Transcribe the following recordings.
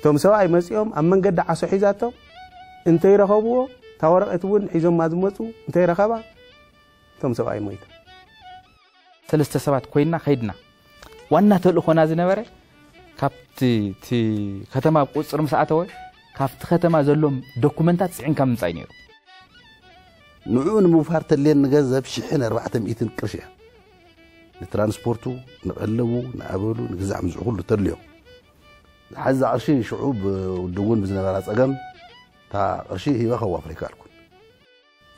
እቶም ሰብኣይ መፂኦም ኣብ መንገዲ ዓሶ ሒዛቶም እንተይረኸብዎ እታ ወረቀት እውን ሒዞማ ዝመፁ እንተይረኸባ እቶም ሰብኣይ ሞይታ ሰለስተ ሰባት ኮይና ከይድና ዋና ተልእኮና ዝነበረ ካብቲ ከተማ ብቁፅር ምስኣተወ ካብቲ ከተማ ዘሎም ዶኩመንታት ፅዕንካ ምምፃይ ነይሩ ንዕኡ ንምውፋር ተልየን ንገንዘብ ሽሕን 400 ቅርሺ እያ ንትራንስፖርቱ ንቐለቡ ንኣበሉ ንግዛዕ ምዝዕ ኩሉ ተልዮም حز عرشي شعوب والدوون آه، بزنا غلاس أجم تا عرشي هي بخوا أفريقيا لكم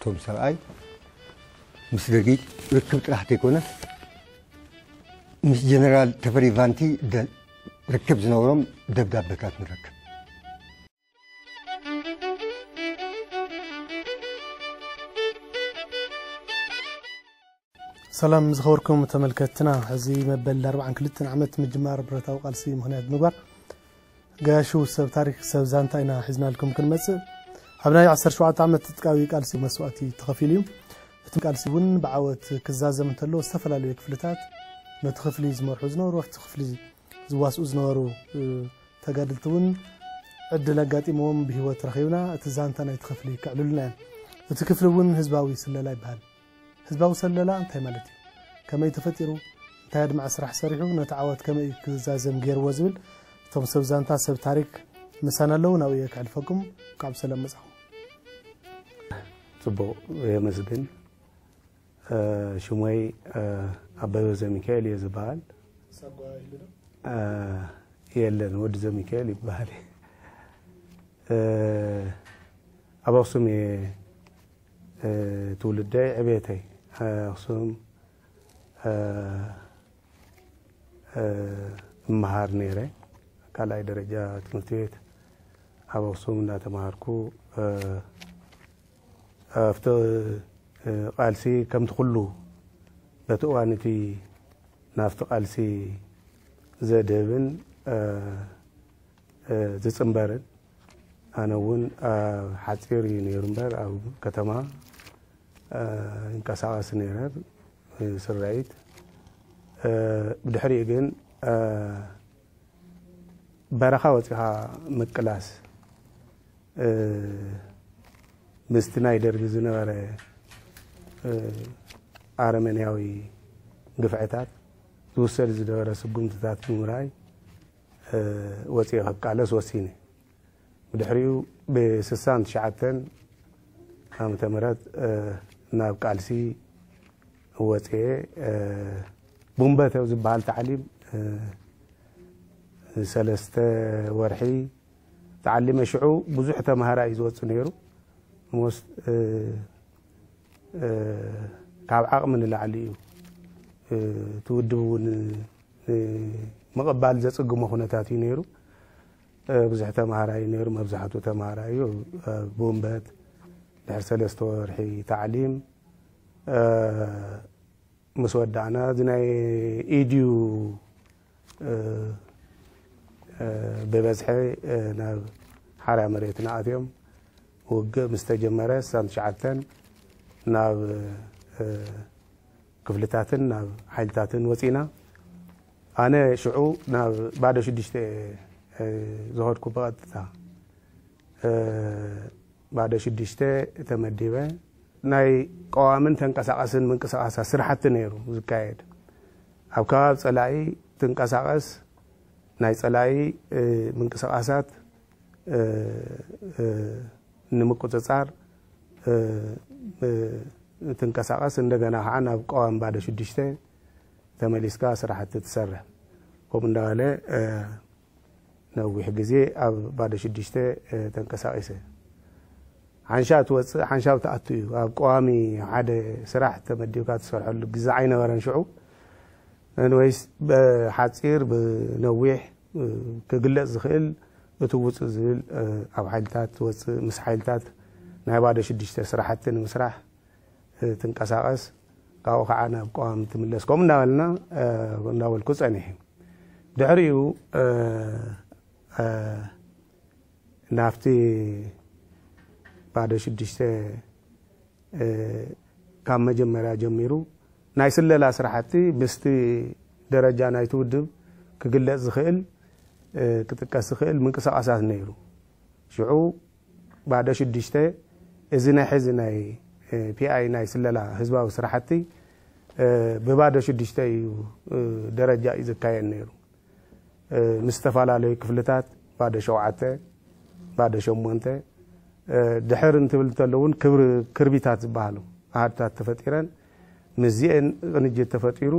توم سرعي مش دقيق ركب راح تكون مش جنرال تفري فانتي ركب زنورم دب دب بكات مركب سلام زخوركم متملكتنا هزي مبلر وعن كلتن عملت مجمار برتاو قلسي مهنا دنبر قاشو سب تاريخ سب زانتا إنا حزنا لكم كن مسل هبنا يعسر شو عمت تتكاوي كالسي سي مسواتي تخفي اليوم قال سي ون بعوت كزازم تلو سفلا لو كفلتات ما تخفلي زواسኡ ዝነበሩ ተጋድልቲ تخفلي زواس ኣጋጢሞዎም ብሂወት ረኪብና እቲ ዛንታ ናይቲ ክፍሊ ክዕልሉና እየን እቲ ክፍሊ እውን ህዝባዊ ስለላ ይበሃል ህዝባዊ ስለላ እንታይ ማለት እዩ ከመይ ተፈጢሩ እንታይ ኣድማዕ ስራሕ ሰሪሑ ነቲ ዓወት ከመይ ክዛዘም ቶም ሰብ ዛንታ ሰብ ታሪክ ምሳና ኣለው ናብ እየ ካልፈኩም ካብ ሰላም መፅኹ ፅቡቅ የመስግን ሽሞይ ኣበበ ዘሚካኤል እየ ዝበሃል የለን ወዲ ዘሚካኤል ይበሃል ኣብ ኣክሱም እየ ትውልደይ ዕቤተይ ኣክሱም እምሃር ነይረ ከላይ ደረጃ ትምህርት ቤት አበክሱም እናተማሃርኩ ኣብቲ ቃልሲ ከምቲ ኩሉ በቲ እዋን እቲ ናብቲ ቃልሲ ዘድህብን ዝፅንበርን ኣነ እውን ኣብ ሓፂር እዩ ነይሩ እምበር ኣብ ከተማ ይንቀሳቀስ ነይረ ስራኢት ብድሕሪኡ ግን በረኻ ወፂኻ ምቅላስ ምስቲ ናይ ደርጊ ዝነበረ ኣረመንያዊ ግፍዕታት ዝውሰድ ዝነበረ ስጉምትታት ብምርኣይ ወፂኦ ክቃለስ ወሲነ ብድሕሪኡ ብ69 ዓመተ ምህረት ናብ ቃልሲ ወፅአ ቡንበተው ዝበሃል ተዓሊም سلست ورحي تعلم شعو بزوحة مهارة يزوات سنيرو موست كاب آه، آه، عقمن العليو آه، تودون مقبال جسق مخونة تاتي نيرو بزوحة مهارة نيرو مبزحاتو تمهارة بومبات لحر ثلاثة ورحي تعليم مسودعنا دينا ايديو ብበዝሒ ናብ ሓርያ መሬት ንኣትዮም ውግእ ምስ ተጀመረ 69 ናብ ክፍልታትን ናብ ሓይልታትን ወፂና ኣነ ሽዑ ናብ ባደ ሽዱሽተ ዝኸድኩ ብቐጥታ ባደ ሽዱሽተ ተመዲበ ናይ ቀዋምን ተንቀሳቐስን ምንቅስቓሳ ስራሕቲ ነይሩ ዝካየድ ኣብ ከባቢ ፀላኢ ትንቀሳቐስ ናይ ፀላኢ ምንቅስቃሳት ንምቁፅፃር ትንቀሳቀስ እንደገና ከዓ ናብ ቀዋም ባደ ሽዱሽተ ተመሊስካ ስራሕቲ ትሰርሕ ከምኡ እንዳበለ ነዊሕ ግዜ ኣብ ባደ ሽዱሽተ ተንቀሳቂሰ ሓንሻ ትወፅእ ሓንሻ ብተኣቱ እዩ ኣብ ቀዋሚ ሓደ ስራሕ ተመዲብካ ትሰርሐሉ ግዜ ዓይነበረን ሽዑ ወይስ ብሓፂር ብነዊሕ ክግለፅ ዝኽእል እቲ ውፅእ ዝብል ኣብ ሓይልታት ትወፅእ ምስ ሓይልታት ናይ ባዶ ሽዱሽተ ስራሕቲ ንምስራሕ ትንቀሳቀስ ካብኡ ከዓ ናብ ቀዋም ትምለስ ከምኡ እናበልና እናበልኩ ፀኒሕ ድሕሪኡ ናፍቲ ባዶ ሽዱሽተ ካብ መጀመርያ ጀሚሩ ናይ ስለላ ስራሕቲ ምስቲ ደረጃ ናይቲ ውድብ ክግለፅ ዝኽእል ክጥቀስ ዝኽእል ምንቅስቃሳት ነይሩ ሽዑ ባደ ሽዱሽተ እዚ ናይ ሕዚ ናይ ፒኣይ ናይ ስለላ ህዝባዊ ስራሕቲ ብባደ ሽዱሽተ እዩ ደረጃ እዩ ዝካየድ ነይሩ ምስ ዝተፈላለዩ ክፍልታት ባደ ሸውዓተ ባደ ሸሞንተ ድሕር እንትብል እንተሎ እውን ክርቢታት ዝበሃሉ ኣሃድታት ተፈጢረን ምዚአን ቅንጅት ተፈጢሩ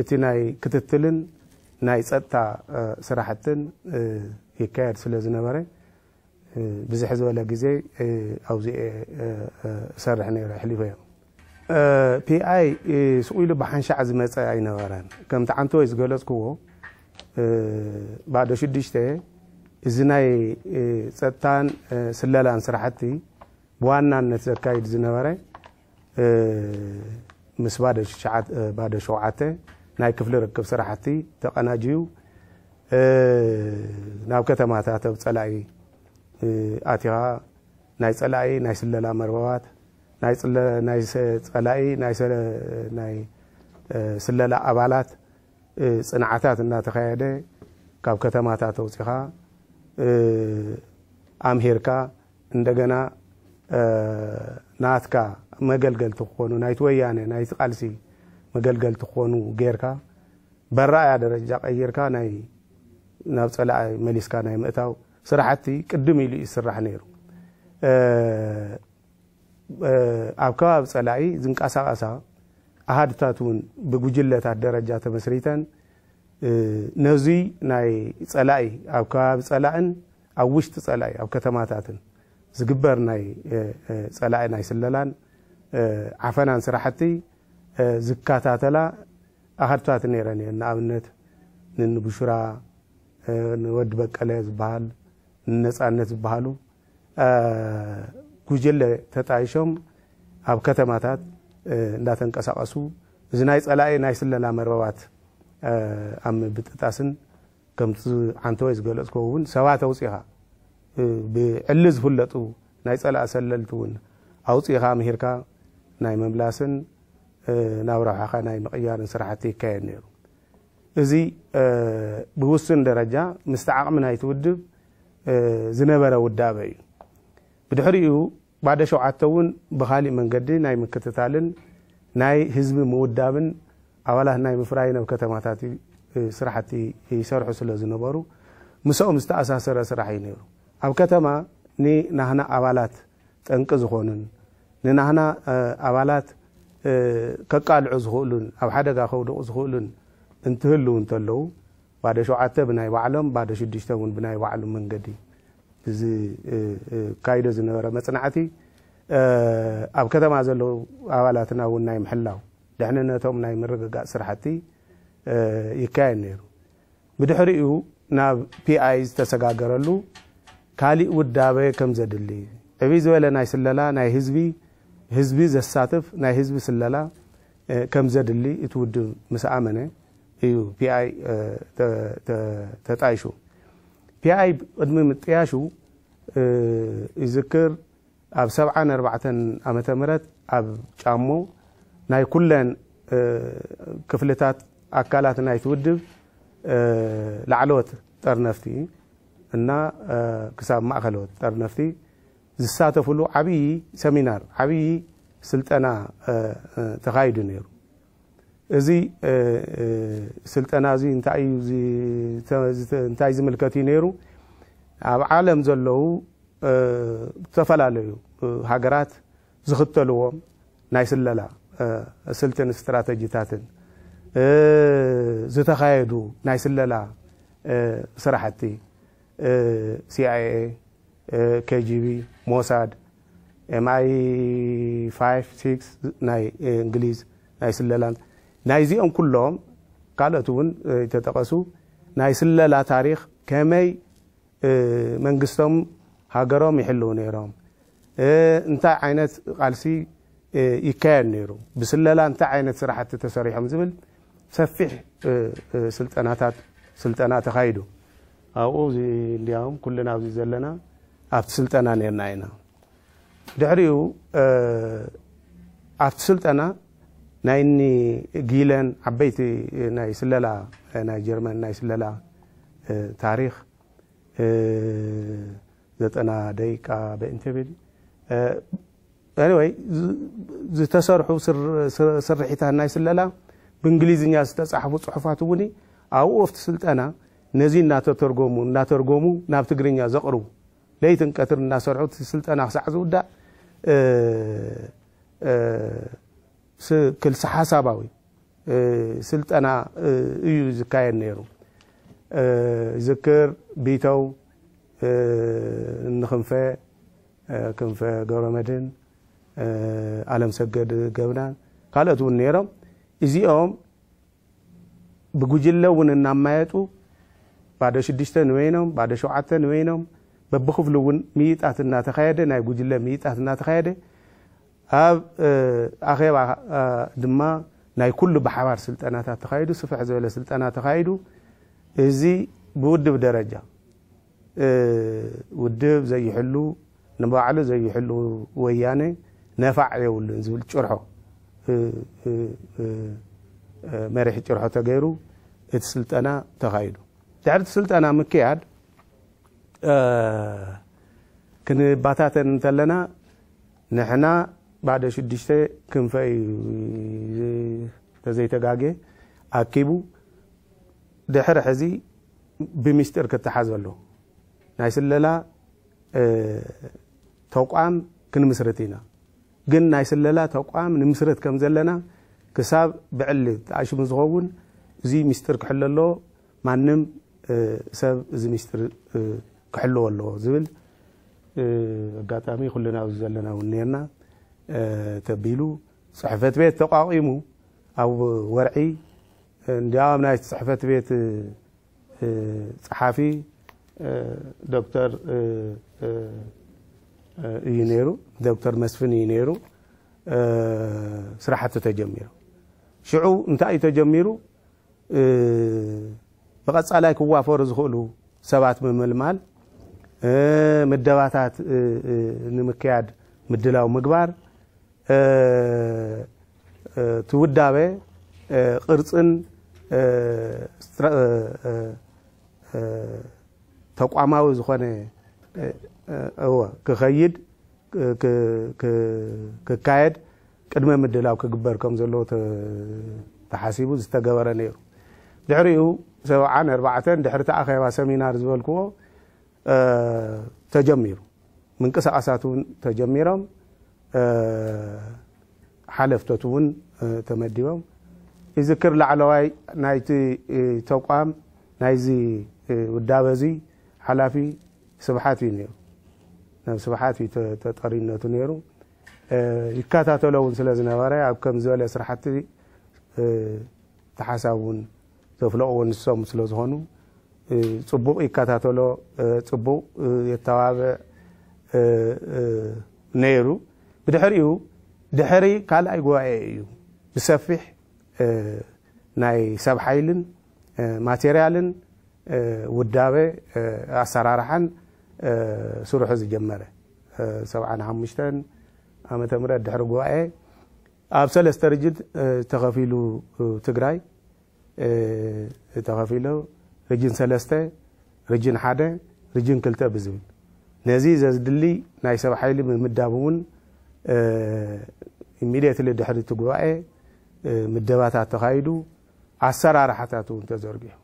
እቲ ናይ ክትትልን ناي صتا صراحتن يكاير سلازنا بري بزح زولا غزي او زي سرحني رحلي بي اي سويلو بحان شعز مصا اي نوران كم تعنتو از غلسكو بعد شدشته ازناي صتان سلالان صراحتي بوانا نت زكايد زنا بري مس بعد شعات بعد شوعاته ናይ ክፍሊ ርክብ ስራሕቲ ተቀናጅዩ ናብ ከተማታት ኣብ ፀላኢ ኣትኻ ናይ ፀላኢ ናይ ስለላ መርበባት ናይ ፀላኢ ናይ ስለላ ኣባላት ፅንዓታት እናተካየደ ካብ ከተማታት ኣውፂኻ ኣምሄርካ እንደገና ናትካ መገልገልቲ ክኾኑ ናይቲ ወያነ ናይቲ ቃልሲ መገልገልቲ ክኾኑ ጌርካ በራእያ ደረጃ ቀይርካ ናይ ናብ ፀላእ መሊስካ ናይ ምእታው ስራሕቲ ቅድም ኢሉ ይስራሕ ነይሩ ኣብ ከባቢ ፀላኢ ዝንቀሳቐሳ ኣሃድታት እውን ብጉጅለታት ደረጃ ተመስሪተን ነዚ ናይ ፀላኢ ኣብ ከባቢ ፀላእን ኣብ ውሽጢ ፀላኢ ኣብ ከተማታትን ዝግበር ናይ ፀላኢ ናይ ስለላን ዓፈናን ስራሕቲ ዝካታተላ ኣሃድታት ነይረን እየን ንኣብነት ንንብሹራ ንወዲ በቀለ ዝበሃል ነፃነት ዝበሃሉ ጉጀለ ተጣይሾም ኣብ ከተማታት እንዳተንቀሳቀሱ እዚ ናይ ፀላኢ ናይ ስለላ መርበባት ኣብ ብጥጣስን ከምቲ ወይ ዝገለፅኮ እውን ሰባት ኣውፅኢኻ ብዕሊ ዝፍለጡ ናይ ፀላእ ሰለልቲ እውን ኣውፅኢኻ ምሂርካ ናይ መምላስን ናብ ረብሓኻ ናይ ምቕያርን ስራሕቲ ይካየድ ነይሩ እዚ ብውስን ደረጃ ምስቲ ዓቕሚ ናይቲ ውድብ ዝነበረ ውዳበ እዩ ብድሕሪኡ ባደ ሸውዓተ እውን ብካሊእ መንገዲ ናይ ምክትታልን ናይ ህዝቢ ምውዳብን ኣባላት ናይ ምፍራይ ናብ ከተማታት ስራሕቲ ይሰርሑ ስለ ዝነበሩ ምስኦም ዝተኣሳሰረ ስራሕ እዩ ነይሩ ኣብ ከተማ ንናህና ኣባላት ጠንቂ ዝኾኑን ንናህና ኣባላት ከቃልዑ ዝኽእሉን ኣብ ሓደጋ ከውድቁ ዝኽእሉን እንትህልው እንተለዉ ባደ ሸውዓተ ብናይ ባዕሎም ባደ ሽዱሽተ እውን ብናይ ባዕሉ መንገዲ ካይዶ ዝነበረ መፅናዕቲ ኣብ ከተማ ዘለው ኣባላትና እውን ናይ ምሕላው ድሕንነቶም ናይ ምርግጋእ ስራሕቲ ይካየድ ነይሩ ብድሕሪኡ ናብ ፒኣይ ዝተሰጋገረሉ ካሊእ ውዳበ ከም ዘድሊ ዕብይ ዝበለ ናይ ስለላ ናይ ህዝቢ ህዝቢ ዘሳትፍ ናይ ህዝቢ ስለላ ከም ዘድሊ እቲ ውድብ ምስ ኣመነ እዩ ፒኣይ ተጣይሹ ፒኣይ ቅድሚ ምጥያሹ ይዝክር ኣብ 74 ዓመተ ምህረት ኣብ ጫሞ ናይ ኩለን ክፍልታት ኣካላት ናይቲ ውድብ ላዕለወት ጠርነፍቲ እና ክሳብ ማእኸለወት ጠርነፍቲ ዝሳተፍሉ ዓብይ ሰሚናር ዓብይ ስልጠና ተኻይዱ ነይሩ እዚ ስልጠና እዚ እንታይ ዝምልከት እዩ ነይሩ ኣብ ዓለም ዘለዉ ዝተፈላለዩ ሃገራት ዝኽተልዎም ናይ ስለላ ስልትን እስትራተጂታትን ዝተኻየዱ ናይ ስለላ ስራሕቲ ሲኣይኤ ኬጂቢ ሞሳድ ኤምኣይ 5 6 ናይ እንግሊዝ ናይ ስለላን ናይዚኦም ኩሎም ካልኦት እውን ተጠቐሱ ናይ ስለላ ታሪክ ከመይ መንግስቶም ሃገሮም ይሕልው ነይሮም እንታይ ዓይነት ቃልሲ ይካየድ ነይሩ ብስለላ እንታይ ዓይነት ስራሕቲ ተሰሪሖም ዝብል ሰፊሕ ስልጠናታት ስልጠና ተኻይዱ ኣብኡ እዚ እንዲያም ኩልና ኣብዚ ዘለና ኣብቲ ስልጠና ነርና ኢና ድሕሪኡ ኣብቲ ስልጠና ናይኒ ጊለን ዓበይቲ ናይ ስለላ ናይ ጀርመን ናይ ስለላ ታሪክ ዘጠና ደቂቃ በኢንተርቪል ኣኒወይ ዝተሰርሑ ስርሒታት ናይ ስለላ ብእንግሊዝኛ ዝተፃሓፉ ፅሑፋት እውኒ ኣብኡ ኣብቲ ስልጠና ነዚ እናተተርጎሙ እናተርጎሙ ናብ ትግርኛ ዘቕርቡ ለይትን ቀትር እናሰርዑ ስልጠና ክሳዕ ዝውዳእ ክልሲ ሓሳባዊ ስልጠና እዩ ዝካየድ ነይሩ ዝክር ቢተው ንክንፈ ክንፈ ገብረመድህን ኣለም ሰገድ ገብናን ካልኦት እውን ነይሮም እዚኦም ብጉጅለ እውን እናማየጡ ባደ ባዶ ሽዱሽተ ንወይኖም ባዶ ሸውዓተ ንበይኖም ببخفلون ميت أثناء تخيدة نيجو جل ميت أثناء تخيدة أب أخيرا دما ناي كل بحوار سلطانة تخيدو سفع زوال سلطانة تخيدو إزي بود بدرجة ود زي حلو نبا على زي حلو وياني نفع يقول نزول شرحه ما راح يشرحه تغيره السلطانة تغيره تعرف السلطانة مكياد ክንባታተን እንተለና ንሕና ባዕደ ሽዱሽተ ክንፈ እዩ ኣኪቡ ድሕሪ ሕዚ ብምስጢር ክትሓዝ ኣሎ ናይ ስለላ ተቋም ክንምስርት ኢና ግን ናይ ስለላ ተቋም ንምስረት ከም ዘለና ክሳብ ብዕሊ ተኣሽሙ ዝኸውን እዚ ምስጢር ክሕለ ማንም ሰብ እዚ ምስጢር كحلو الله زبل ااا قاتامي خلنا أوزلنا ونيرنا ااا تبيلو صحفة بيت تقاويمو أو ورعي نجاوب ناس صحفة بيت ااا صحافي دكتور ااا ينيرو دكتور مسفن ينيرو ااا صراحة تجميرو شعو انتاي تجميرو ااا بغض عليك هو فورز خلو سبعة من المال ምደባታት ንምክያድ ምድላው ምግባር እቲ ውዳበ ቅርፅን ተቋማዊ ዝኾነ ክኸይድ ክካየድ ቅድመ ምድላው ክግበር ከም ዘለዎ ተሓሲቡ ዝተገበረ ነይሩ ድሕሪኡ 74 ድሕርቲ ኣኼባ ሰሚናር ዝበልክዎ ተጀሚሩ ምንቅስቃሳት እውን ተጀሚሮም ሓለፍቶት እውን ተመዲቦም ይዝክር ላዕለዋይ ናይቲ ተቋም ናይዚ ውዳበ እዚ ሓላፊ ስብሓት እዩ ነይሩ ናብ ስብሓት እዩ ተጠሪነቱ ነይሩ ይከታተሎ እውን ስለ ዝነበረ ኣብ ከም ዝበለ ስራሕቲ ተሓሳብ እውን ዘፍለቑ እውን ንሶም ስለዝኾኑ ጽቡቅ ይከታተሎ ፅቡቅ የተዋበ ነይሩ ብድሕሪኡ ድሕሪ ካልኣይ ጉባኤ እዩ ብሰፊሕ ናይ ሰብ ሓይልን ማቴርያልን ውዳበ ኣሰራርሓን ስርሑ ዝጀመረ 75 ዓመተ ምት ድሕሪ ጉባኤ ኣብ ሰለስተ ርጅድ ተኸፊሉ ትግራይ ተኸፊሎ ርጅን ሰለስተ ርጅን ሓደ ርጅን ክልተ ብዝብል ነዚ ዘድሊ ናይ ሰብ ሓይሊ ምምዳብ እውን ኢሚድየትሊ ድሕሪ እቲ ጉባኤ ምደባታት ተካይዱ ኣሰራርሓታት እውን ተዘርጊሑ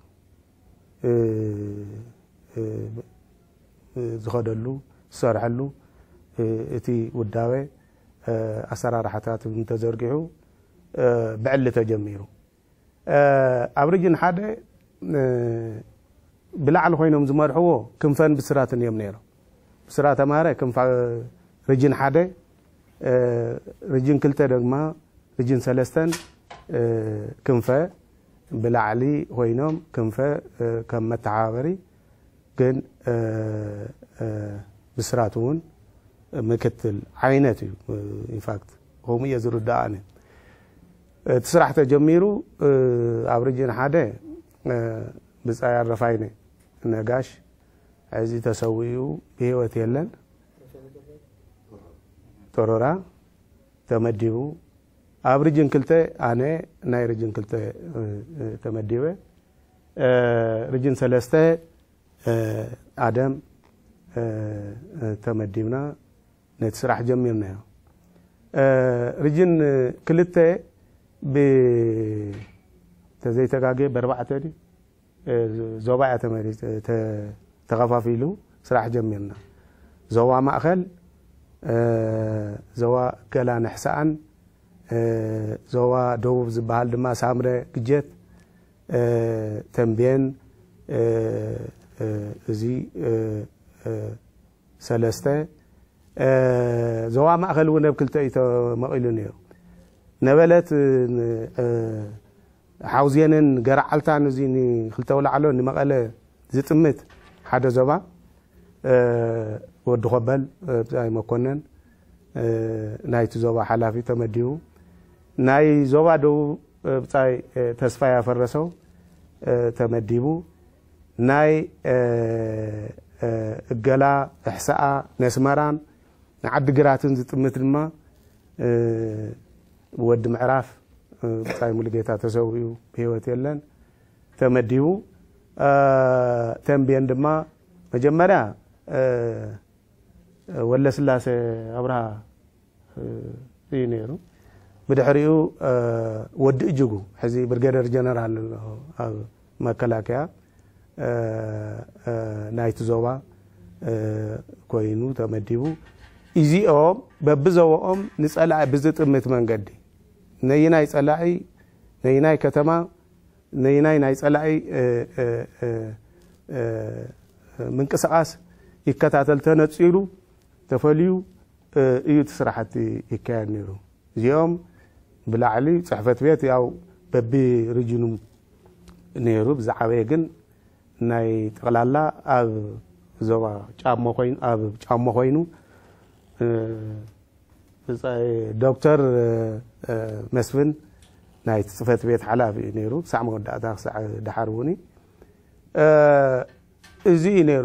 ዝኸደሉ ዝሰርሐሉ እቲ ውዳበ ኣሰራርሓታት እውን ተዘርጊሑ ብዕሊ ተጀሚሩ ኣብ ርጅን ሓደ ብላዕሊ ኮይኖም ዝመርሕዎ ክንፈን ብስራትን እዮም ነይሮም ብስራ ተማሃረ ርጅን ሓደ ርጅን ክልተ ድማ ርጅን ሰለስተን ክንፈ ብላዕሊ ኮይኖም ክንፈ ከም መተሓባበሪ ግን ብስራት እውን ምክትል ዓይነት እዩ ኢንፋክት ከምኡ እየ ዝርዳእ ኣነ እቲ ስራሕ ተጀሚሩ ኣብ ርጅን ሓደ ብፃ ያረፋይነ ነጋሽ እዚህ ተሰውዩ ብህይወት የለን ቶሮራ ተመዲቡ ኣብ ርጅን ክልተ ኣነ ናይ ርጅን ክልተ ተመዲበ ርጅን ሰለስተ ኣደም ተመዲብና ነቲ ስራሕ ጀሚርናዮ ርጅን ክልተ ተዘይተጋገ በርባዕተ ዲ ዞባ እያ ተኸፋፊሉ ስራሕ ጀሚርና ዞባ ማእኸል ዞባ ገላን ሕሳኣን ዞባ ደቡብ ዝበሃል ድማ ሳምረ ግጀት ተንብየን እዚ ሰለስተ ዞባ ማእኸል እውን ኣብ ክልተ እዩ ተመቒሉ ነይሩ ነበለት ሓውዝየንን ገራዓልታን እዚ ክልተ ወላዓሎ ንመቐለ ዝጥምት ሓደ ዞባ ወዲ ኮበል ብዛይ መኮነን ናይቲ ዞባ ሓላፊ ተመዲቡ ናይ ዞባ ደቡብ ብፃይ ተስፋ ያፈረሰው ተመዲቡ ናይ እገላ እሕሳኣ ነስመራን ንዓዲ ግራትን ዝጥምት ድማ ወዲ ምዕራፍ ፀሐይ ሙሉጌታ ተሰውዩ ህይወት የለን ተመዲቡ ተንብየን ድማ መጀመርያ ወለስላሴ አብርሃ እዩ ነይሩ ብድሕሪኡ ወዲ እጅጉ ሕዚ ብርገደር ጀነራል ኣብ መከላከያ ናይቲ ዞባ ኮይኑ ተመዲቡ እዚኦም በብዘበኦም ንፀላኢ ብዝጥምት መንገዲ نيناي صلاعي نيناي كتما نيناي ناي صلاعي من كسعاس يكتا تلتنا تسيلو تفاليو ايو تسرحتي يكانيرو زيوم بلعلي صحفات بيتي او ببي رجنم نيرو بزعويقن ناي تغلالا اب زوا شعب مخوين اب شعب مخوينو دكتور መስፍን ናይ ፅፈት ቤት ሓላፊ እዩ ነይሩ ክሳዕ መወዳእታ ክሳዕ ዳሓር እውን እዚ እዩ ነይሩ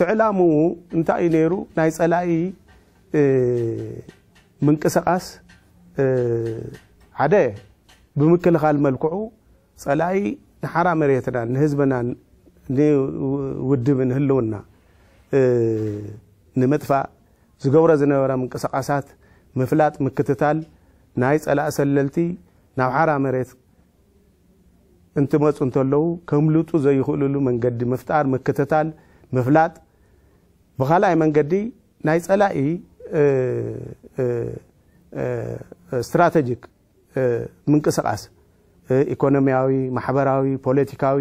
ትዕላሙ እንታይ እዩ ነይሩ ናይ ፀላኢ ምንቅስቃስ ሓደ ብምክልኻል መልክዑ ፀላኢ ንሓራ መሬትና ንህዝብና ንውድብ ንህልውና ንምጥፋእ ዝገብሮ ዝነበረ ምንቅስቃሳት ምፍላጥ ምክትታል ናይ ፀላእ ሰለልቲ ናብ ሓራ መሬት እንትመፁ እንተለዉ ከምልጡ ዘይኽእልሉ መንገዲ ምፍጣር ምክትታል ምፍላጥ ብካልኣይ መንገዲ ናይ ፀላኢ ስትራቴጂክ ምንቅስቃስ ኢኮኖሚያዊ፣ ማሕበራዊ፣ ፖለቲካዊ፣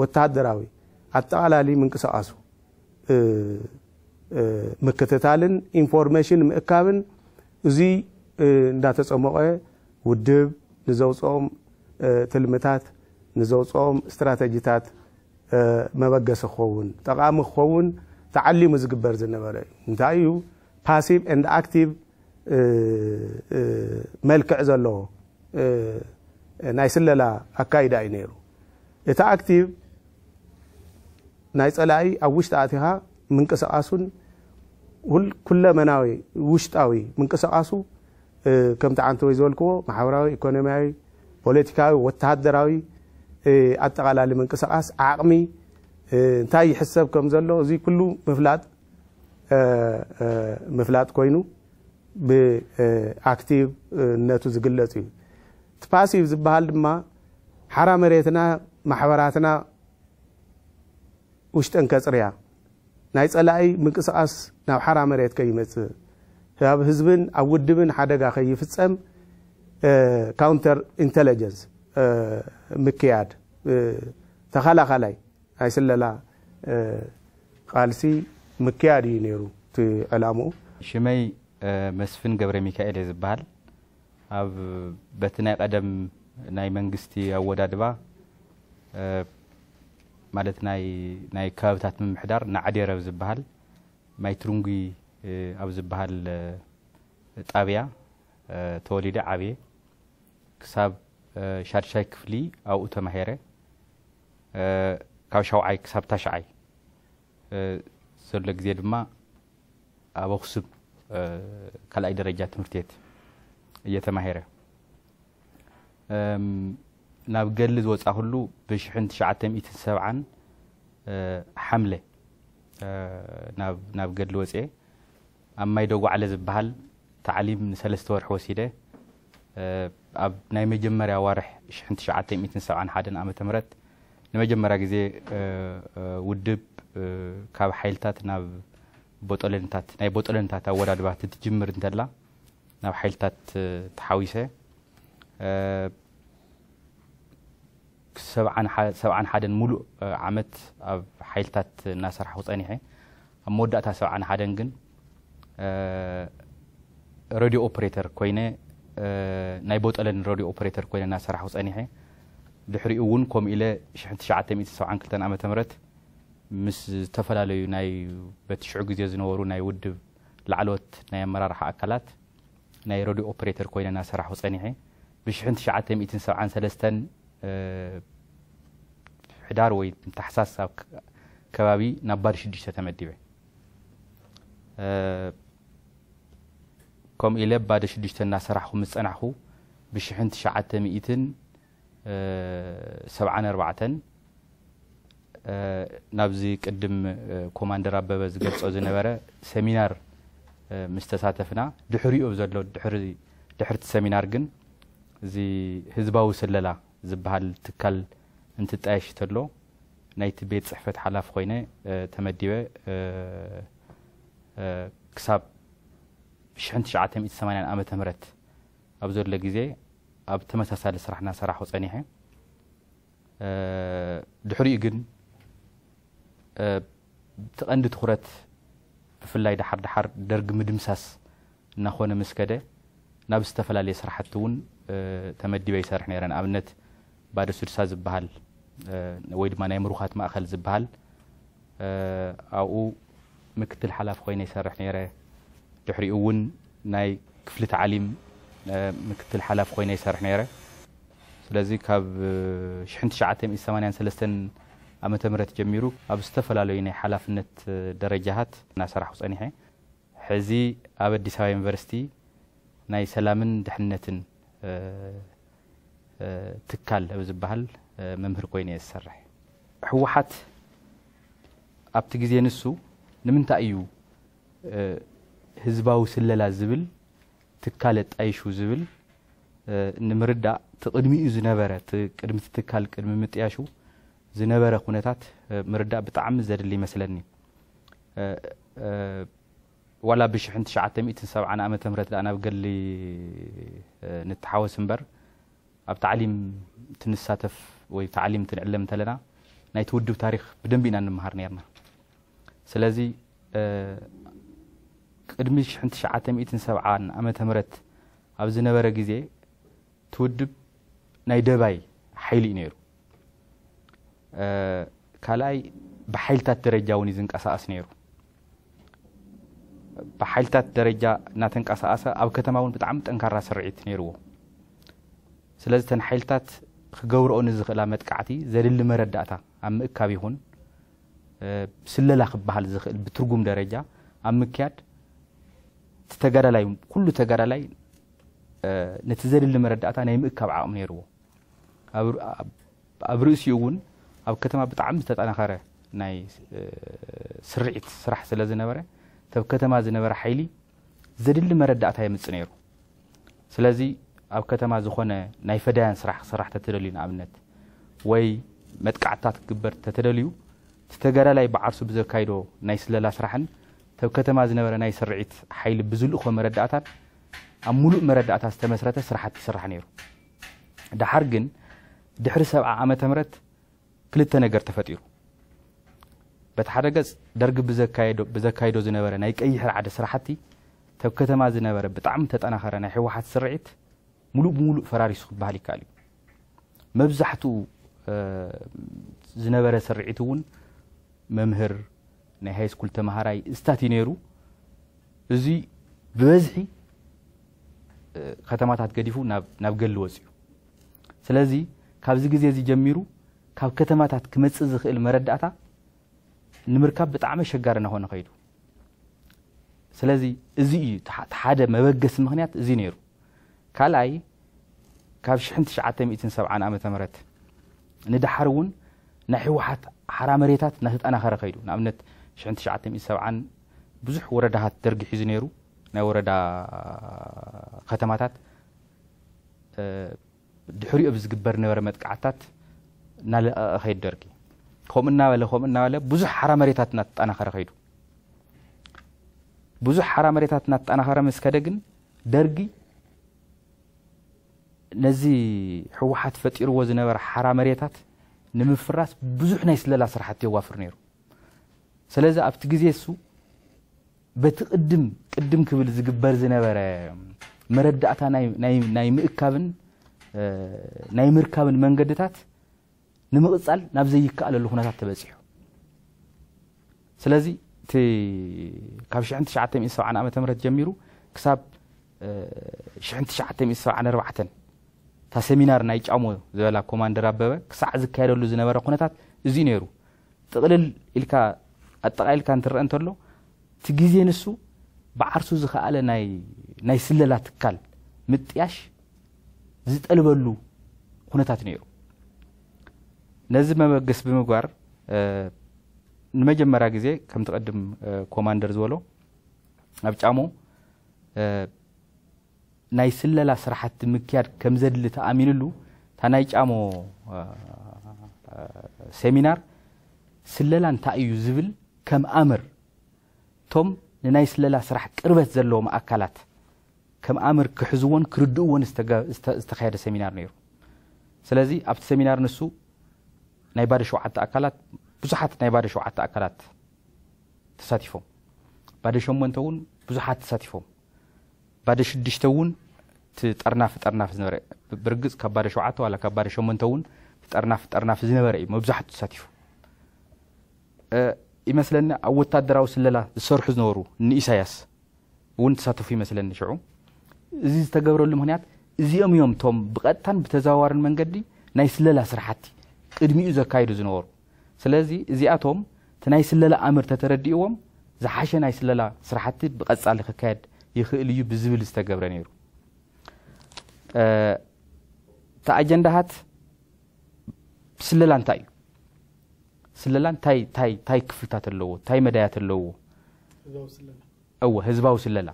ወታደራዊ ኣጠቃላሊ ምንቅስቃሱ ምክትታልን ኢንፎርሜሽን ምእካብን እዚ እንዳተፀመቐ ውድብ ንዘውፅኦም ትልምታት ንዘውፅኦም እስትራተጂታት መበገሲ ክኸውን ጠቃሚ ክኸውን ተዓሊሙ ዝግበር ዝነበረ እዩ እንታይ እዩ ፓሲቭ ኤንድ ኣክቲቭ መልክዕ ዘለዎ ናይ ስለላ ኣካይዳ እዩ ነይሩ እቲ ኣክቲቭ ናይ ፀላኢ ኣብ ውሽጢ ኣትኻ ምንቅስቃሱን ኩለ መናዊ ውሽጣዊ ምንቅስቃሱ ከምቲ ዓንቲ ወይ ዝበልክዎ ማሕበራዊ ኢኮኖምያዊ ፖለቲካዊ ወተሃደራዊ ኣጠቃላሊ ምንቅስቃስ ዓቕሚ እንታይ ይሕሰብ ከም ዘሎ እዚ ኩሉ ምፍላጥ ምፍላጥ ኮይኑ ብኣክቲቭነቱ ዝግለፅ እዩ ፓሲቭ ዝበሃል ድማ ሓራ መሬትና ማሕበራትና ውሽጠን ከፅርያ ናይ ፀላኢ ምንቅስቃስ ናብ ሓራ መሬት ከይመፅእ ኣብ ህዝብን ኣብ ውድብን ሓደጋ ከይፍፀም ካውንተር ኢንተለጀንስ ምክያድ ተኸላኸላይ ናይ ስለላ ቃልሲ ምክያድ እዩ ነይሩ እቲ ዕላሙኡ ሽመይ መስፍን ገብረ ሚካኤል እየ ዝበሃል ኣብ በቲ ናይ ቀደም ናይ መንግስቲ ኣወዳድባ ማለት ናይ ከባብታት ምምሕዳር ንዓዴረብ ዝበሃል ማይትሩንጉ ኣብ ዝበሃል ጣብያ ተወሊደ ዓብየ ክሳብ ሻድሻይ ክፍሊ ኣብኡ ተማሂረ ካብ ሻውዓይ ክሳብ ታሽዓይ ዘሎ ግዜ ድማ ኣብ ኣክሱም ካልኣይ ደረጃ ትምህርቲ ቤት እየተማሄረ ናብ ገሊ ዝወፃ ኩሉ ብ970 ሓምለ ናብ ገሊ ወፅ ኣብ ማይ ደጓዕለ ዝበሃል ተዓሊም ንሰለስተ ወርሒ ወሲደ ኣብ ናይ መጀመርያ ዋርሕ 971 ዓ ም ንመጀመርያ ግዜ ውድብ ካብ ሓይልታት ናብ ቦጠለንታት ናይ ቦጠለንታት ኣወዳድባ ትትጅምር እንተላ ناو حيلتات تحاويسه أه سبعان حادن ملو آه، عمت أب آه، حيلتات ناسر حوصانيه أم مودعتا سبعان حادن جن أه راديو أوبريتر كوينه أه نايبوت ألن راديو أوبريتر كوينه ناسر حوصانيه دحري اون كوم إلى شحن تشعات تميت سبعان كلتان عمت أمرت مس تفلا ليو ناي بتشعق زيزن ورو ناي ود لعلوت ناي مرار حاكلات حا ናይ ሬድዮ ኦፕሬተር ኮይነ እናሰራሑ ፀኒሐ ብ973 ሕዳር ወይ ታሕሳስ ኣብ ከባቢ ናብ ባድ 6 ተመዲበ ከምኡ ኢለ ባደ 6 እናሰራሕኩ ምስ ፀናሕኩ ብ974 ናብዚ ቅድም ኮማንደር ኣበበ ዝገልፆ ዝነበረ ሰሚናር ምስ ተሳተፍና ድሕሪኡ ዘሎ ድሕርቲ ሰሚናር ግን እዚ ህዝባዊ ስለላ ዝበሃል ትካል እንትጣየሽ ተሎ ናይቲ ቤት ፅሕፈት ሓላፊ ኮይነ ተመዲበ ክሳብ 1980 ዓ ም ኣብ ዘሎ ግዜ ኣብ ተመሳሳሊ ስራሕ እናሰራሑ ፀኒሐ ድሕሪኡ ግን ብተቐንዲ ትኩረት ብፍላይ ድሓር ድሓር ደርጊ ምድምሳስ እናኾነ ምስ ከደ ናብ ዝተፈላለየ ስራሕቲ እውን ተመዲበ ይሰርሕ ነይረ ንኣብነት ባደ ሱድሳ ዝበሃል ወይ ድማ ናይ ምሩኻት ማእኸል ዝበሃል ኣብኡ ምክትል ሓላፊ ኮይነ ይሰርሕ ነይረ ድሕሪኡ እውን ናይ ክፍሊ ተዓሊም ምክትል ሓላፊ ኮይነ ይሰርሕ ነይረ ስለዚ ካብ 1983 ዓመተ ምህረት ጀሚሩ ኣብ ዝተፈላለዩ ናይ ሓላፍነት ደረጃታት እናሰራሑ ፀኒሐ ሕዚ ኣብ ኣዲስ ኣበባ ዩኒቨርሲቲ ናይ ሰላምን ድሕንነትን ትካል ኣብ ዝበሃል መምህር ኮይኑ እየ ዝሰርሕ ሕወሓት ኣብቲ ግዜ ንሱ ንምንታይ እዩ ህዝባዊ ስለላ ዝብል ትካል ኣጣይሹ ዝብል ንምርዳእ ቲ ቅድሚኡ ዝነበረ ቅድሚ ትካል ቅድሚ ምጥያሹ ዝነበረ ኩነታት ምርዳእ ብጣዕሚ ዘድሊ ይመስለኒ ዋላ ብ970 ዓ ም ናብ ገሊ ንተሓወስ እምበር ኣብ ታዕሊም ትንሳተፍ ወይ ታዕሊም ትንዕለም እንተለና ናይቲ ውድብ ታሪክ ብደንቢ ኢና ንምሃር ነርና ስለዚ ቅድሚ 970 ዓ ም ኣብ ዝነበረ ግዜ ትውድብ ናይ ደባይ ሓይሊ እዩ ነይሩ ካላይ ብሓይልታት ደረጃ እውን ዝንቀሳቀስ ነይሩ ብሓይልታት ደረጃ እናተንቀሳቀሰ ኣብ ከተማ እውን ብጣዕሚ ጠንካራ ስርዒት ነይርዎ ስለዚ ተን ሓይልታት ክገብርኦ ንዝኽእላ መጥቃዕቲ ዘድሊ መረዳእታ ኣብ ምእካብ ይኹን ስለላ ክበሃል ዝኽእል ብትርጉም ደረጃ ኣብ ምክያድ ተጋዳላይ ኩሉ ተጋዳላይ ነቲ ዘድሊ መረዳእታ ናይ ምእካብ ዓቕሚ ነይርዎ ኣብ ርእሲኡ እውን ኣብ ከተማ ብጣዕሚ ዝተጠናኸረ ናይ ስርዒት ስራሕ ስለ ዝነበረ ተብ ከተማ ዝነበረ ሓይሊ ዘድሊ መረዳእታ የምፅእ ነይሩ ስለዚ ኣብ ከተማ ዝኾነ ናይ ፈዳያን ስራሕ ክስራሕ ተተደልዩ ንኣብነት ወይ መጥቃዕትታት ክግበር ተተደልዩ ተጋዳላይ በዓርሱ ብዘካይዶ ናይ ስለላ ስራሕን ተብ ከተማ ዝነበረ ናይ ስርዒት ሓይሊ ብዝልእኾ መረዳእታን ኣብ ሙሉእ መረዳእታ ዝተመስረተ ስራሕቲ ይስራሕ ነይሩ ድሓር ግን ድሕሪ ሰብዓ ዓመተ ምህረት ክልተ ነገር ተፈጢሩ በቲ ሓደ ገፅ ደርጊ ብዘካይዶ ዝነበረ ናይ ቀይሕ ርዓደ ስራሕቲ ተብ ከተማ ዝነበረ ብጣዕሚ ተጠናኸረ ናይ ሕወሓት ስርዒት ሙሉእ ብሙሉእ ፈራሪሱ ክበሃል ይከኣል እዩ መብዛሕትኡ ዝነበረ ስርዒት እውን መምህር ናይ ሃይስኩል ተምሃራይ እስታት እዩ ነይሩ እዚ ብበዝሒ ከተማታት ገዲፉ ናብ ገሊ ወፅ እዩ ስለዚ ካብዚ ግዜ እዚ ጀሚሩ كاب كتماتات كمتس ازخ المرد اتا نمركب بتعمل شجار انه هون قيدو سلازي ازي تحادة مبقس مغنيات ازي نيرو كالاي كاب شحنت شعاتم ايتن سبعان امتا مرد ندحرون نحيو حت حرام ريتات نهت انا خارق قيدو نامنت شحنت شعاتم ايتن سبعان بزح وردهات ترقي حيزي نيرو ناو وردا ختماتات دحوري ابز قبر نورمت እናኸይድ ደርጊ ከምኡ እናበለ ከምኡ እናበለ ብዙሕ ሓራ መሬታት እናተጠናኸረ ኸይዱ ብዙሕ ሓራ መሬታት እናተጠናኸረ ምስ ከደ ግን ደርጊ ነዚ ሕወሓት ፈጢርዎ ዝነበረ ሓራ መሬታት ንምፍራስ ብዙሕ ናይ ስለላ ስራሕቲ የዋፍር ነይሩ ስለዚ ኣብቲ ግዜ እሱ በቲ ቅድም ቅድም ክብል ዝግበር ዝነበረ መረዳእታ ናይ ምእካብን ናይ ምርካብን መንገድታት ንምቕፃል ናብ ዘይከኣለሉ ኩነታት ተበፂሑ ስለዚ ካብ 1970 ዓ ም ጀሚሩ ክሳብ 1974 እታ ሰሚናር ናይ ጫሞ ዝበላ ኮማንደር ኣበበ ክሳዕ ዝካየደሉ ዝነበረ ኩነታት እዚ ነይሩ ጥቕልል ኢልካ ኣጠቃኢልካ እንትርአ እንተሎ እቲ ግዜ ንሱ ብዓርሱ ዝከኣለ ናይ ስለላ ትካል ምጥያሽ ዝጠልበሉ ኩነታት ነይሩ ነዚ መበገስ ብምግባር ንመጀመርያ ግዜ ከም ቀድም ኮማንደር ዝበሎ ኣብ ጫሞ ናይ ስለላ ስራሕቲ ምክያድ ከም ዘድሊ ተኣሚኑሉ እታ ናይ ጫሞ ሴሚናር ስለላ እንታይ እዩ ዝብል ከም ኣምር እቶም ንናይ ስለላ ስራሕ ቅርበት ዘለዎም ኣካላት ከም ኣምር ክሕዝዎን ክርድእዎን ዝተካየደ ሰሚናር ነይሩ ስለዚ ኣብቲ ሰሚናር ንሱ ናይ ባደ ሸዓተ ኣካላት ብዙሓት ናይ ባደ ሸዓተ ኣካላት ተሳቲፎም ባደ ሸሞንተ እውን ብዙሓት ተሳቲፎም ባደ ሽድሽተ እውን ቲጠርናፍ ጠርናፍ ጠርናፍ ዝነበረ ብርግፅ ካብ ባደ ሸዓተ ዋላ ካብ ባደ ሸሞንተ እውን ጠርናፍ ጠርናፍ ዝነበረ እዩ መብዛሕቱ ተሳቲፉ ይመስለኒ ኣብ ወታደራዊ ስለላ ዝሰርሑ ዝነበሩ ንኢሳያስ እውን ተሳተፉ ይመስለኒ ሽዑ እዚ ዝተገብረሉ ምክንያት እዚኦም እዮም እቶም ብቐጥታን ብተዘዋዋርን መንገዲ ናይ ስለላ ስራሓቲ ቅድሚኡ ዘካይዱ ዝነበሩ ስለዚ እዚኣቶም እቲ ናይ ስለላ ኣምር ተተረዲእዎም ዝሓሸ ናይ ስለላ ስራሕቲ ብቐፃሊ ክካየድ ይኽእል እዩ ብዝብል ዝተገብረ ነይሩ እቲ ኣጀንዳሃት ስለላ እንታይ እዩ ስለላ እንታይ ክፍልታት ኣለዎ እንታይ መዳያት ኣለዎ እወ ህዝባዊ ስለላ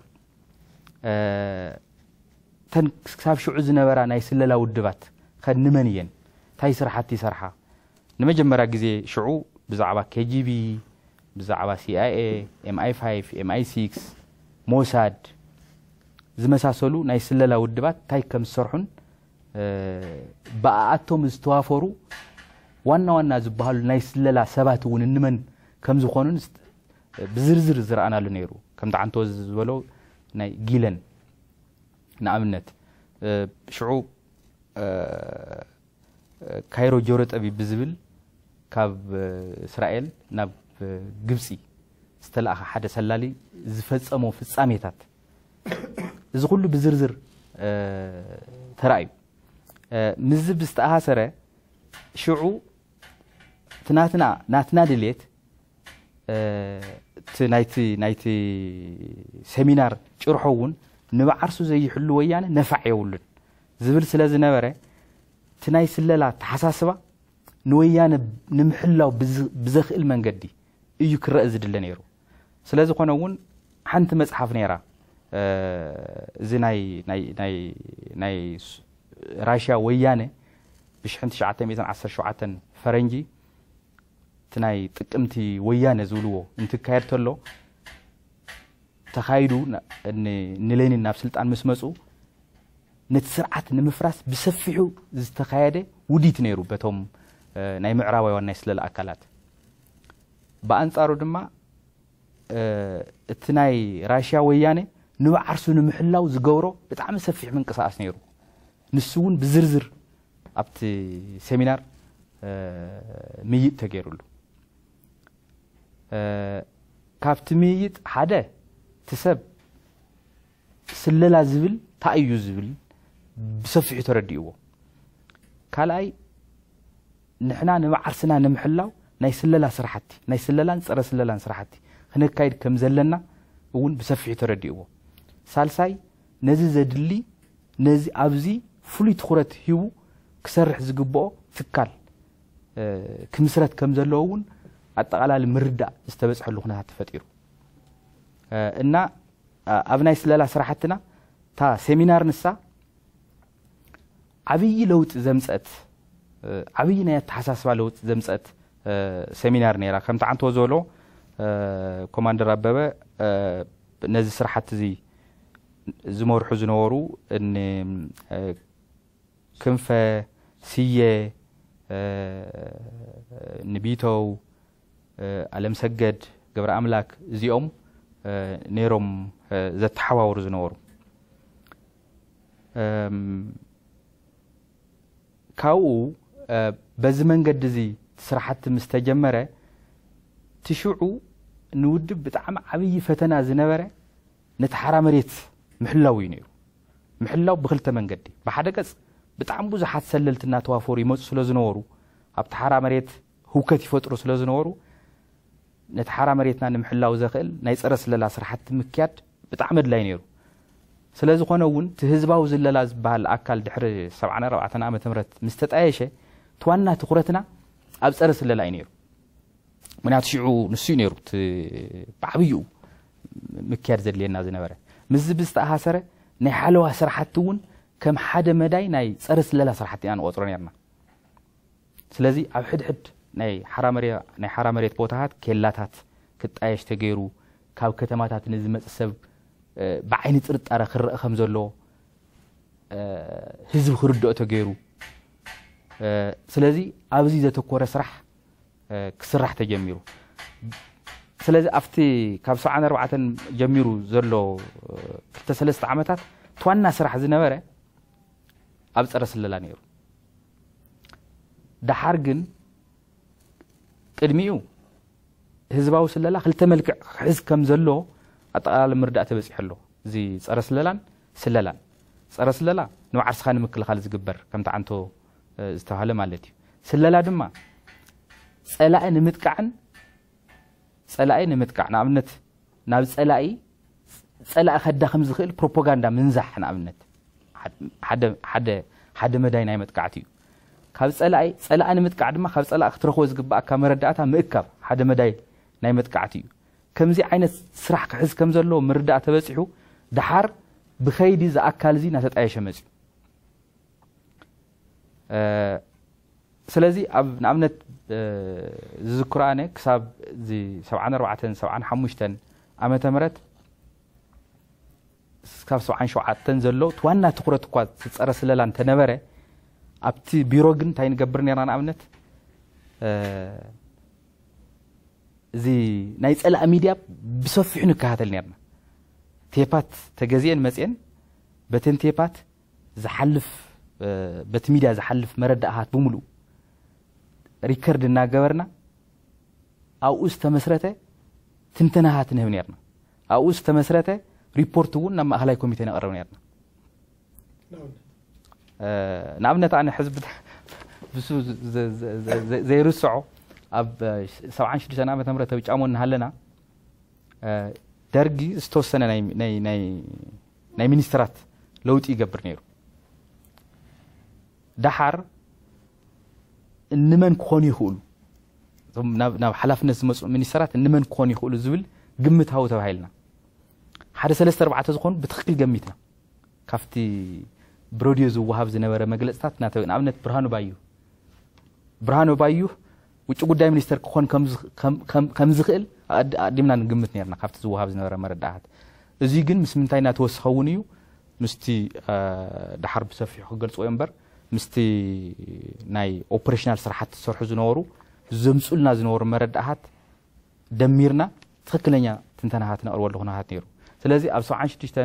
ተን ክሳብ ሽዑ ዝነበራ ናይ ስለላ ውድባት ከ ንመን እየን እንታይ ስራሕቲ ይሰርሓ ንመጀመርያ ግዜ ሽዑ ብዛዕባ ኬጂቢ ብዛዕባ ሲኣይኤ ኤምኣይ 5 ኤምኣይ 6 ሞሳድ ዝመሳሰሉ ናይ ስለላ ውድባት እንታይ ከም ዝሰርሑን ብኣኣቶም ዝተዋፈሩ ዋና ዋና ዝበሃሉ ናይ ስለላ ሰባት እውን እንመን ከም ዝኾኑን ብዝርዝር ዝረኣናሉ ነይሩ ከምቲ ዓንተ ዝበሎ ናይ ጊለን ንኣብነት ሽዑ ካይሮ ጆሮ ጠቢብ ብዝብል ካብ እስራኤል ናብ ግብፂ ዝተለኣኸ ሓደ ሰላሊ ዝፈፀሞ ፍፃሜታት እዚ ኩሉ ብዝርዝር ተራእዩ ምዝ ብዝተኣሃሰረ ሽዑ ትናትና ናትና ድሌት እቲ ናይቲ ሰሚናር ጭርሖ እውን ንባዓርሱ ዘይሕሉ ወያነ ነፋዕ የብሉን ዝብል ስለ ዝነበረ እቲ ናይ ስለላ ተሓሳስባ ንወያነ ንምሕላው ብዘኽእል መንገዲ እዩ ክረአ ዝድለ ነይሩ ስለ ዝኾነ እውን ሓንቲ መፅሓፍ ነይራ እዚ ናይ ራሽያ ወያነ ብ1917 ፈረንጂ እቲ ናይ ጥቅምቲ ወያነ ዝብልዎ እንትካየድ ከሎ ተኻይዱ ንሌኒን ናብ ስልጣን ምስ መፁ ነቲ ስርዓት ንምፍራስ ብሰፊሑ ዝተካየደ ውዲት ነይሩ በቶም ናይ ምዕራባውያን ናይ ስለላ ኣካላት ብኣንጻሩ ድማ እቲ ናይ ራሽያ ወያነ ንባዓርሱ ንምሕላው ዝገብሮ ብጣዕሚ ሰፊሕ ምንቅስቃስ ነይሩ ንሱ እውን ብዝርዝር ኣብቲ ሴሚናር ምይጥ ተገይሩሉ ካብቲ ምይይጥ ሓደ እቲ ሰብ ስለላ ዝብል እንታይ እዩ ዝብል ብሰፊሑ ተረዲእዎ ካልኣይ ንሕና ንመዓርስና ንምሕላው ናይ ስለላ ስራሕቲ ናይ ስለላን ፀረ ስለላን ስራሕቲ ክነካይድ ከም ዘለና እውን ብሰፊሑ ተረዲእዎ ሳልሳይ ነዚ ዘድሊ ነዚ ኣብዚ ፍሉይ ትኩረት ሂቡ ክሰርሕ ዝግብኦ ትካል ክምስረት ከም ዘለዎ እውን ኣጠቃላሊ ምርዳእ ዝተበፅሐሉ ኩነታት ተፈጢሩ እና ኣብ ናይ ስለላ ስራሕትና እታ ሴሚናር ንሳ ዓብይ ለውጥ ዘምፀት ዓብይ ናይ ኣተሓሳስባ ለውጥ ዘምፀት ሰሚናር ነራ ከምቲ ዓንትዎ ዘሎ ኮማንደር ኣበበ ነዚ ስራሓት እዚ ዝመርሑ ዝነበሩ ክንፈ ስየ ንቢተው ኣለም ሰገድ ገብረ ኣምላክ እዚኦም ነይሮም ዘተሓባብሩ ዝነበሩ كاو بزمن قدزي سرحت مستجمرة تشعو نود بتعم عبي فتنا زنبرة نتحرى مريت محلو ينيرو محلو بغلت من قدي بحدا قز بتعم بوزا حد سللت وافوري موت سلزنورو ابتحرى مريت هوكتي فترو سلوزنورو نتحرى مريتنا نمحلو زخل نيس ارسل لا سرحت مكياد بتعمد لينيرو ስለ ዝኾነ እውን እቲ ህዝባዊ ዝለላ ዝበሃል ኣካል ድሕሪ 74 ዓመተ ምህረት ምስ ተጣየሸ እቲ ዋና ትኩረትና ኣብ ፀረ ስለላ እዩ ነይሩ ምክንያቱ ሽዑ ንሱ እዩ ነይሩ እቲ ብዓብይኡ ምክያድ ዘድልየና ዝነበረ ምዝ ብዝተኣሃሰረ ናይ ሓለዋ ስራሕቲ እውን ከም ሓደ መዳይ ናይ ፀረ ስለላ ስራሕቲ ኢና ንቆፅሮ ነርና ስለዚ ኣብ ሕድሕድ ናይ ሓራ መሬት ቦታታት ኬላታት ክጣየሽ ተገይሩ ካብ ከተማታት ንዝመፅእ ሰብ ብዓይኒ ጥርጣረ ክረአ ከም ዘለዎ ህዝቢ ክርድኦ ተገይሩ ስለዚ ኣብዚ ዘተኮረ ስራሕ ክስራሕ ተጀሚሩ ስለዚ ኣብቲ ካብ 74 ጀሚሩ ዘሎ 23 ዓመታት ትዋና ስራሕ ዝነበረ ኣብ ፀረ ስለላ ነይሩ ድሓር ግን ቅድሚኡ ህዝባዊ ስለላ ክልተ መልክዕ ክሕዝ ከም ዘለዎ ኣጠቃላሊ ምርዳእ ተበፂሑ ኣሎ እዚ ፀረ ስለላን ስለላን ፀረ ስለላ ንባዓርስኻ ንምክልኻል ዝግበር ከምቲ ዓንቶ ዝተባሃለ ማለት እዩ ስለላ ድማ ፀላኢ ንምጥቃዕን ፀላኢ ንምጥቃዕ ንኣብነት ናብ ፀላኢ ፀላኢ ከዳኽም ዝኽእል ፕሮፓጋንዳ ምንዛሕ ንኣብነት ሓደ መዳይ ናይ መጥቃዕቲ እዩ ካብ ፀላኢ ፀላኢ ንምጥቃዕ ድማ ካብ ፀላኢ ክትረኽቦ ዝግባእካ መረዳእታ ምእካብ ሓደ መዳይ ናይ መጥቃዕቲ እዩ ከምዚ ዓይነት ስራሕ ክሕዝ ከም ዘለዎ ምርዳእ ተበፂሑ ድሓር ብኸይዲ ዝኣካል እዚ እናተጣየሸ መፅኡ ስለዚ ኣብ ንኣብነት ዝዝክራኣነ ክሳብ 74 75 ዓመተ ምህረት ካብ 77 ዘሎ እቲ ዋና ትኩረት እኳ ዝፀረ ስለላ እንተነበረ ኣብቲ ቢሮ ግን እንታይ ንገብር ነርና ንኣብነት እዚ ናይ ፀላእ ሚድያ ብሰፊሑ ንከሃተል ነርና ቴፓት ተገዚአን መፅአን በተን ቴፓት ዝሓልፍ በቲ ሚድያ ዝሓልፍ መረዳእሃት ብምሉእ ሪከርድ እናገበርና ኣብኡ ዝተመስረተ ትንተናሃት ንህብ ነርና ኣብኡ ዝተመስረተ ሪፖርት እውን ናብ ማእኸላይ ኮሚቴ ነቕርብ ነርና ንኣብነት ኣነ ሕዝቢ ብሱ ዘይርስዖ ኣብ 70 ዓ ም ተብጫሞ እናሃለና ደርጊ ዝተወሰነ ናይ ሚኒስትራት ለውጢ ይገብር ነይሩ ዳሓር እንመን ክኾኑ ይኽእሉ ናብ ሓላፍነት ዝመፁ ሚኒስትራት እንመን ክኾኑ ይኽእሉ ዝብል ግምታዊ ተባሂልና ሓደ ሰለስተ ኣርባዕተ ዝኾኑ ብትኽክል ገሚትና ካብቲ ብሮድዮ ዝወሃብ ዝነበረ መግለፅታት ንኣብነት ብርሃኑ ባዩ ብርሃኑ ባዩ ውጭ ጉዳይ ሚኒስተር ክኾን ከም ዝኽእል ኣዲምና ንግምት ነርና ካብቲ ዝወሃብ ዝነበረ መረዳእት እዚ ግን ምስ ምንታይ እናተወስኸ እውን እዩ ምስቲ ድሓር ብሰፊሑ ክገልፅዎ እምበር ምስቲ ናይ ኦፕሬሽናል ስራሓት ዝሰርሑ ዝነበሩ ዘምፅልና ዝነበሩ መረዳእሃት ደሚርና ትክክለኛ ትንተናሃት ነቅርበሉ ኩነታት ነይሩ ስለዚ ኣብ 76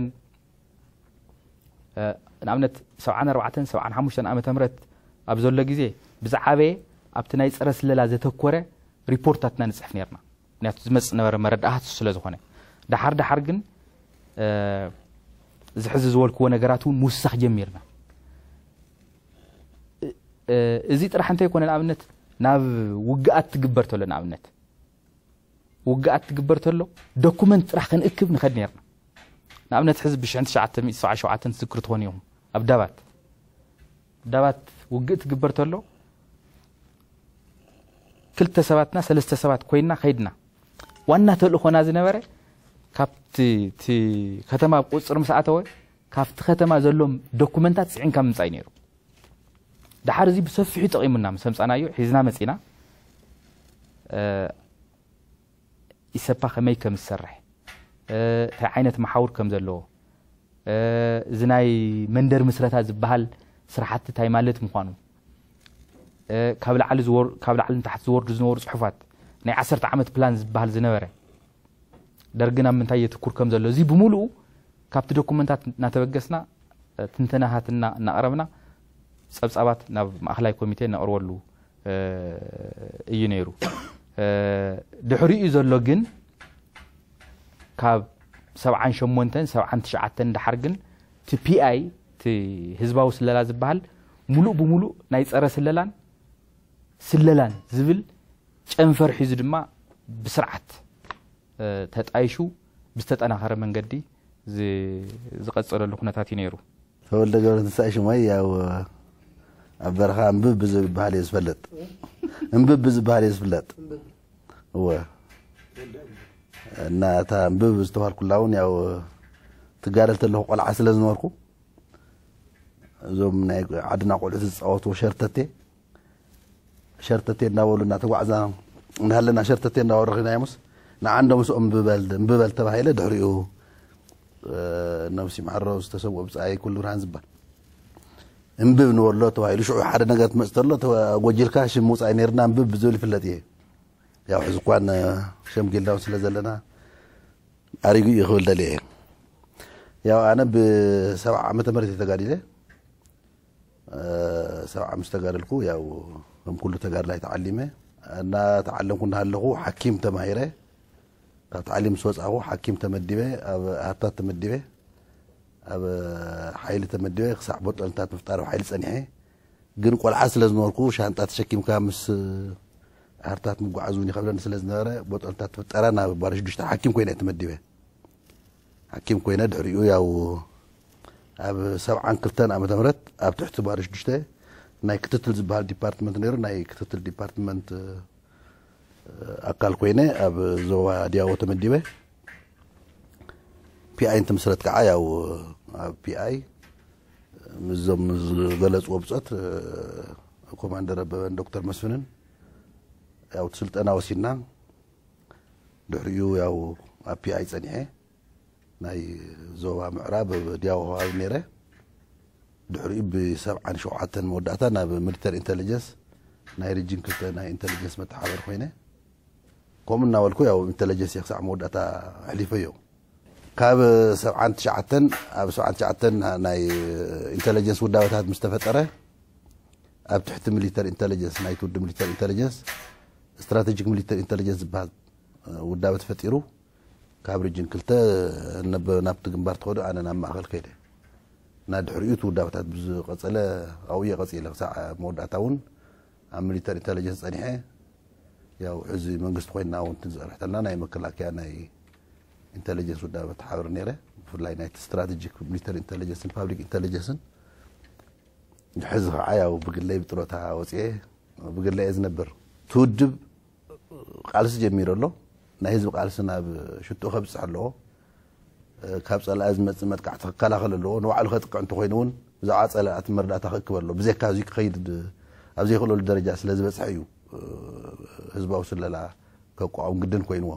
ንኣብነት 74 75 ዓመተ ምህረት ኣብ ዘሎ ግዜ ብዛዕበየ ابتنا يصير سلالة ذات كورة ريبورتاتنا نصف نيرنا نعتزمس نور مرد أحد سلالة زخنة دحر دحرجن أه زحز زوال كونا جراتو مسخ جميرنا زيت راح نتي كون الأمنت ناف وقعت تجبرت ولا نامنت وقعت تجبرت له دوكيمنت راح نأكل نخد نيرنا نامنت حزب بش عند شعات ميس عشوا عاتن سكرت هون يوم أبدابات دابات وقعت تجبرت له كلتا سباتنا سلستا سبات كوينا خيدنا وانا تلوخونا زنبري كابت تي ختما بقوص رمس عطوي كابت ختما زلوم دوكومنتات سعين كام مزاينيرو دحار زي بسفحي تقيمونا مسامس انا يو حيزنا مسينا اه اسبا خمي كم السرح اه عينة محاور كم زلو اه زناي مندر مسرات هذا بحال سرحات تايمالت مخانو ካብ ላዕሊ ንታሕቲ ዝወርዱ ዝነበሩ ፅሑፋት ናይ 1 ዓመት ፕላን ዝበሃል ዝነበረ ደርጊ ናብ ምንታይ የትኩር ከም ዘሎ እዚ ብምሉኡ ካብቲ ዶኩመንታት እናተበገስና ትንተናሃትና እናቕረብና ፀብፃባት ናብ ማእኸላይ ኮሚቴ ነቕርበሉ እዩ ነይሩ ድሕሪ እዩ ዘሎ ግን ካብ 78 79 ዳሓር ግን እቲ ፒኣይ እቲ ህዝባዊ ስለላ ዝበሃል ሙሉእ ብሙሉእ ናይ ፀረ ስለላን ስለላን ዝብል ጨንፈር ሒዙ ድማ ብስርዓት ተጣይሹ ብዝተጠናኸረ መንገዲ ዝቐፀለሉ ኩነታት እዩ ነይሩ ተወልደ ገብረትንሳኤ ሽሞይ ያው ኣብ በረኻ እምብብ ብዝበሃል እዩ ዝፈለጥ እምብብ ብዝበሃል እዩ ዝፍለጥ እወ እና እታ እምብብ ዝተባሃልኩላ እውን ያው ትጋደል ተለኹ ቆልዓ ስለ ዝነበርኩ እዞም ናይ ዓድና ቆልዑት ዝፃወትዎ ሸርተቴ ሸርተቴና በሉ እናተጓዕዛ እናሃለና ሸርተቴና ወረኺና ሙስ ንዓንዶ ምስኦ ምብበል ተባሂለ ድሕሪኡ ነብሲ ማሕሮ ዝተሰውኦ ብፃይ ኩሉ ብርሃን ዝበሃል እምብብ ንበሎ ተባሂሉ ሽዑ ሓደ ነገር ትመፅእ ተሎ ጎጂልካ ሽም ውፃኢ ነርና እምብብ ብዝብል ይፍለጥ እየ ያው ሕዚ እኳን ሸምጊልናውን ስለ ዘለና ኣሪጉ እዩ ክብል ደልየ እየ ያው ኣነ ብሰብዓ ዓመተ ምህረት የተጋዲለ ሰብዓ ምስ ተጋደልኩ ያው من كل تجار لا يتعلمه أنا تعلم كنا هالغو حكيم تماهيرة تعلم سوز أهو حكيم تمدبة أب هرتا تمدبة أب حيل تمدبة خس عبود أنت تفطر وحيل سنيه جنوك والعسل لازم نركو شان تتشكيم كامس هرتا مجو عزوني قبل نسل لازم نرى بود أنت تفطر أنا بارش دشت حكيم كوينة تمدبة حكيم كوينة دعري ويا و أب سبع عن كلتان أما تمرت أب تحت بارش دشته ናይ ክትትል ዝበሃል ዲፓርትመንት ነይሩ ናይ ክትትል ዲፓርትመንት ኣካል ኮይነ ኣብ ዞባ ድያቦ ተመዲበ ፒኣይ እንትምስረት ከዓ ያው ኣብ ፒኣይ ምዞም ዝገለፅዎ ብፀት ኮማንደር ኣበበን ዶክተር መስፍንን ያው ስልጠና ወሲድና ድሕሪኡ ያው ኣብ ፒኣይ ፀኒሐ ናይ ዞባ ምዕራብ ድያቦ ከባቢ ነረ دحري بسبعة شو حتى مودعتا ناب ميلتر انتليجنس ناي رجين كنت ناي انتليجنس متحاور خوينه قوم الناول كويا انتليجنس يخسع مودعتا حليفيو كاب سبعة تسعة أب سبعة تسعة تن انتليجنس وداوت هاد مستفترة أب تحت ميلتر انتليجنس ناي تود ميلتر انتليجنس استراتيجيك ميلتر انتليجنس بعد وداوت فتيرو كاب رجين نب نبت جنبار تقول أنا نام معقل كده ና ድሕሪኡ ቲ ውዳበታት ብዝቐፀለ ኣብኡ የ ቀፂለ ክሳዕ መወዳእታ እውን ኣብ ሚሊተር ኢንተለጀንስ ፀኒሐ ያው ሕዚ መንግስቲ ኮይንና እውን ትንዘርሕ ተለና ናይ መከላከያ ናይ ኢንተለጀንስ ውዳበ ተሓብር ነይረ ብፍላይ ናይቲ ስትራቴጂክ ሚሊተር ኢንተለጀንስን ፓብሊክ ኢንተለጀንስን ሕዚ ከዓ ያው ብግለይ ብጥሮታ ወፅአ ብግለይ እየ ዝነብር ትውድብ ቃልሲ ጀሚሩ ኣሎ ናይ ህዝቢ ቃልሲ ናብ ሽቶ ከብፅሕ ኣለዎ كاب صلاز مت مت كعت كلا خل اللو نوع الخط كعن تخينون زعات صلاة مرد أتاخ كبرلو بزيك كازيك خير أبزيك خلو الدرجة سلاز بس حيو حزب أو سلا لا كوكو أو جدن كوينوا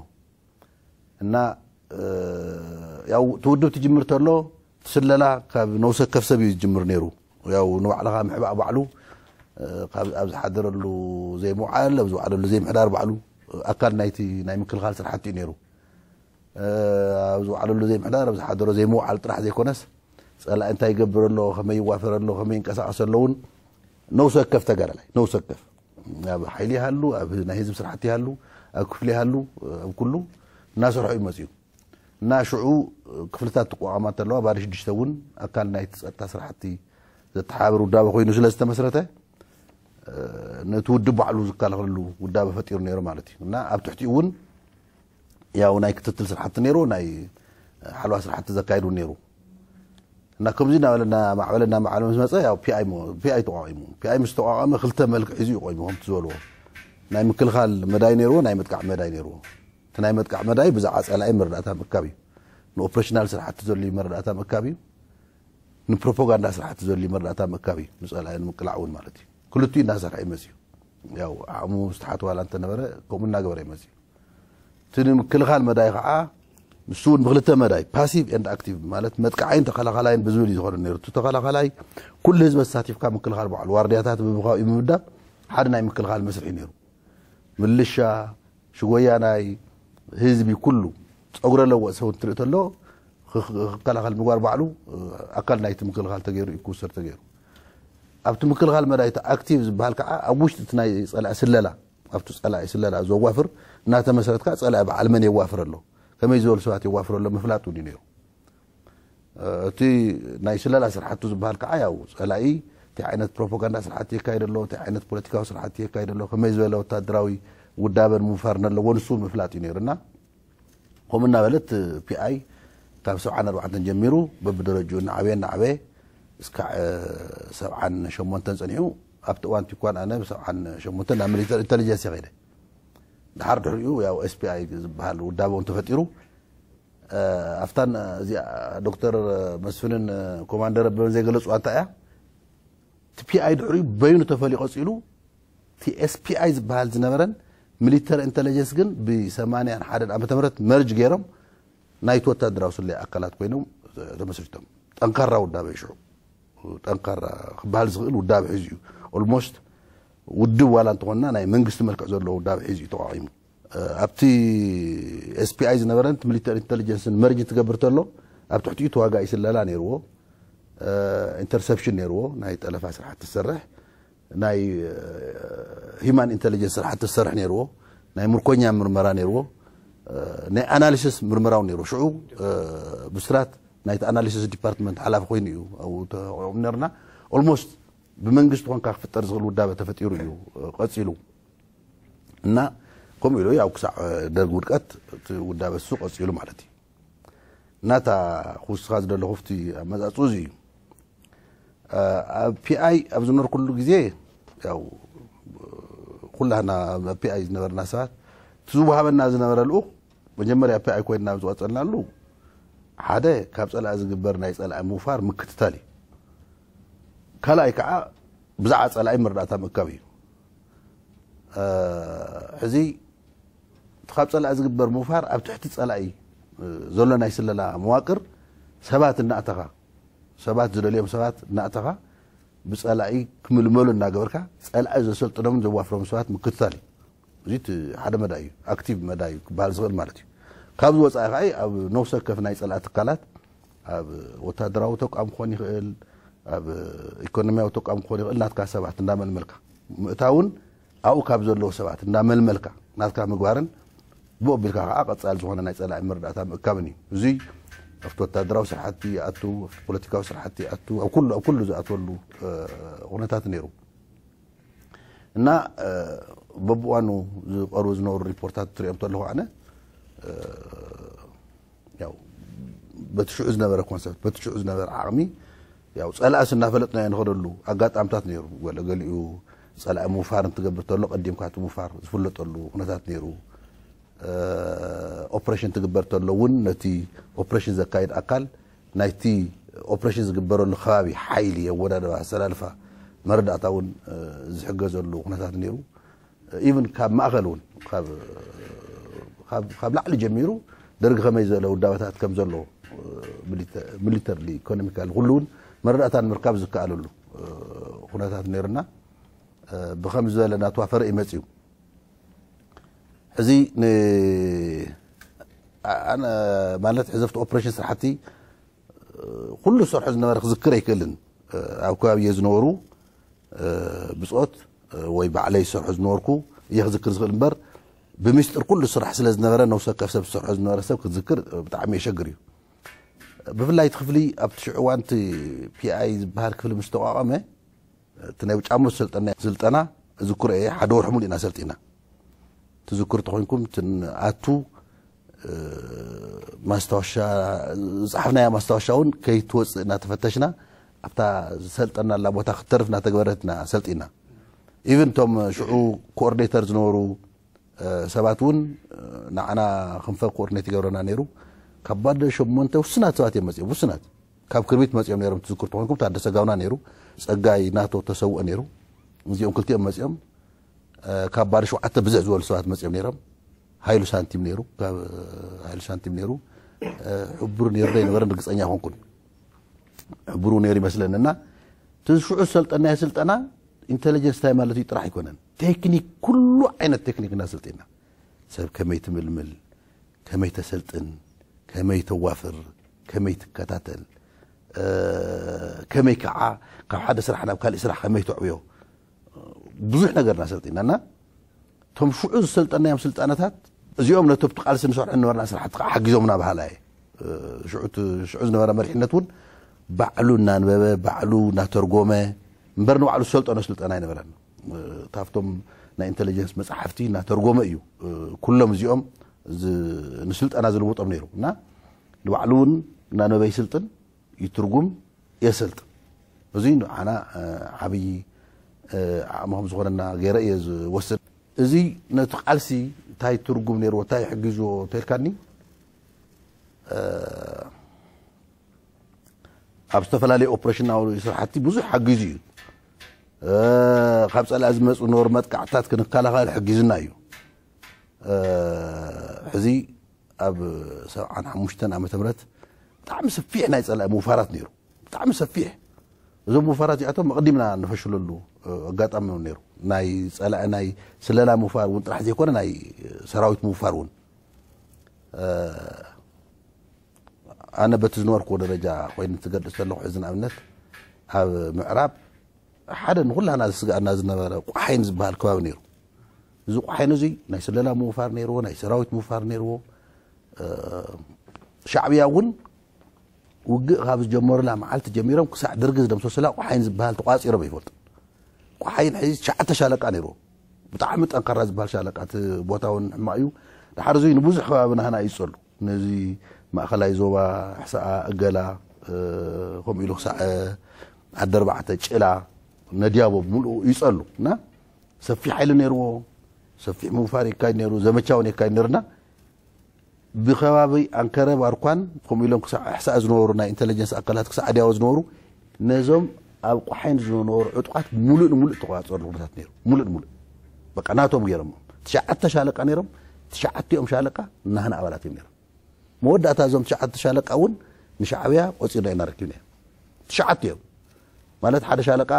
إن يا تودو تجمر ترلو سلا لا كاب نوسة كفسة بيجمر نيرو يا نوع على غام حبا بعلو قاب أبز حدر اللو زي معال أبز وعلو زي محدار بعلو أكل نايتي نايم كل خالص الحتي نيرو ኣብዚ ዋዕለሉ ዘይምዕዳር ኣብ ዝሓደሮ ዘይምውዓል ጥራሕ ዘይኮነስ ፀላእ እንታይ ይገብር ኣሎ ከመይ ይዋፈር ኣሎ ከመይ ይንቀሳቀስ ኣሎውን ነውሰከፍ ተጋዳላይ ነውሰከፍ ኣብ ሓይሊ ይሃሉ ኣብ ናይ ህዝቢ ስራሕቲ ይሃሉ ኣብ ክፍሊ ይሃሉ ኣብ ኩሉ እናሰርሑ እዩ መፅኡ እና ሽዑ ክፍልታት ተቋቋማ ኣለዋ ባለ ሽዱሽተ እውን ኣካል ናይቲ ፀጥታ ስራሕቲ ዘተሓባበር ውዳበ ኮይኑ ስለ ዝተመስረተ ነቲ ውድብ ባዕሉ ዝከላኸለሉ ውዳበ ፈጢሩ ነይሩ ማለት እዩ እና ኣብ ትሕቲኡ እውን ياو ناي كتتل سرحت نيرو ناي حلوة سرحت زكايرو نيرو ناكم زينا ولنا مع ولنا مع علم زمان صي أو بي أي مو بي أي تقايمو بي أي مستوى عام خلته ملك عزيز قايمو هم تزولو ناي مكل خال مداي نيرو ناي متقع مداي نيرو تناي متقع مداي بزع أسأل أي مرد أتام كابي نو أوبريشنال سرحت تزول لي مرد أتام كابي نو بروبوغاندا سرحت تزول لي مرد أتام كابي نسأل عن مكل عون مالتي كل تي ناس رح يمزيو ياو عمو استحات ولا أنت نبرة كومن ناقبر يمزيو እቲ ንምክልኻል መዳይ ከዓ ንሱ እውን ብክልተ መዳይ ፓሲቭ ኤንድ ኣክቲቭ ማለት መጥቃዓይን ተኸላኸላይን ብዝብል እዩ ዝኾነ ነይሩ እቲ ተኸላኸላይ ኩሉ ህዝቢ ኣሳቲፍካ ምክልኻል በዓል ዋርድያታት ብምኻብ እዩ ምምዳብ ሓደ ናይ ምክልኻል መስርሒ ነይሩ ምልሻ ሽጎያ ናይ ህዝቢ ኩሉ ፀጉረ ለወጥ ሰብ ትርኢ ተሎ ክከላኸል ምግባር ባዕሉ ኣካል ናይቲ ምክልኻል ተገይሩ እዩ ክውሰድ ተገይሩ ኣብቲ ምክልኻል መዳይ ኣክቲቭ ዝበሃል ከዓ ኣብ ውሽጢ እቲ ናይ ፀላእ ስለላ ኣብቲ ፀላእ ስለላ ዘዋፍር እናተመሰረትካ ፀላእ በዓል መን የዋፍር ኣሎ ከመይ ዝበሉ ሰባት የዋፍር ኣሎ ምፍላጥ እውን እዩ ነሩ እቲ ናይ ስለላ ስራሕቱ ዝበሃል ከዓ ያው ፀላኢ እንታይ ዓይነት ፕሮፓጋንዳ ስራሕቲ የካይደ ኣሎ እንታይ ዓይነት ፖለቲካዊ ስራሕቲ የካይደ ኣሎ ከመይ ዝበለ ወታደራዊ ውዳበን ምውፋር ነለዎ ንሱ ምፍላጥ እዩ ነይሩና ከምኡ እናበለት ፒኣይ ካብ 74 ጀሚሩ በብደረጅኡ ንዓበየ ንዓበየ እስካዕ 78 ፀኒዑ ኣብቲ እዋንቲ እኳን ኣነ ብ78 ናብ ሚሊተር ኢንተሊጀንስ ይኸይደ ድሓር ድሕሪኡ ያው ኤስፒኣይ ዝበሃል ውዳበ እውን ተፈጢሩ ኣብታን እዚኣ ዶክተር መስፍንን ኮማንደር ኣበበን ዘይገለፁ እንታይ እያ ቲፒኣይ ድሕሪኡ በይኑ ተፈልዩ ቀፂሉ እቲ ኤስፒኣይ ዝበሃል ዝነበረን ሚሊተሪ ኢንተለጀንስ ግን ብ81 ዓ ም መርጅ ገይሮም ናይቲ ወታደራዊ ስለይ ኣካላት ኮይኖም ተመስሪቶም ጠንካራ ውዳበ ይሽዑ ጠንካራ ክበሃል ዝኽእል ውዳበ ሒዙ እዩ ኦልሞስት ውድብ ዋላ እንተኾንና ናይ መንግስቲ መልክዕ ዘለዎ ውዳብ ሒዙ እዩ ተቋቂሙ ኣብቲ ኤስፒኣይ ዝነበረን ሚሊተር ኢንተሊጀንስን መርጅ ትገብር ተሎ ኣብ ትሕቲኡ ተዋጋኢ ስለላ ነይርዎ ኢንተርሰፕሽን ነይርዎ ናይ ጠለፋ ስራሕ ትሰርሕ ናይ ሂማን ኢንተሊጀንስ ስራሕ ትሰርሕ ነይርዎ ናይ ምርኮኛ ምርመራ ነይርዎ ናይ ኣናሊሲስ ምርመራ ነይሩ ሽዑ ብስራት ናይቲ ኣናሊሲስ ዲፓርትመንት ሓላፊ ኮይኑ እዩ ኣብኡ ተቆሙ ነርና ኦልሞስት ብመንግስቲ ኮንካ ክፍጠር ዝኽእል ውዳበ ተፈጢሩ እዩ ቀፂሉ እና ከምኡ ኢሉ ያው ክሳዕ ደርጊ ውድቀት እቲ ውዳበ እሱ ቀፂሉ ማለት እዩ እናታ ክውስኻ ዝደለ ክፍቲ ኣመፃፅኡ እዚ እዩ ኣብ ፒኣይ ኣብ ዝነር ኩሉ ግዜ ያው ኩላህና ኣብ ፒኣይ ዝነበርና ሰባት እቲ ዝወሃበና ዝነበረ ልኡክ መጀመርያ ፒኣይ ኮይንና ዝቆፀልናሉ ሓደ ካብ ፀላእ ዝግበር ናይ ፀላእ ምውፋር ምክትታል እዩ ካልኣይ ከዓ ብዛዕባ ፀላኢ መርዳእታ ምእካብ እዩ ሕዚ እቲ ካብ ፀላኢ ዝግበር ምውፋር ኣብ ትሕቲ ፀላኢ ዘሎ ናይ ስለላ መዋቅር ሰባት እናእተኻ ሰባት ዝደልዮም ሰባት እናእተኻ ብፀላኢ ክምልመሉ እናገበርካ ፀላኢ ዘሰልጥኖምን ዘዋፍሮም ሰባት ምክትታል እዩ እዚ ሓደ መዳ እዩ ኣክቲቭ መዳ እዩ ክበሃል ዝኽእል ማለት እዩ ካብዚ ወፃኢ ከዓ ኣብ ነውሰከፍ ናይ ፀላኢ ትካላት ኣብ ወታደራዊ ተቋም ክኾን ይኽእል ኣብ ኢኮኖሚያዊ ተቋም ክኾን ይኽእል ናትካ ሰባት እንዳመልመልካ ምእታውን ኣብኡ ካብ ዘለዎ ሰባት እንዳመልመልካ ናትካ ምግባርን ብኡ ኣቢልካ ከዓ ቀፃል ዝኾነ ናይ ፀላኢ መርዳእታ ምእካብን እዩ እዙይ ኣብቲ ወታደራዊ ስራሕቲ ይኣቱ ኣብቲ ፖለቲካዊ ስራሕቲ ይኣቱ ኣብ ኩሉ ኣብ ኩሉ ዝኣትወሉ ኩነታት ነይሩ እና በብእዋኑ ዝቐርቡ ዝነበሩ ሪፖርታት ትሪኦም ተለኹ ኣነ ያው በቲ ሽዑ ዝነበረ ኮንሰፕት በቲ ሽዑ ዝነበረ ዓቕሚ ፀላእስ እናፈለጥና ንኸደሉ ኣጋጣምታት ነይሩ ገሊኡ ፀላእ ምውፋር እንትገብር ተሎ ቀዲምካ ምውፋር ዝፍለጠሉ ኩነታት ነይሩ ኦፕሬሽን ትግበር ተሎ እውን ነቲ ኦፕሬሽን ዘካይድ ኣካል ናይቲ ኦፕሬሽን ዝግበረሉ ከባቢ ሓይሊ ኣወዳድባ ኣሰላልፋ መረዳእታ እውን ዝሕገዘሉ ኩነታት ነይሩ ኢቨን ካብ ማእኸል እውን ካብ ላዕሊ ጀሚሩ ደርጊ ከመይ ዝበለ ውዳበታት ከም ዘሎ ሚሊተር ኢኮኖሚካል ኩሉ እውን መረዳእታ ንምርካብ ዝከኣለሉ ኩነታት ነርና ብከምዚ ዝበለ ናትዋ ፈርኢ መፅኡ ሕዚ ማለት ሕዘፍቲ ኦፕሬሽን ስራሕቲ ኩሉ ዝሰርሑ ዝነበረ ክዝክር ኣይክእልን ኣብ ከባቢ እየ ዝነበሩ ብፅኦት ወይ ባዕለይ ዝሰርሑ ዝነበርኩ እየ ክዝክር ዝኽእል እምበር ብምስጢር ኩሉ ስራሕ ስለ ዝነበረ ነውሰብ ከፍ ሰብ ዝሰርሖ ዝነበረ ሰብ ክዝክር ብጣዕሚ የሸግር እዩ ብፍላይ እቲ ክፍሊ ኣብቲ ሽዑ እዋንቲ ፒኣይ ዝበሃል ክፍሊ ምስ ተቋቐመ እቲ ናይ ውጫሞ ዝሰልጠና ስልጠና ዝኩረ እየ ሓደ ወርሒ ሙሉእ ኢና ሰልጢና ትዝኩር ተኮይንኩም ኣቱ ማስታወሻ ዝፅሓፍናያ ማስታወሻ እውን ከይትወፅእ እናተፈተሽና ኣብታ ዝሰልጠናላ ቦታ ክተርፍ እናተገበረትና ሰልጢና ኢቨን እቶም ሽዑ ኮኦርዲኔተር ዝነበሩ ሰባት እውን ንዓና ክንፈ ኮኦርዲኔት ይገብረና ነይሩ ካብ ደ ሸሞንተ ውስናት ሰባት እዮም መፅኦም ውስናት ካብ ቅድሚት መፅኦም ነሮም ትዝክር ትኾንኩም ታደሰ ጋብና ነይሩ ፀጋይ ናቶ ተሰውኦ ነይሩ እዚኦም ክልቲኦም መፅኦም ካብ ባደ ሸውዓተ ብዝዕ ዝበሉ ሰባት መፅኦም ነይሮም ሃይሉ ሳንቲም ነይሩ ካብ ሃይሉ ሳንቲም ነይሩ ሕቡር ነይሩ ዶ ይነበረን ርግፀኛ ኮንኩን ሕቡሩ ነይሩ ይመስለኒና እቲ ሽዑ ዝሰልጠና ስልጠና ኢንተለጀንስ እንታይ ማለት እዩ ጥራሕ ኣይኮነን ቴክኒክ ኩሉ ዓይነት ቴክኒክ እናሰልጢና ሰብ ከመይ ትምልምል ከመይ ተሰልጥን كمي توافر كمي تكتاتل كمي كعا كم حد سرح نبكى سرح كمي تعبيه بزح نقرنا سرتي نانا تم شو عز سلطان يوم سلطانة تات زيوم نتوب تقال سمسوح انو ورنا سرح تقع حق زيومنا بهالاي شعوت شعوز نورا مرحنا تون بعلو نان بابا بعلو ناتور قومة مبرنو أنا السلطان أنا اي نبرن تافتم نا انتليجنس مسحفتي ناتور ايو كلهم زيوم نسلت انا زلوط امنيرو نا لوعلون نانو بيسلطن يترجم يسلط زين أنا آه، عبي عمهم آه، صغرنا غير إيز وصل زي نتقالسي تاي ترجم نير وتاي حجزو تلكني آه، أبستفلا لي أوبريشن أو إسرحتي بزو حجزي خمسة لازم نور مات كعتات كنقالها الحجز نايو أه حزي اب سبعان حموشتن عمت امرت بتعم سفيح نايس على موفارات نيرو بتعم سفيح زو موفارات يعتو مقدمنا نفشلو اللو آه، قات امنو نيرو ناي سألا ناي سلالا موفار ونت راح زيكونا ناي سراويت موفارون أه انا بتزنور كو درجة وين تقدر تسلو حزن امنت اب معراب حدا نقول انا سقى انا زنبار حينز بهالكواب نيرو زو حينزي ناي سلالا موفار نيرو ناي سراويت موفار نيرو ሻዕብያ እውን ውግእ ካብ ዝጀመሩላ መዓልቲ ጀሚሮም ክሳዕ ድርጊ ዝደምሰሱላ ቋሓይን ዝበሃል ተቋፂሮም ኣይፈልጡ ቋሓይን ሕዚ ሸዓተ ሻለቃ ነይሩ ብጣዕሚ ጠንካራ ዝበሃል ሻለቃ እቲ ቦታ እውን ሕማቅ እዩ ድሓር እዙ ንብዙሕ ከባቢ ናህና ይፀሉ ነዚ ማእኸላይ ዞባ ሕሳኣ እገላ ከምኡ ኢሉ ክሳዕ ዓደርባዕተ ጭላ ነዲያቦ ብምሉእ ይፀሉ እና ሰፊሕ ሓይሊ ነይርዎ ሰፊሕ ምውፋር የካይድ ነይሩ ዘመቻ እውን የካይድ ነይሩና ብከባቢ ኣንከረ ባርኳን ከምኡ ኢሎም ክሳዕ ሕሳእ ዝነበሩ ናይ ኢንተለጀንስ ኣካላት ክሳዕ ኣድያዊ ዝነበሩ ነዞም ኣብ ቋሓይን ዝነበሩ ዕጡቃት ሙሉእ ንሙሉእ ተቆፃፀሩ ኩነታት ነይሩ ሙሉእ ንሙሉእ በቃ ናቶም ገይሮም ትሽዓተ ሻለቃ ነይሮም ትሽዓተኦም ሻለቃ ናህና ኣባላት እዮም ነይሮም መወዳእታ እዞም ትሽዓተ ሻለቃ እውን ንሻዕብያ ቆፂርና ኢና ረኪብና እዮም ትሽዓተ እዮም ማለት ሓደ ሻለቃ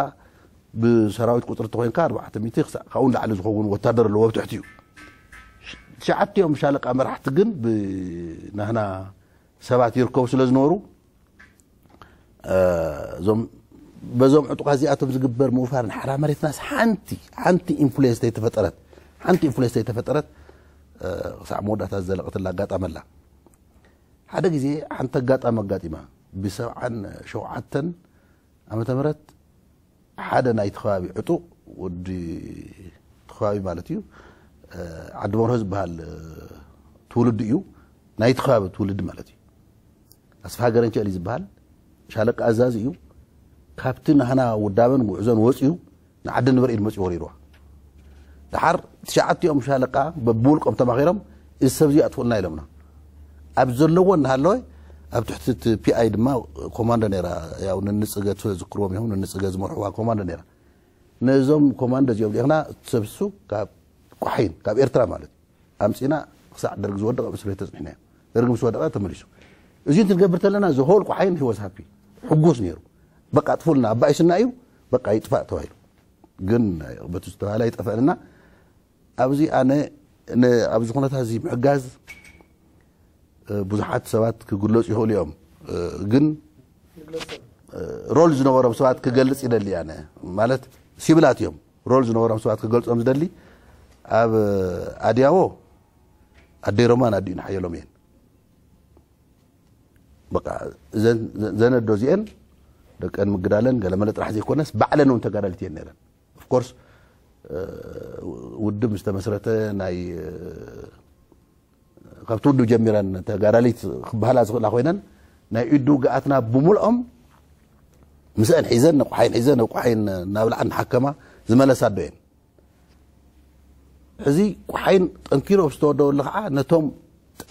ብሰራዊት ቁፅርቲ ኮይንካ 400 ካብኡ ንላዕሊ ዝኸውን ወታደር ኣለዎ ብትሕቲ እዩ ትሽዓተዮም ሻለቃ መራሕቲ ግን ብናህና ሰባት ይርከቡ ስለ ዝነበሩ እዞም በዞም ዕጡቃ እዚኣቶም ዝግበር ምውፋር ንሓራ መሬትናስ ሓንቲ ሓንቲ ኢንፍሉንስ ተይተፈጠረት ሓንቲ ኢንፍሉንስ ተይተፈጠረት ክሳዕ መወዳእታ ዝዘለቐትላ ኣጋጣሚ ኣላ ሓደ ግዜ ሓንቲ ኣጋጣሚ ኣጋጢማ ብሰብዓን ሸውዓተን ዓመተ ምህረት ሓደ ናይቲ ከባቢ ዕጡቕ ወዲ እቲ ከባቢ ማለት እዩ ዓዲ በርሆ ዝበሃል ትውልድ እዩ ናይቲ ከባቢ ትውልድ ማለት እዩ ኣስፋ ገረንቸል ዝበሃል ሻለቃ ኣዛዚ እዩ ካብቲ ናህና ውዳበን ጉዕዞን ወፅኡ ንዓዲ ንበር ኢድ መፅኡ ወሪርዋ ድሓር ትሽዓትኦም ሻለቃ በብውልቆም ተማኺሮም እዚ ሰብዚ ኣጥፍኡልና ኢሎምና ኣብ ዘለዎ እናሃለወይ ኣብ ትሕቲ እቲ ፒኣይ ድማ ኮማንዶ ራ ንንፅገ ዝክርቦም እዮም ንንፅገ ዝመርሕዋ ኮማንዶ ነራ ነዞም ኮማንዶ እዚኦም ዲኢክና ሰብሱ ካብ ቋሒን ካብ ኤርትራ ማለት እዩ ኣምፂና ክሳዕ ደርጊ ዝወደቀ ስለ ተፅኒሕና እዮም ደርጊ ምስ ወደቀ ተመሊሱ እዚ እንትንገብር ተለና ዝሆል ቋሒን ሂወት ሃፒ ሕጉስ ነይሩ በቃ ጥፉልና ኣባይስና እዩ በቃ ይጥፋእ ተባሂሉ ግን በቲ ዝተባሃለ ይጠፈአልና ኣብዚ ኣነ ኣብዚ ኩነታት እዚ ምሕጋዝ ብዙሓት ሰባት ክግለፁ ይኽእሉ እዮም ግን ሮል ዝነበሮም ሰባት ክገልፅ ይደሊ ኣነ ማለት ሲብላት እዮም ሮል ዝነበሮም ሰባት ክገልፆም ዝደሊ ኣብ ኣድያዎ ኣደይ ሮማን ኣዲኡ ሓየሎም እየን ዘነዶ እዚአን ደቀን ምግዳለን ገለመለ ጥራሕ ዘይኮነስ ባዕለን እውን ተጋዳሊት እየን ነረን ኣፍኮርስ ውድብ ዝተመስረተ ናይ ካብቲ ውድብ ጀሚረን ተጋዳሊት ክበሃላ ዝኽእላ ኮይነን ናይ ኢዱ ግኣትና ብምልኦም ምስአን ሒዘን ነቑሓይን ሒዘን ነቑሓይን ናብ ላዓ ንሓከማ ኣዶ እየን حزي قحين تنكيرو بستو دول لخا نتوم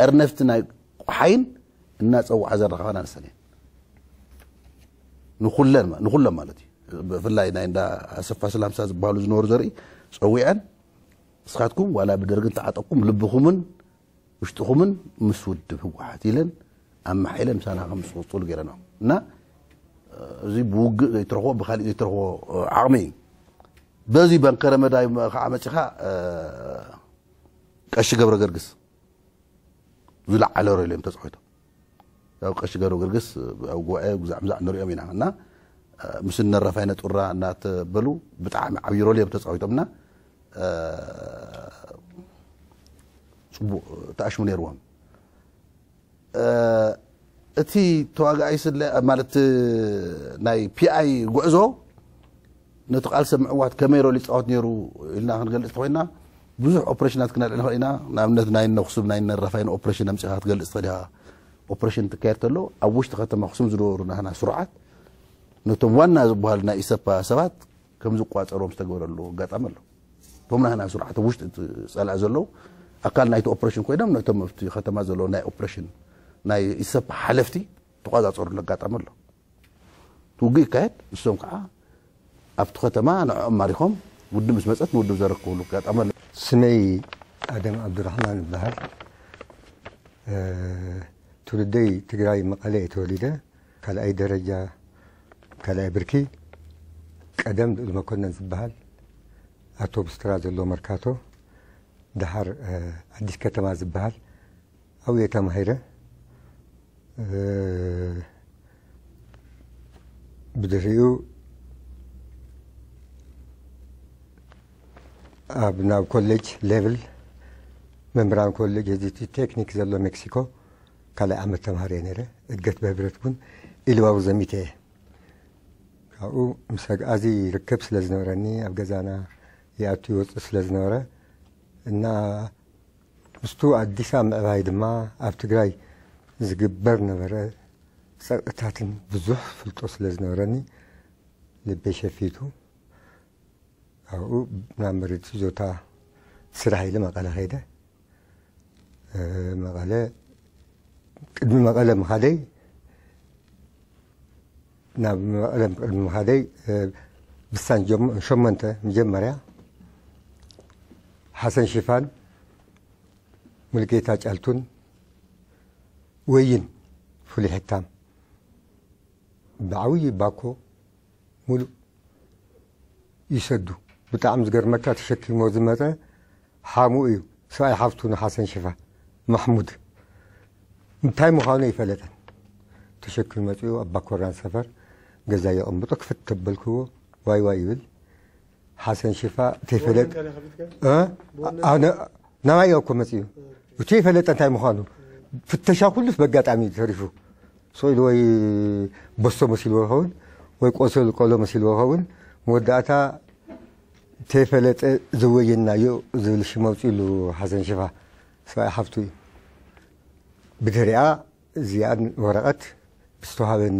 ارنفتنا قحين الناس او عزر رخانا نسلين نخلن ما نخلن مالتي فلاي ناين دا اسفا سلام ساز بالو زنور زري سويان سخاتكم ولا بدرجن تعاطكم لبخومن وشتخومن مسود بوحات يلن اما حيلا مسانا خمس وصول غيرنا نا زي بوغ يترخو بخالي يترخو عامي በዚ በንከረ መዳይ ከዓ መፅኻ ቀሺ ገብረ ገርግስ ዝለዓለ ረኢሉ እዮም ተፃሒቶም ኣብ ቀሺ ገብረ ገርግስ ኣብ ጉባኤ ጉዛዕምዛዕ ንሪኦም ኢና እና ምስ ነረፋይነ ጡራ እናተበሉ ብጣዕሚ ዓብዪ ሮል እዮም ተፃሒቶምና ፅቡቅ ተኣሽሙ ነይርዎም እቲ ተዋጋኣይ ስለ ማለት ናይ ፒኣይ ጉዕዞ ነቲ ቃልሲ ምዕዋት ከመይ ሮል ይፃወት ነይሩ ኢልና ክንገልፅ ተኮይንና ብዙሕ ኦፕሬሽናት ክነልዕ ንኽእል ኢና ንኣብነት ናይ ነክሱም ናይ ነረፋይን ኦፕሬሽን ኣምፅኻ ትገልፅ ትኽእል ኢኻ ኦፕሬሽን ትካየድ ከሎ ኣብ ውሽጢ ከተማ ኣክሱም ዝነበሩ ናህና ስሩዓት ነቶም ዋና ዝበሃል ናይ ኢሰፓ ሰባት ከም ዝቋፀሮም ዝተገብረሉ ኣጋጣሚ ኣሎ እቶም ናህና ስሩዓት ውሽጢ ፀላእ ዘለዉ ኣካል ናይቲ ኦፕሬሽን ኮይኖም ነቶም ኣብቲ ከተማ ዘለዉ ናይ ኦፕሬሽን ናይ ኢሰፓ ሓለፍቲ ተቋፃፀሩሉ ኣጋጣሚ ኣሎ ትውግእ ይካየድ ንሶም ከዓ أبت ختما أنا أماريكم ود مسمات ود مزارك كله كات أمر سمي آدم عبد الرحمن الظهر تولدي تقرأي مقالة تولدة على أي درجة على بركي قدم لما كنا نزبهال أتوب استراز اللو مركاتو دهار عديس كتما زبهال أو يتام هيرة بدريو ኣብ ናብ ኮሌጅ ሌቭል መምህራን ኮሌጅ እዚ ቴክኒክ ዘሎ ሜክሲኮ ካልኣይ ዓመት ተምሃር እየ ነረ እገት ብህብረት እውን ኢልባቡ ዘሚተ እየ ካብኡ ምስ ኣዚ ርክብ ስለ ዝነበረኒ ኣብ ገዛና ይኣቱ ይወፅእ ስለ ዝነበረ እና ምስቱ ኣዲስ ምዕባይ ድማ ኣብ ትግራይ ዝግበር ነበረ ፀቕታትን ብዙሕ ፍልጦ ስለ ዝነበረኒ ልበይ ሸፊቱ ኣብኡ ናብ መሬት ዞታ ስራሕ ኢለ መቐለ ከይደ መቐለ ቅድሚ መቐለ ምኻደይ ናብ መቐለ ቅድሚ ምኻደይ ብሳን ሸመንተ መጀመርያ ሓሰን ሽፋን ሙልጌታ ጫልቱን ወይን ፍሉይ ሕታም ብዓብይ ባኮ ሙሉእ ይሰዱ بتعم زجر مكة تشكي موزمتا حامو إيو سأي حفتون حسن شفا محمود متاي مخاني فلتا تشكي موزمتا أبا كوران سفر جزايا أمتك في التبلكو واي واي ويل حسن شفا تفلت أه؟ أنا نوايا أكون مزيو وشي فلتا تاي مخانو في التشاكل بقات عميد تعرفو سويل وي بصو مسيل وهون ويقوصل القولو مسيل وهون مودعتها ተይፈለጠ ዘወየናዮ ዝብል ሽም ኣውፅሉ ሓሰን ሽፋ ሰብኣይ ሓፍቱ እዩ ብድሕሪኣ እዚኣ ወረቐት ብዝተዋሃበኒ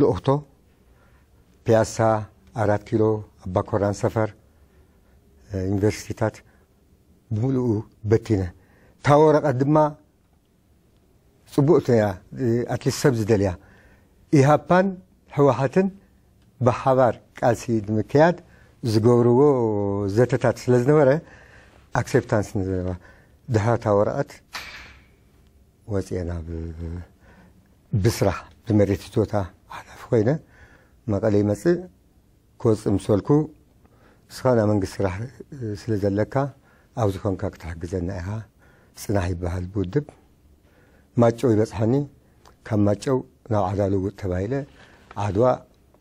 ልኦኽቶ ፒያሳ ኣራት ኪሎ ኣባኮራን ሰፈር ዩኒቨርሲቲታት ብምሉኡ በቲነ እታ ወረቐት ድማ ፅቡቕቲ እያ ኣትሊስት ሰብ ዝደልያ ኢሃፓን ህወሓትን ብሓባር ቃልሲ ንምክያድ ዝገብርዎ ዘተታት ስለ ዝነበረ ኣክሴፕታንስ ንዝረባ ድሃታ ወረቐት ወፅአ ናብ ብስራሕ ብመሬት ቶታ ሓላፊ ኮይነ መቐለ ይመፅእ ክወፅእ ምስበልኩ ንስኻ ናብ መንግስቲ ስራሕ ስለ ዘለካ ኣብዚ ኮንካ ክትሕግዘና ኢኻ ፅናሕ ይበሃል ብውድብ ማጨው ይበፅሐኒ ካብ ማጨው ናብ ዓዳ ልውጥ ተባሂለ ዓድዋ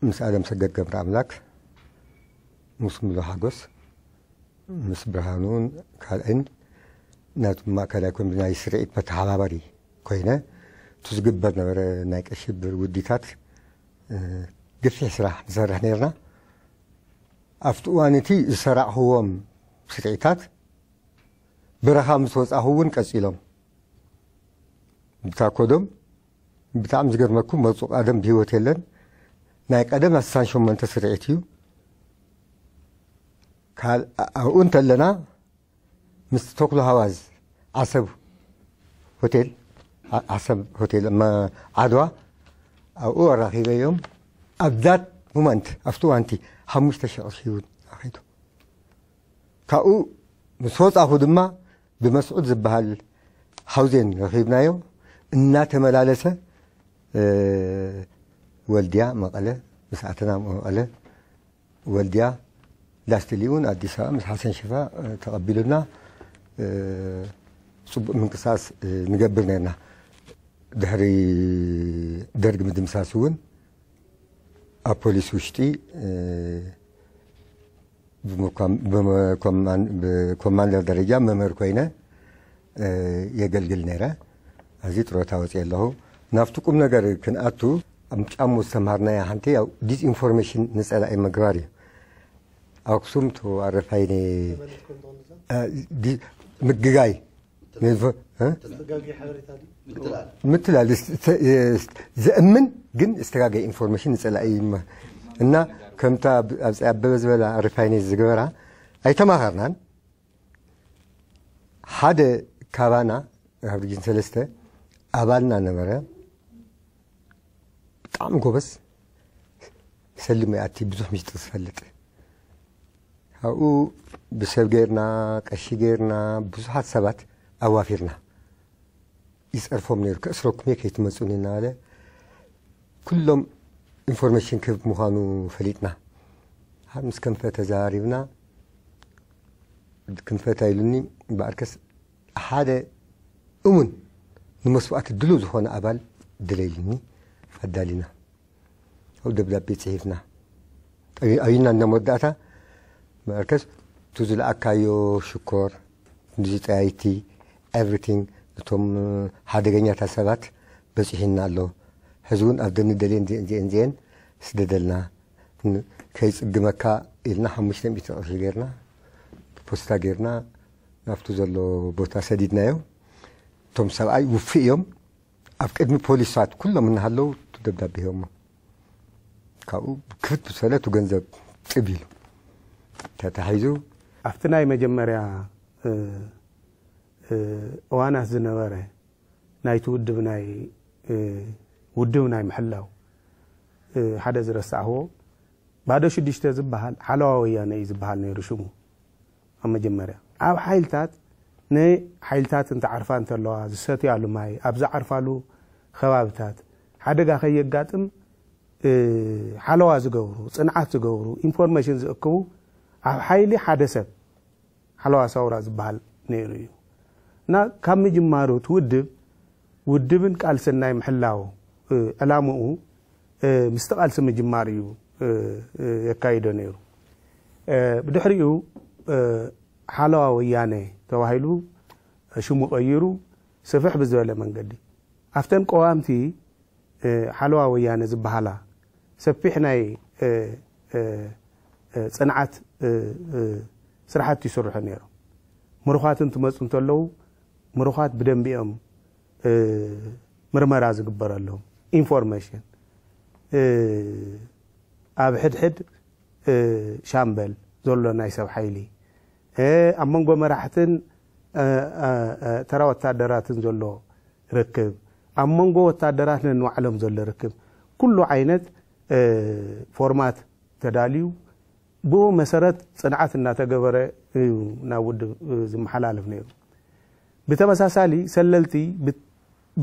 ምስ ኣደም ሰገድ ገብረ ኣምላክ ምስ ምሉ ሓጎስ ምስ ብርሃኑ እውን ካልእን ናቱ ማእከላይ ኮይኑ ናይ ስርዒት መተሓባበሪ ኮይነ እቲ ዝግበር ነበረ ናይ ቀሺ ውዲታት ግፊሕ ስራሕ ንሰርሕ ነርና ኣብቲ እዋን እቲ ዝሰራዕኽዎም ስርዒታት ብረኻ ምስ ወፃኹ እውን ቀፂሎም ብታኮዶም ብጣዕሚ ዝገርመኩም መፁ ቀደም ብሂወት የለን ናይ ቀደም 68 ስርዒት እዩ كال أنت لنا مستقل هواز عصب هوتيل عصب هوتيل ما عدوى أو أوراقي اليوم أبدات مومنت أفتو أنتي حمشت شعشيون أخيتو كأو مسوس أخذ ما بمسعود زبهال حوزين رخيبنا يوم إنا تملالسة أه والديا مقالة مساعتنا مقالة والديا ላስትሊ እውን ኣዲስ ኣበባ ምስ ሓሰን ሽፋ ተቐቢሉና ፅቡቅ ምንቅሳስ ንገብር ነርና ድሕሪ ደርጊ ምድምሳስ እውን ኣብ ፖሊስ ውሽጢ ብኮማንደር ደረጃ መምህር ኮይነ የገልግል ነይረ ኣዝ ጥሮታ ወፅእ ኣለኹ ናብቲ ቁም ነገር ክንኣቱ ኣብ ጫሙ ዝተምሃርናያ ሓንቲ ዲስኢንፎርሜሽን ንፀላኢ ምግባር እዩ ቶ አረፋይኔ ምግጋይ ምትላል ዘእምን ግን ዝተጋገ ኢንፎርሜሽን ንፀላ እዩ እና ከምታ ኣብ ኣበበ ዝበላ ሪፋይኔ ዝገበራ ኣይተማኸርናን ሓደ ካባና ኣብ ርጅን ሰለስተ ኣባልና ነበረ ብጣዕሚ ጎበዝ ሰሊሞ ይኣቲ ብዙሕ ምሽጢ ዝፈልጥ ኣብኡ ብሰብ ጌርና ቀሺ ጌርና ብዙሓት ሰባት ኣዋፊርና ይፀርፎም ነይሩ ክእስረኩም እየ ከይትመፁን እናበለ ኩሎም ኢንፎርሜሽን ክህብ ምዃኑ ፈሊጥና ሃ ምስ ክንፈ ተዛሪብና ክንፈታ ኢሉኒ በኣርከስ ሓደ እሙን ንመስዋእቲ ድሉ ዝኾነ ኣባል ድለይሉኒ ኣዳሊና ኣብ ደብዳቤ ፅሒፍና እና መወዳእታ መዕርከስ እቲ ዝለኣካዮ ሽኮር ንዚጠያይቲ ኤቭሪቲንግ ነቶም ሓደገኛታት ሰባት በፂሒና ኣሎ ሕዚ እውን ኣብ ደኒ ደሊ ዚአን ስደደልና ከይፅግመካ ኢልና ሓሙሽተ ሚእቲ ቅርሺ ጌርና ፖስታ ጌርና ናብቲ ዘሎ ቦታ ሰዲድናዮ እቶም ሰብኣይ ውፍእ እዮም ኣብ ቅድሚ ፖሊሳት ኩሎም እናሃለው ደብዳቤ ሂዮሞ ካብኡ ክፍት ብዝበለ ገንዘብ ጥብ ኢሉ ተታሒዙ ኣብቲ ናይ መጀመርያ እዋናት ዝነበረ ናይቲ ውድብ ናይ ውድብ ናይ ምሕላው ሓደ ዝረሳዕዎ ባዶ ሽዱሽተ ዝበሃል ሓለዋ ወያነ እዩ ዝበሃል ነይሩ ሽሙ ኣብ መጀመርያ ኣብ ሓይልታት ንሓይልታት እንተዓርፋ እንተለዋ ዝሰትያሉ ማይ ኣብ ዝዓርፋሉ ከባብታት ሓደጋ ከየጋጥም ሓለዋ ዝገብሩ ፅንዓት ዝገብሩ ኢንፎርሜሽን ዝእክቡ ኣብ ሓይሊ ሓደ ሰብ ሓለዋ ሳውራ ዝበሃል ነይሩ እዩ እና ካብ ምጅማሩ እቲ ውድብ ውድብን ቃልሲ ናይ ምሕላው ዕላሙኡ ምስቲ ቃልሲ ምጅማር እዩ የካይዶ ነይሩ ብድሕሪኡ ሓለዋ ወያነ ተባሂሉ ሽሙ ቀይሩ ስፍሕ ብዝበለ መንገዲ ኣብተን ቀዋምቲ ሓለዋ ወያነ ዝበሃላ ሰፊሕ ናይ ፅንዓት ስራሓቱ ይስርሑ ነይሮም ምሩኻት እንትመፁ እንተለዉ ምሩኻት ብደንቢኦም ምርመራ ዝግበረሎም ኢንፎርሜሽን ኣብ ሕድሕድ ሻምበል ዘሎ ናይ ሰብ ሓይሊ ኣብ መንጎ መራሕትን ተራ ወታደራትን ዘሎ ርክብ ኣብ መንጎ ወታደራት ነንባዕሎም ዘሎ ርክብ ኩሉ ዓይነት ፎርማት ተዳልዩ ብኡ መሰረት ፅንዓት እናተገበረ እዩ ናብ ውድብ ዝመሓላለፍ ነይሩ ብተመሳሳሊ ሰለልቲ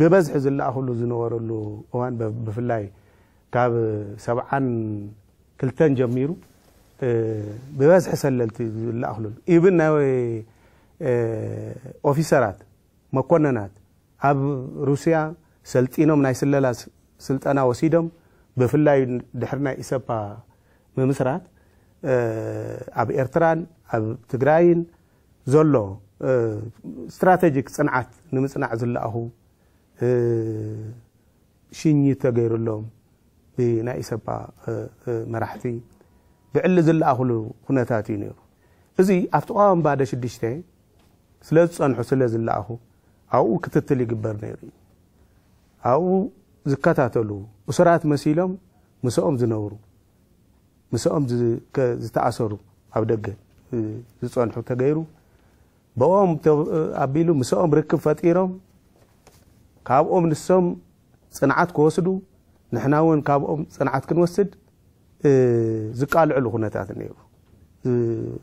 ብበዝሒ ዝለኣኽሉ ዝነበረሉ እዋን ብፍላይ ካብ ሰብዓን ክልተን ጀሚሩ ብበዝሒ ሰለልቲ ዝለኣኽሉ ኢብን ናይ ኦፊሰራት መኮነናት ኣብ ሩስያ ሰልጢኖም ናይ ስለላ ስልጠና ወሲዶም ብፍላይ ድሕሪ ናይ ኢሰፓ ምምስራት ኣብ ኤርትራን ኣብ ትግራይን ዘሎ ስትራቴጂክ ፅንዓት ንምፅናዕ ዝለኣኹ ሽኝት ተገይሩሎም ብናይ ኢሰፓ መራሕቲ ብዕሊ ዝለኣኽሉ ኩነታት እዩ ነይሩ እዚ ኣብቲ ቋዋም ባደ ሽዱሽተ ስለ ዝፀንሑ ስለ ዝለኣኹ ኣብኡ ክትትል ይግበር ነይሩ እዩ ኣብኡ ዝከታተሉ እሱራት መሲሎም ምስኦም ዝነብሩ ምስኦም ዝተኣሰሩ ኣብ ደገ ዝፀንሑ ተገይሩ ብኦም ኣቢሉ ምስኦም ርክብ ፈጢሮም ካብኦም ንሶም ፅንዓት ክወስዱ ንሕና እውን ካብኦም ፅንዓት ክንወስድ ዝቃልዕሉ ኩነታት ነይሩ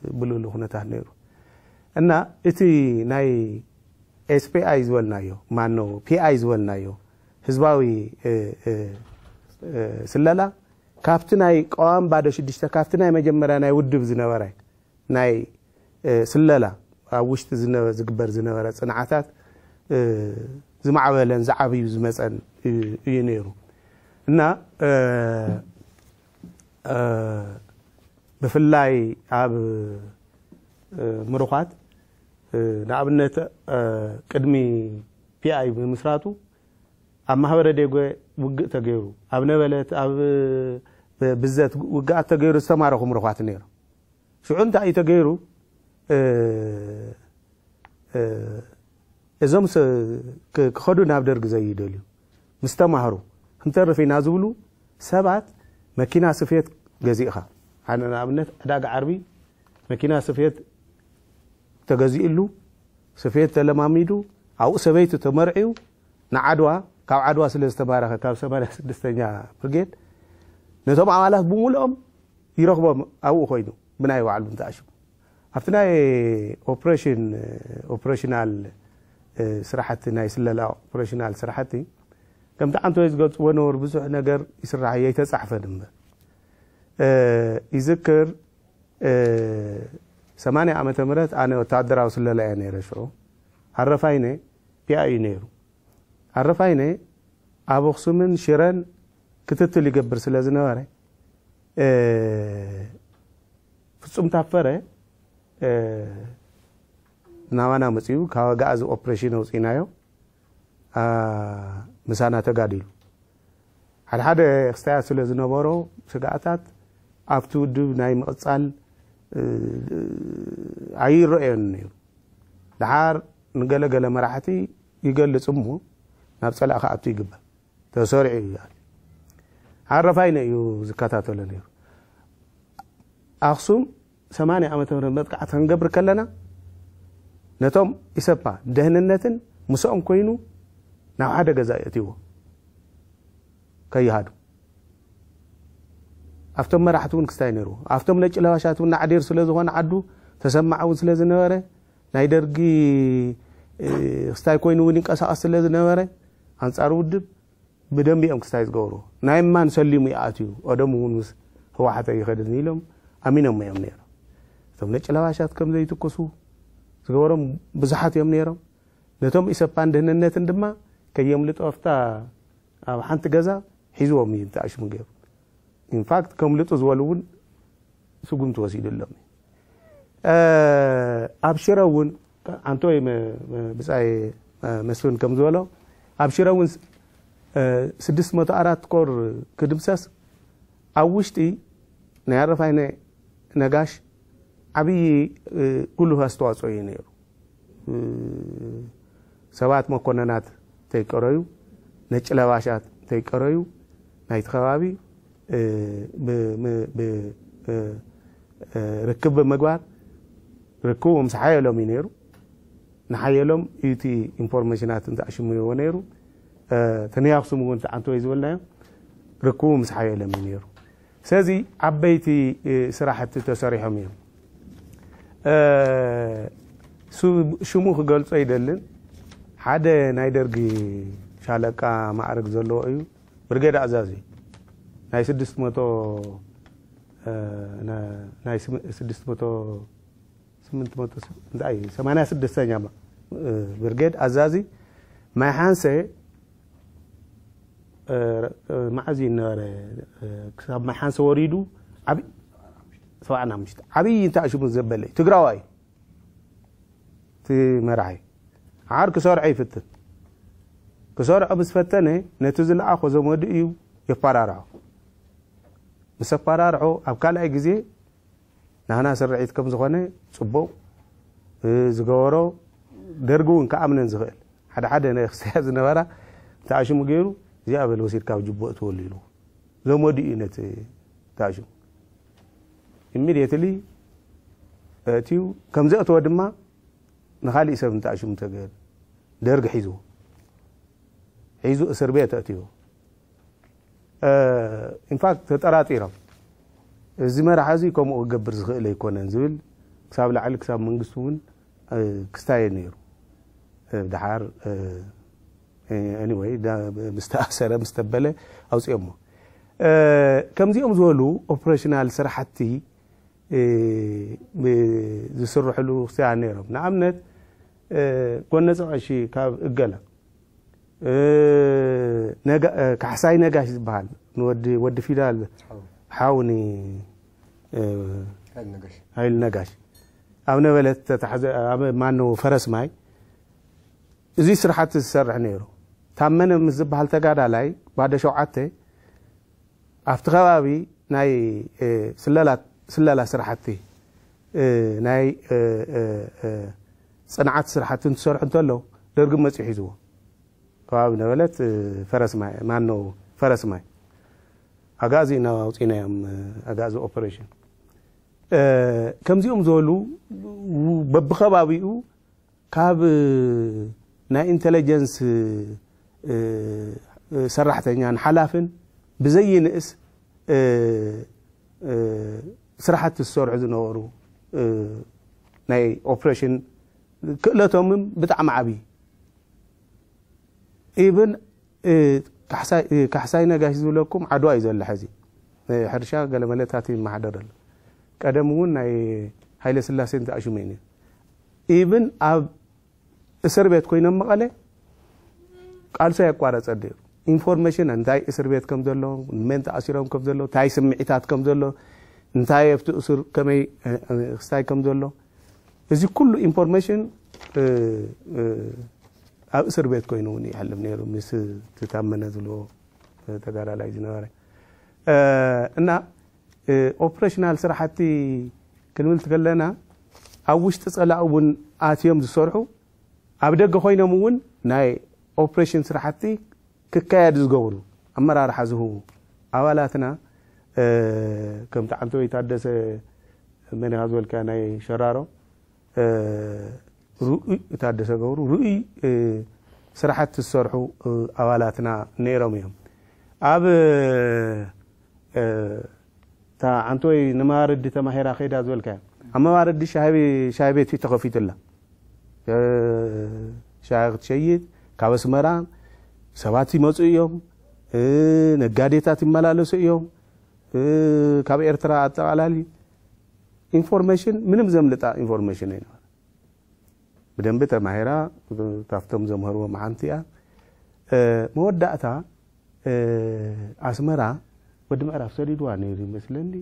ዝብልሉ ኩነታት ነይሩ እና እቲ ናይ ኤስፒኣይ ዝበልናዮ ማኖ ፒኣይ ዝበልናዮ ህዝባዊ ስለላ ካብቲ ናይ ቀዋም ባዶ ሽዱሽተ ካብቲ ናይ መጀመርያ ናይ ውድብ ዝነበረ ናይ ስለላ ኣብ ውሽጢ ዝግበር ዝነበረ ፅንዓታት ዝማዕበለን ዝዓብዩ ዝመፀን እዩ ነይሩ እና ብፍላይ ኣብ ምሩኻት ንኣብነት ቅድሚ ፒኣይ ብምስራቱ ኣብ ማህበረ ደጎ ውግእ ተገይሩ ኣብ ነበለት ኣብ ብዘት ውግኣት ተገይሩ ዝተማረኹም ርኳት ነይሩ ሽዑ እንታይ እዩ ተገይሩ እዞም ክኸዱ ናብ ደርጊ ዘይደልዩ ምስ ተማሃሩ ክንተርፍ ዝብሉ ሰባት መኪና ስፌት ገዚእኻ ኣነ ንኣብነት ዕዳጋ ዓርቢ መኪና ስፌት ተገዚእሉ ስፌት ተለማሚዱ ኣብኡ ሰበይቲ ተመርዒዩ ንዓድዋ ካብ ዓድዋ ስለ ዝተባረኸ ካብ 8 ስድስተኛ ብርጌድ ነቶም ኣባላት ብምሉኦም ይረኽቦም ኣብኡ ኮይኑ ብናይ ባዕሉ ንተኣሽሙ ኣብቲ ናይ ኦፕሬሽን ኦፕሬሽናል ስራሕቲ ናይ ስለላ ኦፕሬሽናል ስራሕቲ ከምቲ ዓንተወይ ዝገልፅዎ ነበሩ ብዙሕ ነገር ይስራሕ የይተፃሕፈን እምበር ይዝክር 80 ዓመተ ምህረት ኣነ ወታደራዊ ስለላ እየ ነይረ ሽዑ ሃረፋይነ ፒኣ እዩ ነይሩ ሃረፋይነ ኣብ ኣክሱምን ሽረን ክትትል ይገብር ስለ ዝነበረ ፍጹም ታፈረ ናባና መፅኡ ካብ ጋኣዚ ኦፕሬሽን ኣውፅኢናዮ ምሳና ተጋዲሉ ሓደ ሓደ ክስተያት ስለ ዝነበሮ ስጋኣታት ኣብቲ ውድብ ናይ ምቕፃል ኣይረአዮን ነይሩ ድሓር ንገለገለ መራሕቲ ይገልፅ እሞ ናብ ፀላእ ከኣቱ ይግበር ተሰሪዑ እዩ ዓረፋይ እዩ ዝከታተሎ ነይሩ ኣክሱም 8 ዓመተ ምህረት መጥቃዕቲ ክንገብር ከለና ነቶም ኢሰፓ ደህንነትን ምስኦም ኮይኑ ናብ ሓደ ገዛ የእትይዎ ከይሃዱ ኣብቶም መራሕቲ እውን ክስታይ ነይርዎ ኣብቶም ነጭ ለባሻት እውን ንዓዲር ስለ ዝኾነ ዓዱ ተሰማዕ እውን ስለ ዝነበረ ናይ ደርጊ ክስታይ ኮይኑ እውን ይንቀሳቀስ ስለ ዝነበረ ኣንፃር ውድብ ብደንብ እዮም ክስታይ ዝገብሩ ናይ ማን ሰሊሙ ይኣትዩ ቀደም እውን ምስ ህወሓት ኣይኸድን ኢሎም ኣሚኖሞ እዮም ነይሮም እቶም ነጭ ለባሻት ከም ዘይትኩሱ ዝገበሮም ብዙሓት እዮም ነይሮም ነቶም ኢሰፓን ድህንነትን ድማ ከየምልጦ ኣፍታ ኣብ ሓንቲ ገዛ ሒዝዎም እዩ ተኣሽሙ ገይሩ ኢንፋክት ከምልጡ ዝበሉ እውን ስጉም ትወሲዱሎም ኣብ ሽረ እውን ኣንተ ወይ ብፃይ መስፍን ከም ዝበሎ ኣብ ሽረ እውን 604 ኮር ክድምሰስ ኣብ ውሽጢ ናይ ኣረፋይነ ነጋሽ ዓብይ ጉልህ ኣስተዋፅኦ እዩ ነይሩ ሰባት መኮነናት እንተይቀረዩ ነጭለባሻት እንተይቀረዩ ናይቲ ከባቢ ርክብ ብምግባር ርክቡ ምስ ሓየሎም እዩ ነይሩ ንሓየሎም እዩቲ ኢንፎርሜሽናት እንተኣሽሙዎ ነይሩ እቲ ናይ ኣክሱም እውን ወይ ዝበልናዮ ርክቡ ምስ ዓበየ ሎሚ ነይሩ ስለዚ ዓበይቲ ስራሕቲ ተሰሪሖም እዮም ሽሙ ክገልፆ ይደልን ሓደ ናይ ደርጊ ሻለቃ ማዕርግ ዘለዎ እዩ ብርጌድ ኣዛዝ እዩ ናይ 686ኛ ብርጌድ ኣዛዚ ማይ ሓንሰ معزي نار كتاب محان سواريدو عبي سواء أنا مشت عبي أنت عشوب من زبلي تقرأ واي تمرعي عار كسار عيفة كسار أبس فتنة نتزل أخو زمود يو يفرارع بس فرارع أبكال أي جزء نحن سر عيد كم زغنة صبو زغورو درجون كأمن زغل حد حد نخسر نورا تعشوا مجيرو እግዚኣብሔር ወሲድካ ኣብ ጅቡእ ትወሉ ኢሉ ዘመዱ እዩ ነቲ ታእሹም ኢሚድየትሊ እትዩ ከም ዘእተወ ድማ ንካሊእ ሰብ ንታእሹም ተገር ደርጊ ሒዝዎ ሒዙ እስር ቤት ኣእትዮ ኢንፋክት ተጠራጢሮም እዚ መራሓ እዚ ከምኡ ክገብር ዝኽእል ኣይኮነን ዝብል ክሳብ ላዕሊ ክሳብ መንግስቲ እውን ክስታየ ነይሩ ድሓር anyway da ምስተኣሰረ ምስ ተበለ ኣውፅኦሞ ከምዚኦም ዝበሉ ኦፕሬሽናል ስራሕቲ ዝስርሕሉ ክርስትያን ነይሮም ንኣብነት ጎነፀ ቀሺ ካብ እገለ ካሕሳይ ነጋሽ ዝበሃል ወዲ ፊዳል ሓውኒ ሃይል ነጋሽ ኣብ ነበለት ማነው ፈረስ ማይ እዚ ስራሕቲ ዝሰርሕ ነይሩ ታመነ ምስ ዝበሃል ተጋዳላይ ባደ ሸውዓተ ኣብቲ ከባቢ ናይ ስለላ ስራሕቲ ናይ ፅንዓት ስራሕቲ እንትሰርሑ እንተለዉ ደርጊ መፅኡ ሒዝዎ ከባቢ ነበለት ፈረስማይ ማኖ ፈረስማይ ኣጋዚ ኢና ኣውፅኢናዮም ኣጋዚ ኦፐሬሽን ከምዚኦም ዝበሉ በብከባቢኡ ካብ ናይ ኢንቴሊጀንስ ሰራሕተኛን ሓላፍን ብዘይ ንእስ ስራሕቲ ዝሰርዑ ዝነበሩ ናይ ኦፕሬሽን ክእለቶምን ብጣዕሚ ዓብዪ ኢብን ካሕሳይ ነጋሽ ዝብለኩም ዓድዋ እዩ ዘላ ሕዚ ሕርሻ ገለመለታት ይመሓደር ኣሎ ቀደም እውን ናይ ሃይለ ስላሴ ተኣሽሙ እዩ ኢብን ኣብ እስር ቤት ኮይኖም መቐለ ቃልሶ የቋረፀ ድዩ ኢንፎርሜሽን እንታይ እስር ቤት ከም ዘሎ መን ተኣሲሮም ከም ዘሎ እንታይ ስምዒታት ከም ዘሎ እንታይ ኣብቲ እስር ከመይ ክስታይ ከም ዘሎ እዚ ኩሉ ኢንፎርሜሽን ኣብ እስር ቤት ኮይኑ እውን ይሕልፍ ነይሩ ምስ ትታመነ ዝብልዎ ተጋዳላይ ዝነበረ እና ኦፕሬሽናል ስራሕቲ ክንብል ትከለና ኣብ ውሽጢ ፀላእ እውን ኣትዮም ዝሰርሑ ኣብ ደገ ኮይኖም እውን ናይ operation سرحتي ككاد زغول امر راح زهو اولاتنا أه كم تعمتو يتادس من هذا كان اي شراره أه رؤي يتادس غور رؤي أه سرحت السرحو أه اولاتنا نيروميوم اب أه تا انتو نمارد تما هيرا خيد هذا كان اما وارد شاهي شاهي بيت في تخفيت الله أه شاهي شيد ካብ ኣስመራ ሰባት ይመፁ እዮም ነጋዴታት ይመላለሱ እዮም ካብ ኤርትራ ኣጠቃላሊ ኢንፎርሜሽን ምንም ዘምልጣ ኢንፎርሜሽን ይ ብደንቢ ተማሂራ ካብቶም ዘምህርዎ መሓንቲ እያ መወዳእታ ኣስመራ ወዲ ምዕራፍ ሰዲድዋ ነይሩ ይመስለኒ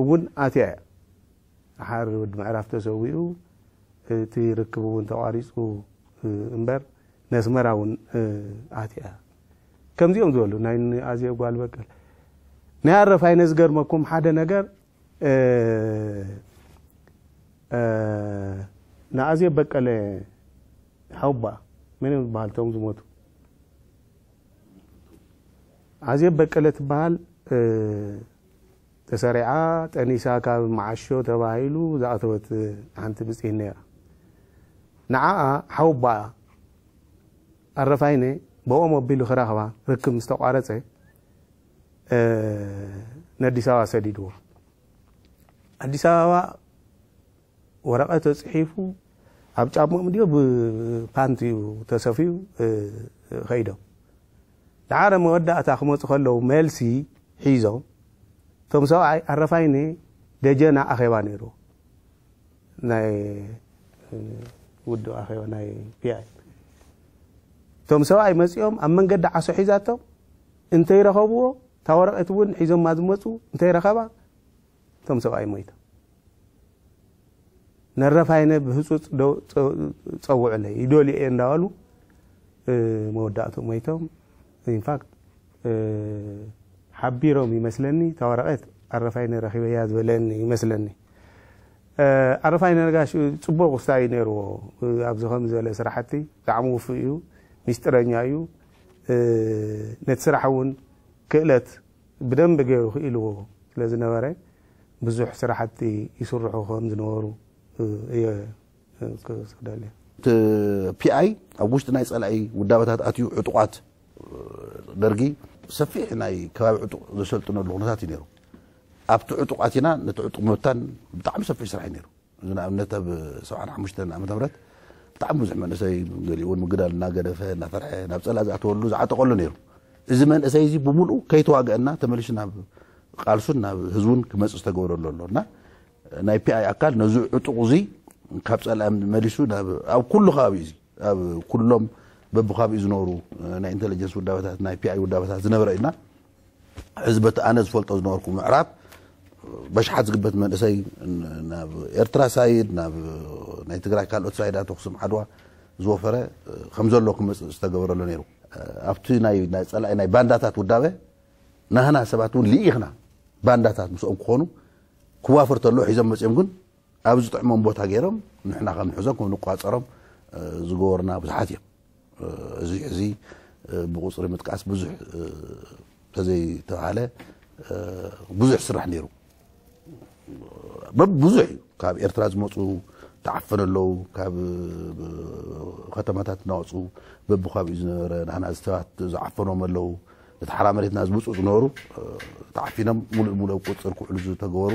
እውን ኣትያ እያ ሓር ወዲ ምዕራፍ ተሰዊኡ እቲ ርክብ እውን ተቋሪፁ እምበር ነስመራ እውን ኣትያ ከምዚኦም ዝበሉ ናይ ኣዝየ ጓል በቀል ናይ ኣረፍ ዓይነ ዝገርመኩም ሓደ ነገር ንኣዝየ በቀለ ሓውባ መን እዮም ዝበሃል ቶም ዝሞቱ ኣዝየ በቀለ ትበሃል ተሰሪዓ ጠኒሳ ካብ መዓሾ ተባሂሉ ዝኣተወት ሓንቲ ብፅኢት ነራ ንዓኣ ሓውባ ኣረፋይነ ብኦም ኣቢሉ ክረኽባ ርክብ ምስ ተቋረፀ ንኣዲስ ኣበባ ሰዲድዎ ኣዲስ ኣበባ ወረቐት ተፅሒፉ ኣብ ጫሙኦም ድዮ ብፓንቲኡ ተሰፊዩ ከይዶም ድዓረ መወዳእታ ክመፁ ከለዉ መልሲ ሒዞም እቶም ሰብኣይ ኣረፋይኒ ደጀና ኣኼባ ነይሩ ናይ ውድእ ኣኸዮ ናይ ፒኣይ እቶም ሰብኣይ መፂኦም ኣብ መንገዲ ዓሶ ሒዛቶም እንተይረኸብዎ እታ ወረቀት እውን ሒዞማ ዝመፁ እንተይረኸባ እቶም ሰብኣይ ሞይቶም ነረፋይነ ብህፁፅ ፀውዕለ ይደልዮ እየ እንዳበሉ መወዳእቶም ሞይቶም ኢንፋክት ሓቢሮም ይመስለኒ እታ ወረቀት ኣረፋይነ ረኪበያ ዝበለኒ ይመስለኒ عرፋይ ነጋሽ ፅቡቅ ውሳይ ነይርዎ ኣብዚ ከም ዝበለ ስራሕቲ ብጣዕሚ ውፍእ እዩ ሚስጢረኛ እዩ ነቲ ስራሕ እውን ክእለት ብደንቢ ገይሩ ክኢልዎ ስለ ዝነበረ ብዙሕ ስራሕቲ ይስርሑ ከም ዝነበሩ እየ ክስደልየ እቲ ፒኣይ ኣብ ውሽጢ ናይ ፀላኢ ውዳበታት ኣትዩ ዕጡቋት ደርጊ ሰፊሕ ናይ ከባቢ ዕጡቕ ዘሰልጥነሉ ኩነታት እዩ ነይሩ ኣብቲ ዕጡቕ ኣቲና ነቲ ዕጡቕ ምብታን ብጣዕሚ ሰፊሕ ስራሕ እዩ ነሩ እዚ ንኣብነት ኣብ 75 ዓ ም ብጣዕሚ ብዙሕ መንእሰይ ገሊኡ እውን ምግዳል እናገደፈ እናፈርሐ ናብ ፀላ ዝኣተወሉ ዝዓጠቀሉ ነይሩ እዚ መንእሰይ እዚ ብምሉእ ከይተዋግአና ተመሊሱ ናብ ቃልሱን ናብ ህዝቡን ክመፅእ ዝተገብረሉ ኣሎና ናይ ፒኣይ ኣካል ነዚ ዕጡቕ እዚ ካብ ፀላ መሊሱ ኣብ ኩሉ ከባቢ እዚ ኣብ ኩሎም በብከባቢኡ ዝነብሩ ናይ ኢንቴሊጀንስ ውዳበታት ናይ ፒኣይ ውዳበታት ዝነበረ ኢና ሕዝበቲ ኣነ ዝፈልጦ ዝነበርኩ ምዕራብ በሽሓት ዝግበት መንእሰይ ናብ ኤርትራ ሳይድ ናብ ናይ ትግራይ ካልኦት ሳይዳት ኣክሱም ዓድዋ ዝወፈረ ከም ዘሎ ክመፅእ ዝተገበረሉ ነይሩ ኣብቲ ፀላእ ናይ ባንዳታት ውዳበ ናህና ሰባት እውን ልኢኽና ባንዳታት ምስኦም ክኾኑ ክዋፍር ተሎ ሒዞም መፅኦም ግን ኣብ ዝጥዕሞም ቦታ ገይሮም ንሕና ከም ንሕዞም ከም ንቋፀሮም ዝገበርና ብዙሓት እዮም እዚ ሕዚ ብቁፅሪ ምጥቃስ ብዙሕ ተዘይተባሃለ ብዙሕ ስራሕ ነይሩ ብዙሕ እዩ ካብ ኤርትራ ዝመፁ ተዓፈን ኣለው ካብ ከተማታት እናወፁ በብከባቢኡ ዝነበረ ንና ሰባት ዝዓፈኖም ኣለው ነቲ ሓራ መሬትና ዝብፁ ዝነበሩ ተዓፊኖም ሙሉእ ሙሉእ ቁፅር ክውዕሉ ዝተገበሩ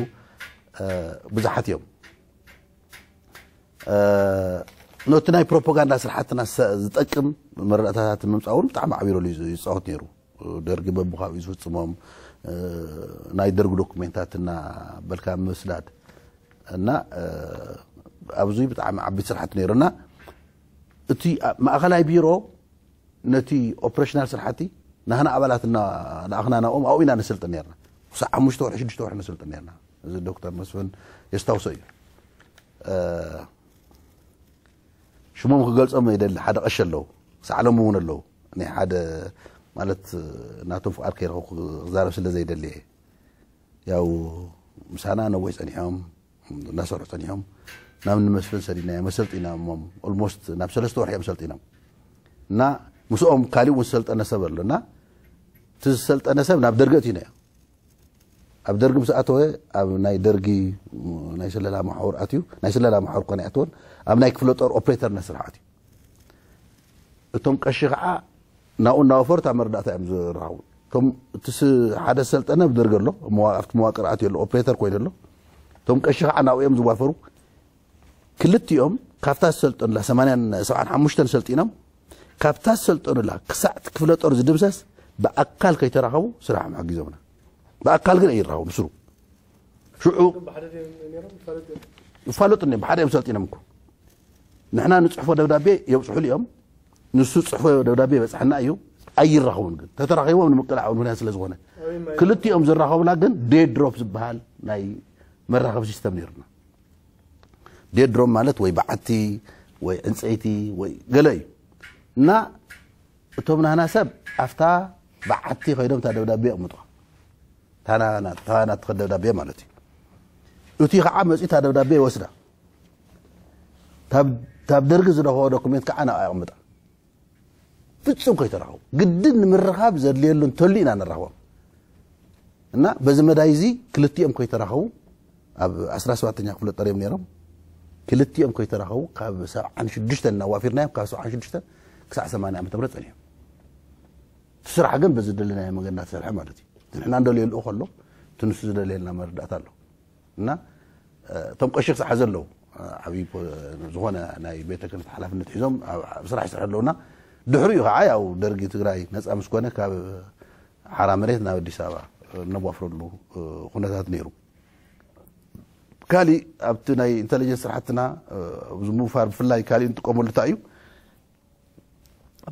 ብዙሓት እዮም ነቲ ናይ ፕሮፓጋንዳ ስራሕትና ዝጠቅም መረዳእታታት ምምፃእ እውን ብጣዕሚ ዓቢሮሉ ይፃወት ነይሩ ደርጊ በብከባቢኡ ዝፍፅሞም ناي درغ دوكومنتاتنا بلكا مسلات انا ابزوي بتعم عبي صرحت نيرنا اتي ما اغلاي بيرو نتي اوبريشنال صرحتي نهنا ابلاتنا لاخنا نقوم او الى نسلط نيرنا ساعة مش تور حشد تور نسلط نيرنا زي الدكتور مسفن يستوصي أه شو ممكن قلت امي حدا قشل له سعلمون له اني حدا مالت ناتو فقار كيرو زارف سلا زيد اللي ياو مسانا انا ويس انيهم نصر انيهم نام نمسفل سرينا انا مم اولموست نام سلسطو حيا انا نا مسؤوم قالي وسلط انا سبر لنا تسلط انا سبر نا بدرقتينا اب درق مساتو اب ناي درقي ناي سلالا محور اتيو ناي سلالا محور قناتون اب ناي كفلوتر اوبريتر نسرعاتي اتون كشي غا ናብኡ እናወፈርታ መርዳእታ እዮም ዝረኸቡ እቶም እቲ ሓደ ሰልጠነ ብደርግ ኣሎ ኣብቲ መዋቅር ኣትዮ ኣሎ ኦፕሬተር ኮይኑ ኣሎ እቶም ቀሺ ከዓ ናብኡ እዮም ዝዋፈሩ ክልቲኦም ካብታ ዝሰልጠኑላ 75 ሰልጢኖም ካብታ ዝሰልጠኑላ ክሳዕ ክፍለ ጦር ዝድብሰስ ብኣካል ከይተራኸቡ ስራሕ መሓጊዞምና ብኣካል ግን ኣይረኸቡ ምስሩ ሽዑ ይፋለጡ ብሓደ እዮም ሰልጢኖም እኮ ንሕና ንፅሑፎ ደብዳቤ የብፅሑሉ እዮም ንሱ ፅሑፎ ደብዳቤ በፅሐና እዩ ኣይራኸቡን ግን ተተራኺቦም ንምቅላዕ ምክንያት ስለ ዝኾነ ክልቲኦም ዝራኸቡና ግን ዴድ ድሮፕ ዝበሃል ናይ መራኸቢ ሲስተም ነርና ዴድ ድሮፕ ማለት ወይ በዓቲ ወይ ዕንፀይቲ ወይ ገለ እዩ እና እቶም ናህና ሰብ ኣፍታ በዓቲ ኮይዶም እታ ደብዳቤ ኣቕምጡ ታናት ደብዳቤ ማለት እዩ እቲ ከዓ መፅኡ እታ ደብዳቤ ይወስዳ ካብ ደርጊ ዝረኽቦ ዶኩሜንት ከዓ ናብ ኣቕምጣ ፍፁም ከይተረኸቡ ግድን ንምርኻብ ዘድልየሉ እንተሉ ኢና ንረኽቦም እና በዚ መዳይ እዚ ክልቲኦም ከይተረኸቡ ኣብ 17ኛ ክፍለ ጦር እዮም ነይሮም ክልቲኦም ከይተረኸቡ ካብ 76 እናዋፊርናዮም ካብ 76 ክሳዕ 80 ዓ ም ፀኒዮም ስራሕ ግን በዚ ደለናዮ መንገድ እናተሰርሐ ማለት እዩ እቲ ንሕና እንደልዮ ልኡ ከሎ እቲ ንሱ ዝደልየልና መርዳእታ ኣሎ እና እቶም ቀሺ ክሳዕ ዘለዉ ዓብይ ዝኾነ ናይ ቤተ ክህነት ሓላፍነት ሒዞም ኣብ ስራሕ ይስርሐ ኣለውና ድሕሪኡ ከዓ ያው ደርጊ ትግራይ ነፃ ምስ ኮነ ካብ ሓራ መሬት ናብ ኣዲስ ኣበባ ነዋፍረሉ ኩነታት ነይሩ ካሊእ ኣብቲ ናይ ኢንተለጀንስ ስራሕትና እዚ ምውፋር ብፍላይ ካሊእ ንጥቀመሉ እንታይ እዩ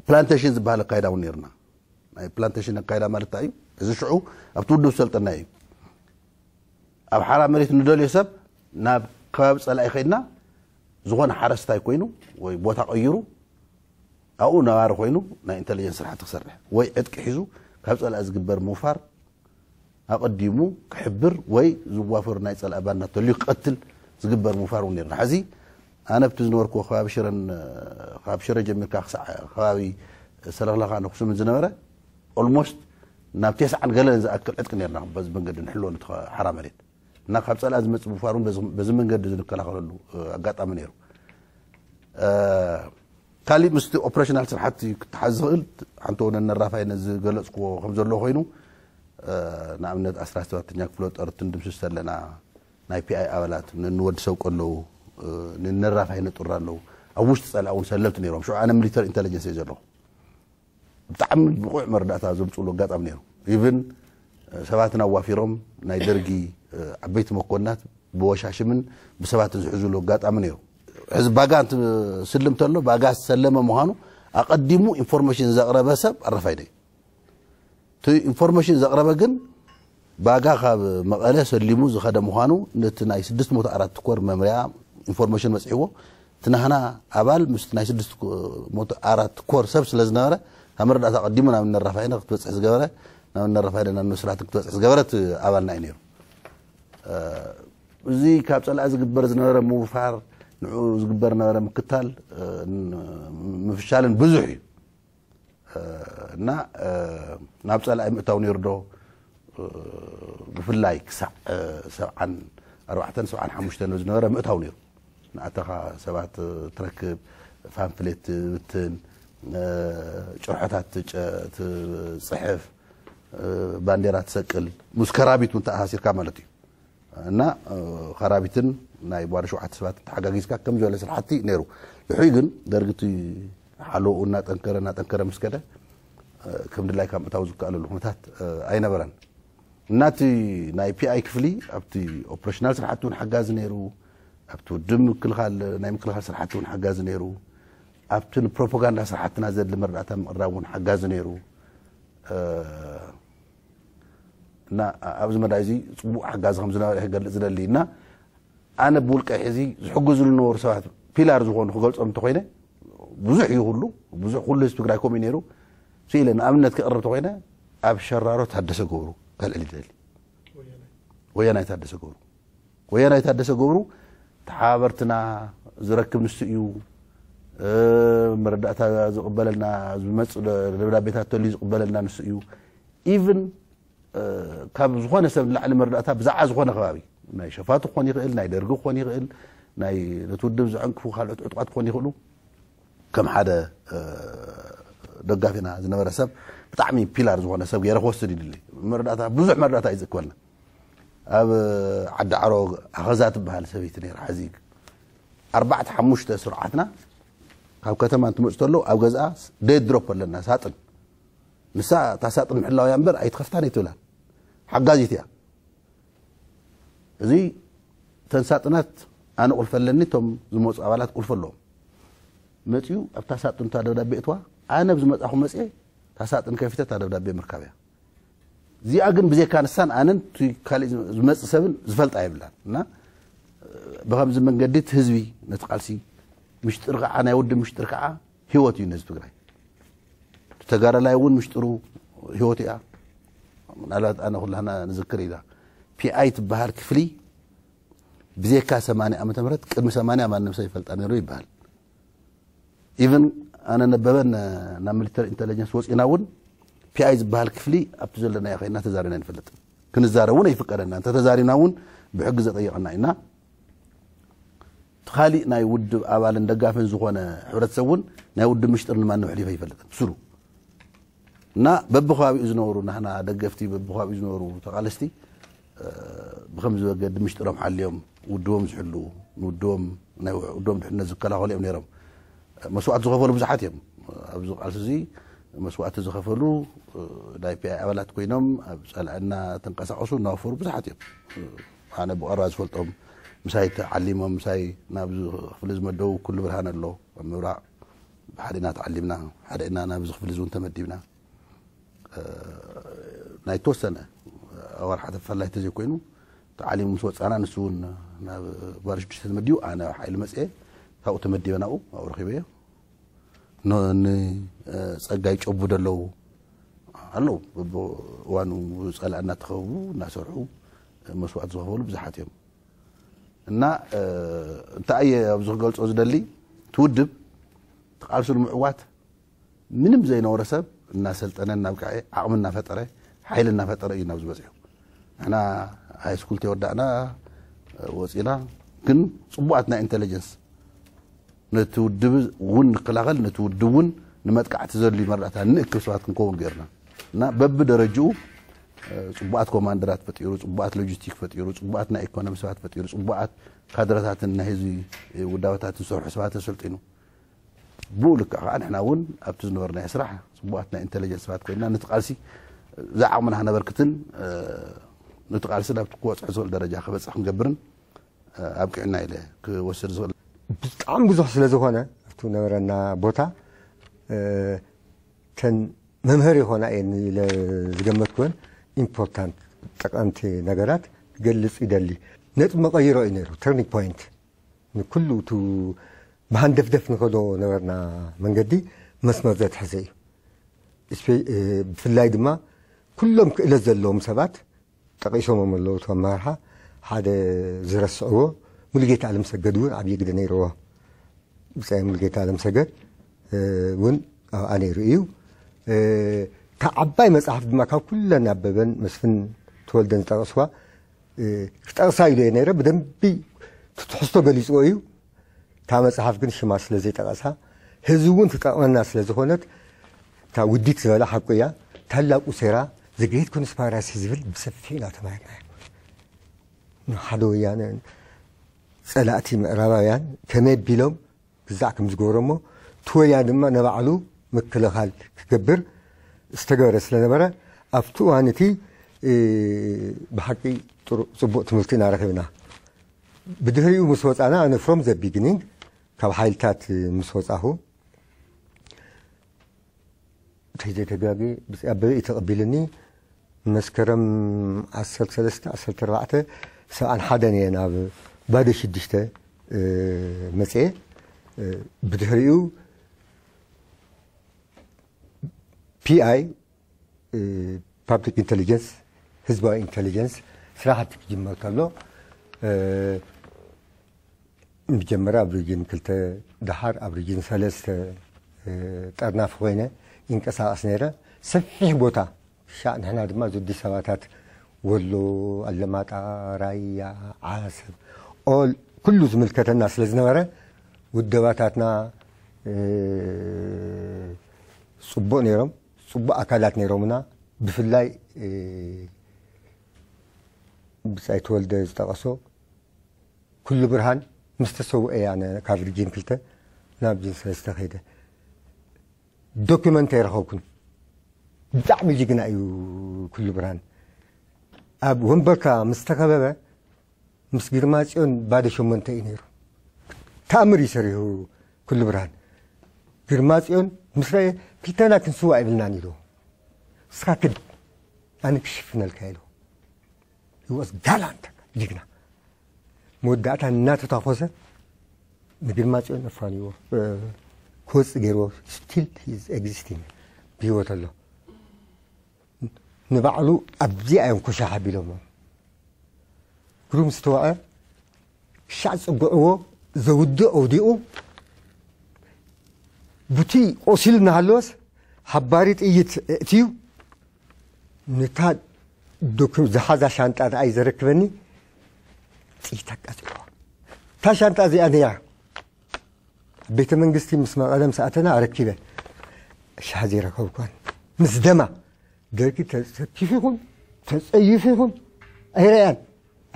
ፕላንቴሽን ዝበሃል ኣካይዳ እውን ነርና ናይ ፕላንቴሽን ኣካይዳ ማለት እንታይ እዩ እዚ ሽዑ ኣብቲ ውድብ ሰልጠና እዩ ኣብ ሓራ መሬት ንደልዮ ሰብ ናብ ከባቢ ፀላኢ ከይድና ዝኾነ ሓረስታይ ኮይኑ ወይ ቦታ ቀይሩ ኣብኡ ነባሪ ኮይኑ ናይ ኢንተሊጀንስ ስራሕ ትክሰርሕ ወይ ዕጥቂ ሒዙ ካብ ፀላእ ዝግበር ምውፋር ኣቐዲሙ ክሕብር ወይ ዝዋፈሩ ናይ ፀላእ ባና ተልዩ ክቀትል ዝግበር ምውፋር እውን ነርና ሕዚ ኣነ ብቲ ዝነበርክዎ ከባቢ ሽረን ካብ ሽረ ጀሚርካ ክሳዕ ከባቢ ሰለክለካ ንክስምን ዝነበረ ኦልሞስት ናብ ቴስዓን ገለን ዝኣክል ዕጥቂ ነርና በዚ መንገዲ ንሕልዎ ሓራ መሬት እና ካብ ፀላእ ዝመፅእ ምውፋር በዚ መንገዲ ዝንከላኸለሉ ኣጋጣሚ ነይሩ ካሊእ ምስ ኦፕሬሽናል ስራሕቲ ክትሓዝ ዝኽእል ሓንቲ ወነነ ራፋይነ ዝገለፅክዎ ከም ዘሎ ኮይኑ ንኣብነት 17ተኛ ክፍሎ ጠርትን ድምስስ ዘለና ናይ ፒኣይ ኣባላት ንወዲ ሰብ ቀለዉ ንነራፋይ ነጡር ኣለዉ ኣብ ውሽጢ ፀልኣ እውን ሰለብቲ ነይሮም ሽዑ ኣነ ሚሊተሪ ኢንተለጀንስ እየ ዘለኹ ብጣዕሚ ብቑዕ መርዳእታ ዘምፅሉ ኣጋጣሚ ነይሩ ኢቨን ሰባትን ኣዋፊሮም ናይ ደርጊ ዓበይቲ መኮንናት ብወሻሽምን ብሰባትን ዝሕዝሉ ኣጋጣሚ ነይሩ ሕዚ ባጋ ስልም ተሎ ባጋ ዝሰለመ ምዃኑ ኣቀዲሙ ኢንፎርሜሽን ዘቕረበ ሰብ ኣረፋ ይደ እቲ ኢንፎርሜሽን ዘቕረበ ግን ባጋ ካብ መቐለ ሰሊሙ ዝኸደ ምዃኑ ነቲ ናይ 604 ኮር መምርያ ኢንፎርሜሽን መፅሒዎ እቲ ናህና ኣባል ምስ ናይ 604 ኮር ሰብ ስለ ዝነበረ ካብ መረዳእታ ቀዲሙ ናብ ነራፋይነ ክትበፅሕ ዝገበረ ናብ ነራፋይነ ናብ መስራት ክትበፅሕ ዝገበረት ኣባልና እዩ ነይሩ እዚ ካብ ፀላእ ዝግበር ዝነበረ ምውፋር نعو زقبر نرى مقتال مفشال بزحي نا نابس على أمتاون يردو في اللايك سع سبعا أربعة سبعا حمشت نرى مقتاون يرد نعتقى سبعة تركب فهم فليت بتن شرحتات صحف بانديرات سكل مسكرابيت منتقها سير كامالتي እና ከራቢትን ናይ ቧደ ሸውዓተ ሰባት ተሓጋጊዝካ ከም ዝበለ ስራሕቲ ነይሩ ልሕይ ግን ደርግቲ እቲ ሓለውኡ እናጠንከረ እናጠንከረ ምስ ከደ ከም ድላይ ካብ ምእታዊ ዝከኣለሉ ኩነታት ኣይነበረን እናቲ ናይ ፒኣይ ክፍሊ ኣብቲ ኦፕሬሽናል ስራሕቲ እውን ሓጋዚ ነይሩ ኣብቲ ውድብ ምክልኻል ናይ ምክልኻል ስራሕቲ እውን ሓጋዚ ነይሩ ኣብቲ ንፕሮፓጋንዳ ስራሕትና ዘድሊ መርዳእታ ምቕራብ እውን ሓጋዚ ነይሩ እና ኣብዚ መዳይ እዚ ፅቡቅ ሓጋዚ ከምዝነበረ ክገልፅ ዝደሊ እና ኣነ ብውልቀ ሕዚ ዝሕግዝሉ ዝነበሩ ሰባት ፒላር ዝኮኑ ክገልፆም እንተኮይነ ብዙሕ እዩ ሁሉ ብዙሕ ኩሉ ህዝቢ ትግራይ ከምኡ ነይሩ ስኢለ ንኣብነት ክቅርብ እተኮይነ ኣብ ሸራሮ ታደሰ ገብሩ ከልዕል ይደሊ ወያናይ ታደሰ ገብሩ ወያናይ ታደሰ ገብሩ ተሓበርትና ዝረክብ ንስ እዩ መረዳእታ ዝቕበለልና ዝመፅ ደብዳቤታት ተልዩ ዝቕበለልና ንስ እዩ ኢቨን كاب زخونه سب العلم الرأتها بزعل زخونه خوابي ناي شفات خواني غيل ناي درج خواني غيل ناي نتودب زعنك فو خالد عطقات خواني خلو كم حدا دقة فينا زنا برسب بتعمي بيلار زخونه سب غير خوست ديلي مرأتها بزع مرأتها إذا كولنا أب عد عروق غزات بهال سويت نير حزيق أربعة حمشت سرعتنا هاو كتما أنت مستلو أو جزء ديد دروب ولا الناس هاتن مساء تاسات من حلا ينبر أي تخفتان يتولان ሓጋዚት እያ እዚ ተንሳ ጥናት ኣነ ቁልፈለኒ ኣለኒ እቶም ዝመፁ ኣባላት ቁልፈ ኣለዎም መፅኡ ኣብታ ሳጥን ታ ደብዳቤ እትዋ ኣነ ብዝመፃኹ መፅ ታ ሳጥን ከፊተ ታ ደብዳቤ ምርካብ እያ እዚኣ ግን ብዘካ ንሳን ኣነን ካእ ዝመፅእ ሰብን ዝፈልጣ የብላን እና ብከምዚ መንገዲ እቲ ህዝቢ ነቲ ቃልሲ ምሽጢር ከዓ ናይ ወዲ ምሽጢር ከዓ ሂወት እዩ ነዚ ትግራይ ተጋዳላይ እውን ምሽጢሩ ሂወት እያ ምናልባት ኣነ ኩላና ንዝክር ኢና ፒኣይ ትበሃል ክፍሊ ብዘካ 8 ዓመ ም ቅድሚ 8 ማንም ሰብ ይፈልጣ ነይሩ ይበሃል ኢቨን ኣነ ነበበን ናብ ሚሊተሪ ኢንተለጀንስ ወፂና እውን ፒኣይ ዝበሃል ክፍሊ ኣብቲ ዘለናዮ ኸይና ተዛሪና ይንፈልጥ ክንዛረብ እውን ኣይፍቀደና እንተተዛሪና እውን ብሕጊ ዘጠይቕና ኢና ካሊእ ናይ ውድብ ኣባልን ደጋፍን ዝኾነ ሕብረተሰብ እውን ናይ ውድብ ምሽጢር ንማንም ሕሊፈ ይፈልጥ ስሉ نا ببخواب إزنورو نحنا دقفتي ببخواب إزنورو تقالستي بخمز وقد مش ترم حاليوم ودوم زحلو ودوم نو ودوم نحن زكلا خليهم نيرم مسوات زخفلو بزحاتهم أبزق على سزي مسوات زخفلو داي بي أولاد كوينم أبسأل عنا تنقص عصو نافور بزحاتهم أنا بقرأ زفلتهم مساي تعلمهم مساي نابز خفلز مدو كل برهان الله ومرع بحرنا تعلمنا حرقنا نابز خفلزون تمدبنا ናይ ተወሰነ ኣዋርሓት ተፈላይ እተ ዘይኮይኑ ተዓሊሙ ምስ ወፃና ንስ እውን ናብ ባር ሽዱሽተ ተመዲቡ ኣነ ሓይሉ መፅአ ካብኡ ተመዲበ ናብኡ ኣብኡ ረኪበ እዮ ንፀጋይ ጨቡ ዘለዉ ኣለዉ እዋኑ ፀላእ እናተኸቡ እናሰርሑ መስዋዕት ዝኸፈሉ ብዙሓት እዮም እና እንታይ እየ ኣብዚ ክገልፆ ዝደሊ ትውድብ ተቃልሱ ንምዕዋት ምንም ዘይነበረ ሰብ እናሰልጠነ እናብቅዐ ዓቕሚ እናፈጠረ ሓይሊ እናፈጠረ እዩ ናብ ዝበፅሑ ንሕና ሃይስኩል ተወዳእና ወፂና ግን ፅቡዓት ናይ ኢንቴሊጀንስ ነቲ ውድብ እውን ንከላኸል ነቲ ውድብ እውን ንመጥቃዕቲ ዘድልዩ መርዳእታ ንእክብ ሰባት ክንከውን ገይርና እና በቢደረጅኡ ፅቡዓት ኮማንደራት ፈጢሩ ፅቡዓት ሎጂስቲክ ፈጢሩ ፅቡዓት ናይ ኢኮኖሚ ሰባት ፈጢሩ ፅቡዓት ካድረታትን ናይ ህዝቢ ውዳበታትን ዝሰርሑ ሰባት ተሰልጢኑ ብኡ ልክዕ ከዓ ንሕና እውን ኣብቲ ዝነበርናዮ ስራሕ ፅቡቃት ናይ ኢንተለጀንስ ሰባት ኮይና ነቲ ቃልሲ ዝዓቕምና ክነበርክትን ነቲ ቃልሲ ናብቲ ክበፅሑ ዝኽእል ደረጃ ክበፅሕ ክንገብርን ኣብቂዕና ኢለ ክወስድ ዝኽእል ብጣዕሚ ብዙሕ ስለ ዝኾነ ኣብቲ ነበረና ቦታ ተን መምህር ይኮና እየን ኢለ ዝገመትክወን ኢምፖርታንት ጠቀምቲ ነገራት ክገልፅ ይደሊ ነጥቢ መቐይሮ እዩ ነይሩ ተርኒንግ ፖይንት ንኩሉ እቲ ብሃንደፍደፍ ንኸዶ ነበርና መንገዲ መስመር ዘትሐዘ እዩ ብፍላይ ድማ ኩሎም ክእለት ዘለዎም ሰባት ጠቂሶሞም ኣለዉ ቶም ኣመራርሓ ሓደ ዝረስዕዎ ሙሉጌታ ኣለምሰገድ እውን ዓብዪ ግደ ነይርዎ ብፃይ ሙሉጌታ ኣለምሰገድ እውን ኣብኣ ነይሩ እዩ ካብ ዓባይ መፅሓፍ ድማ ካብ ኩለን ኣበበን መስፍን ተወልደን ዝጠቐስዋ ክጠቕሳ ኢሉ የ ነይረ ብደንቢ ትትሕዝቶ ገሊፅዎ እዩ እታ መፅሓፍ ግን ሽማ ስለዘይጠቐሳ ህዝቢ እውን ትጠቕመና ስለ እታ ውዲት ዝበላ ሓቁ እያ ታላቁ ሴራ ዘግየት ኮንስፓራሲ ዝብል ብሰፊሕ እናተባህልና ንሓደ ወያነ ፀላእቲ ምዕራባውያን ከመይ ኣቢሎም ግዛዕ ከም ዝገብሮ እሞ እቲ ወያነ ድማ ነባዕሉ ምክልኻል ክገብር ዝተገበረ ስለነበረ ኣብቲ እዋን እቲ ብሓቂ ፅቡቅ ትምህርቲ እናረኪብና ብድሕሪኡ ምስ ወፃና ኣነፍሮም ዘቢግኒ ካብ ሓይልታት ምስ ወፃኹ تهدي تجاجي بس أبي تقبلني مسكرم عسل سلسة عسل تربعته سأن حدني أنا بعد شدشته مسئ بدهريو بي اي بابليك انتليجنس حزب إنتليجنس صراحة ክጅመር ከሎ መጀመርያ ኣብ ሪጅን ክልተ ድሓር ኣብ ሪጅን ሰለስተ ይንቀሳቀስ ነይረ ሰፊሕ ቦታ ሻ ንሕና ድማ ዘዲ ሰባታት ወሎ ኣለማጣ ራያ ዓሰብ ኦል ኩሉ ዝምልከተና ስለ ዝነበረ ውደባታትና ፅቡቅ ነይሮም ፅቡቅ ኣካላት ነይሮምና ብፍላይ ብፃይ ተወልደ ዝጠቐሶ ኩሉ ብርሃን ምስ ተሰውአ ያ ካብ ርጅን ክልተ ናብ ጅን ስለዝተኸይደ ዶኪመንተ ይረኸብኩን ብጣዕሚ ጅግና እዩ ኩሉ ብርሃን ኣብ ወንበርካ ምስ ተኸበበ ምስ ግርማ ፅዮን ባደ ሸመንተ እዩ ነይሩ ተኣምር እዩ ሰሪሑ ኩሉ ብርሃን ግርማ ፅዮን ምስ ረአየ ክልተና ክንስዋ ይብልናን ኢሉ ስኻ ክድ ኣነ ክሽፍነልካ ኢሉ ይወስ ጋላንተ ጅግና መወዳእታ እናተታኮሰ ንግርማ ፅዮን ኣፋንይዎ هوس غيرو ستيل هيز اكزيستين بيوت الله نبعلو ابدي ايون كوشا حبيلو كروم ستوا شاس غو زود اوديو بوتي اوسيل نالوس حباريت ايت تيو نتا دوكو زحازا شانتا ايزركبني تيتاكاتو تا شانتا زي انيا ቤተ መንግስቲ ምስ መቐለ ምስኣተና ኣረኪበ ሻሕዚ ረከብኳን ምስ ደማ ደርጊ ተሰኪፉ أي ተፀይፉ أي قوتك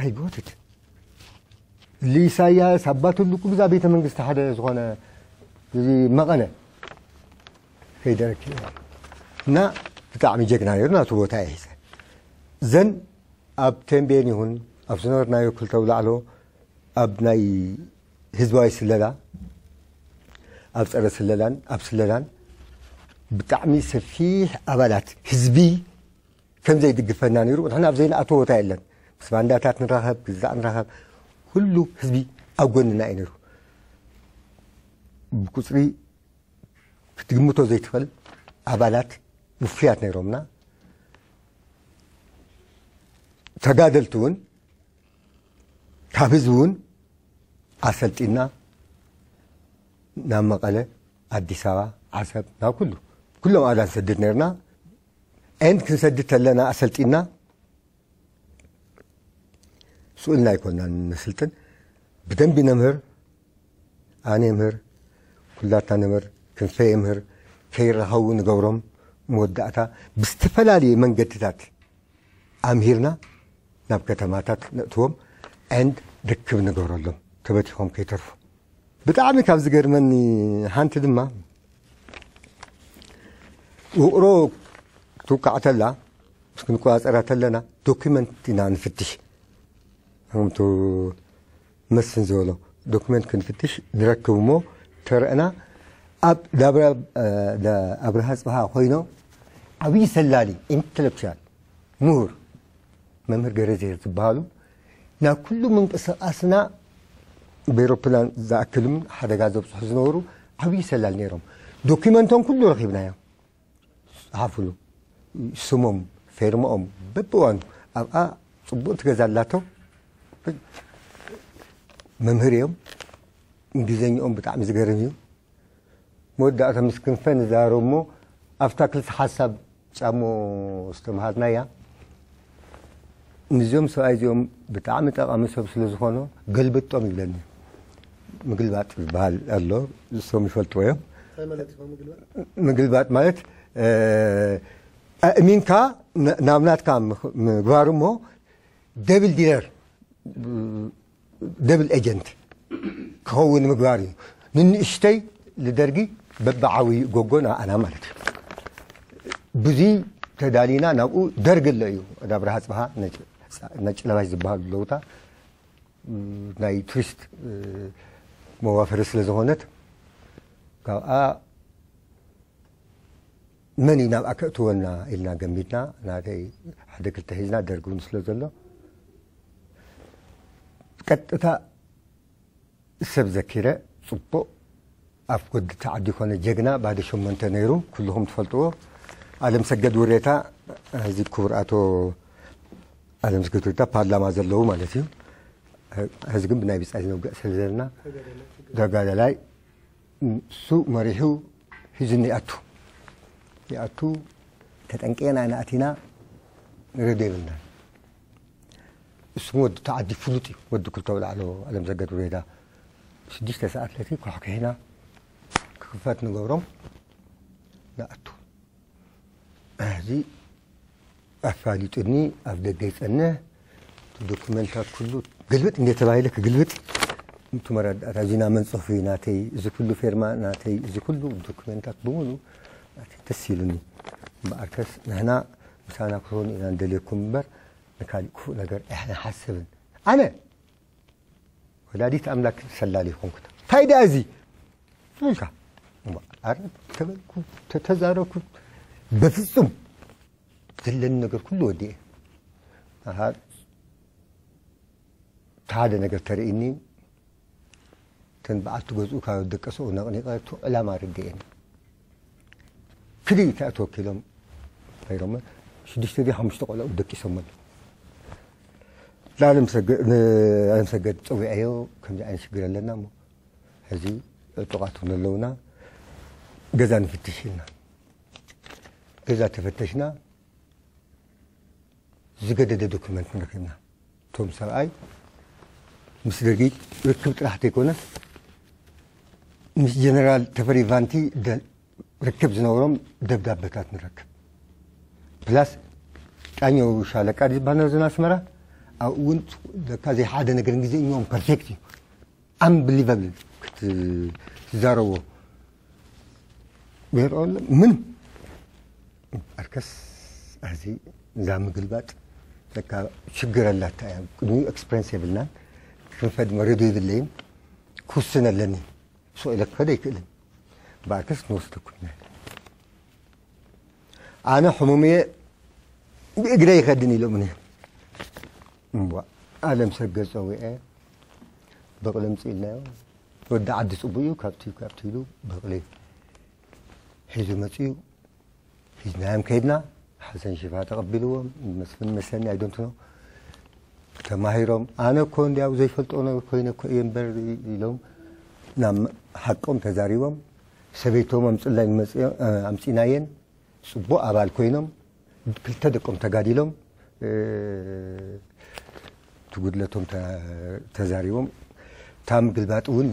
ኣይጎትት سايا هبات لكم إذا بيت من قصة حدا يزغنا مغنى في درك نا بتعمي جكنا يرنا تبو تايس زن أب تنبيني هون أب نايو كل تولع له أب ناي هزواي سلدا أبصر سللان أبسللان بتعمي سفيه أبلات حزبي كم زي دق فنانير ونحن أبزين أتوه تعلن بس ما عندنا تاتن رهب بزع رهب كله حزبي أقولنا نائنرو بكسري بتجمتو زي تفل أبلات وفيات نيرومنا تقادلتون تابزون أسلت ናብ መቐለ ኣዲስ ኣበባ ዓሰብ ናብ ኩሉ ኩሎም ኣብዳ ንሰድድ ነርና ኤንድ ክንሰድድ ከለና ኣሰልጢና ስኡልና ኣይኮንና ንስልጥን ብደንቢ ነምህር ኣነ ምህር ኩላታ ነምህር ክንፈ ምህር ከይረኸቡ ንገብሮም መወዳእታ ብዝተፈላለየ መንገድታት ኣምሂርና ናብ ከተማታት ነእትዎም ኤንድ ርክብ ንገብረሎም ተበቲኾም ከይተርፉ ብጣዕሚ ካብ ዝገርመኒ ሓንቲ ድማ ውቅሮ ትውቃዕ ተላ ምስ ክንቆፃፀራ ተለና ዶኪመንት ኢና ንፍትሽ ከምቱ መስፍን ዝበሎ ዶኪመንት ክንፍትሽ ንረክብ ሞ ተርአና ኣብ ኣብርሃ ፅበሃ ኮይኖ ዓብይ ሰላሊ ኢንተሌክቹዋል ምሁር መምህር ገረዜር ዝበሃሉ ናብ ኩሉ ምንቅስቃስና ብኤሮፕላን ዝኣክልም ሓደጋ ዘብፅሑ ዝነበሩ ዓብዪ ሰላል ነይሮም ዶኪመንቶም ኩሉ ረኪብናዮም ዝሓፍሉ ስሞም ፌርሞኦም በብዋኑ ኣብኣ ፅቡቕቲ ገዛላቶ መምህር እዮም እንግሊዘኛኦም ብጣዕሚ ዝገርም እዩ መወዳእታ ምስ ክንፈ ንዛረብ እሞ ኣብታ ክልቲ ሓሳብ ጫሞ ዝተመሃርና እያ ንዚኦም ሰብኣይ እዚኦም ብጣዕሚ ጠቃሚ ሰብ ስለ ዝኾኑ ገልብጦም ይብለኒ ምግልባጥ ይባል ኣሎ ንሶም ይፈልጥዎ እዮም ምግልባጥ ማለት እሚንካ ናብናትካ ምግባር እሞ ደብል ዲለር ደብል ኤጀንት ክኸውን ምግባር እዩ ንንእሽተይ ዝደርጊ በብዓብዪ ጎጎ ንኣና ማለት እዩ ብዙ ተዳሊና ናብኡ ደርግ ኣሎ እዩ ናብ ርሃ ፅበሃ ነጭለባሽ ዝበሃሉ ለውታ ናይ ቱሪስት મુસાફરી ዝኾነት ካብኣ መን እዩ ናብኣ ክእትወና ኢልና ገሚድና ናተይ ሓደ ክልተ ሒዝና ደርጊ እውን ስለ ዘሎ ቀጥታ ሰብ ዘኪረ ፅቡቕ ኣብ ወዲቲ ዓዲ ኮነ ጀግና ባደ ሸመንተ ነይሩ ኩልኹም ትፈልጥዎ ኣለም ሰገድ ውሬታ እዚ ክቡር ኣቶ ኣለም ሰገድ ውሬታ ፓርላማ ዘለው ማለት እዩ ሕዚ ግን ብናይ ብፃ ዝነውግእ ስለ ዘለና ተጋዳላይ ንሱ መሪሑ ሒዙኒ ይኣቱ ይኣቱ ተጠንቀና ንኣቲና ንረድ ይብልና እሱ ወዲ ተዓዲ ፍሉጥ እዩ ወዲ ክልተ ብላዕሎ ኣለም ዘገድ ሬዳ ሽዱሽተ ሰዓት ለቲ ኩሕኩሒና ክክፈት ንገብሮም ንኣቱ እዚ ኣፋሊጡኒ ኣብ ደገ ይፀንሕ ዶኩመንታት ኩሉ ግልብጥ እንዴተባሂለክ ግልብጥ እንቱ መረዳእታ እዚ ናብ ናተይ እዚ ኩሉ ፌርማ ናተይ እዚ ኩሉ ዶክመንታት ብሙሉ ደስ ኢሉኒ በኣርከስ ንሕና ምሳና ክኾኑ ኢና ንደልየኩም እምበር ንካሊእ ክፉእ ነገር ኣይሓስብን ኣነ ወላዲት ኣምላክ ሰላሊ ይኮንኩታ እንታይ ድኣ እዚ ትብልካ ኣረብ ተበልኩ ተዛረብኩ በፍፁም ዘለኒ ነገር ኩሉ ወዲአ تهاد نگر ترینیم تن بعد تو جزء کار دکس و نگنی قرار تو علام ردیم کدی تا تو کلم پیرام شدیش تی همش تو قلا دکس هم لازم سگ لازم سگت و ایو کم جای شگر لنامو هزی تو قطون لونا گذان فتشینا گذات فتشنا زیگده دکمنت نکنن تو مسال ای ምስ ደቂቅ ርክብ ጥራሕቲ ኣይኮነ ምስ ጀነራል ተፈሪ ቫንቲ ርክብ ዝነብሮም ደብዳቤታት ንረክብ ፕላስ ጣኛው ሻለቃ ዝበሃል ዘና ኣስመራ ኣብኡ እውን ዘካ ዘይ ሓደ ነገር ግዜ እኛም ፐርፌክት እዩ ኣንብሊቨብል ክትዛረቦ ብሄርኦ ምን ኣርከስ ኣዚ እዛ ምግልባጥ ችግር ኣላታ እያ ቅድሚኡ ኤክስፐሪንስ የብልናን فد مريضي بالليل لني شو إلك فده يكلم بعكس نوستكم أنا حمومي بإجري خدني لأمني أنا مسجل سوي إيه بقلم سيلنا ودع عدس أبوي كابتيو كابتي بقولي بقلي حيزو مسيو حيزنا هم كيدنا حسن شفاعة قبلوهم مثلا مثلا I don't know ተማሂሮም ኣነ ኮ እንዲያብ ዘይፈልጦ ነገር ኮይነ እየንበር ኢሎም ናብ ሓቆም ተዛሪቦም ሰበይቶም ኣምፅላይ ኣምፂናየን ፅቡቅ ኣባል ኮይኖም ክልተ ደቆም ተጋዲሎም ትጉድለቶም ተዛሪቦም ታም ግልባጥ እውን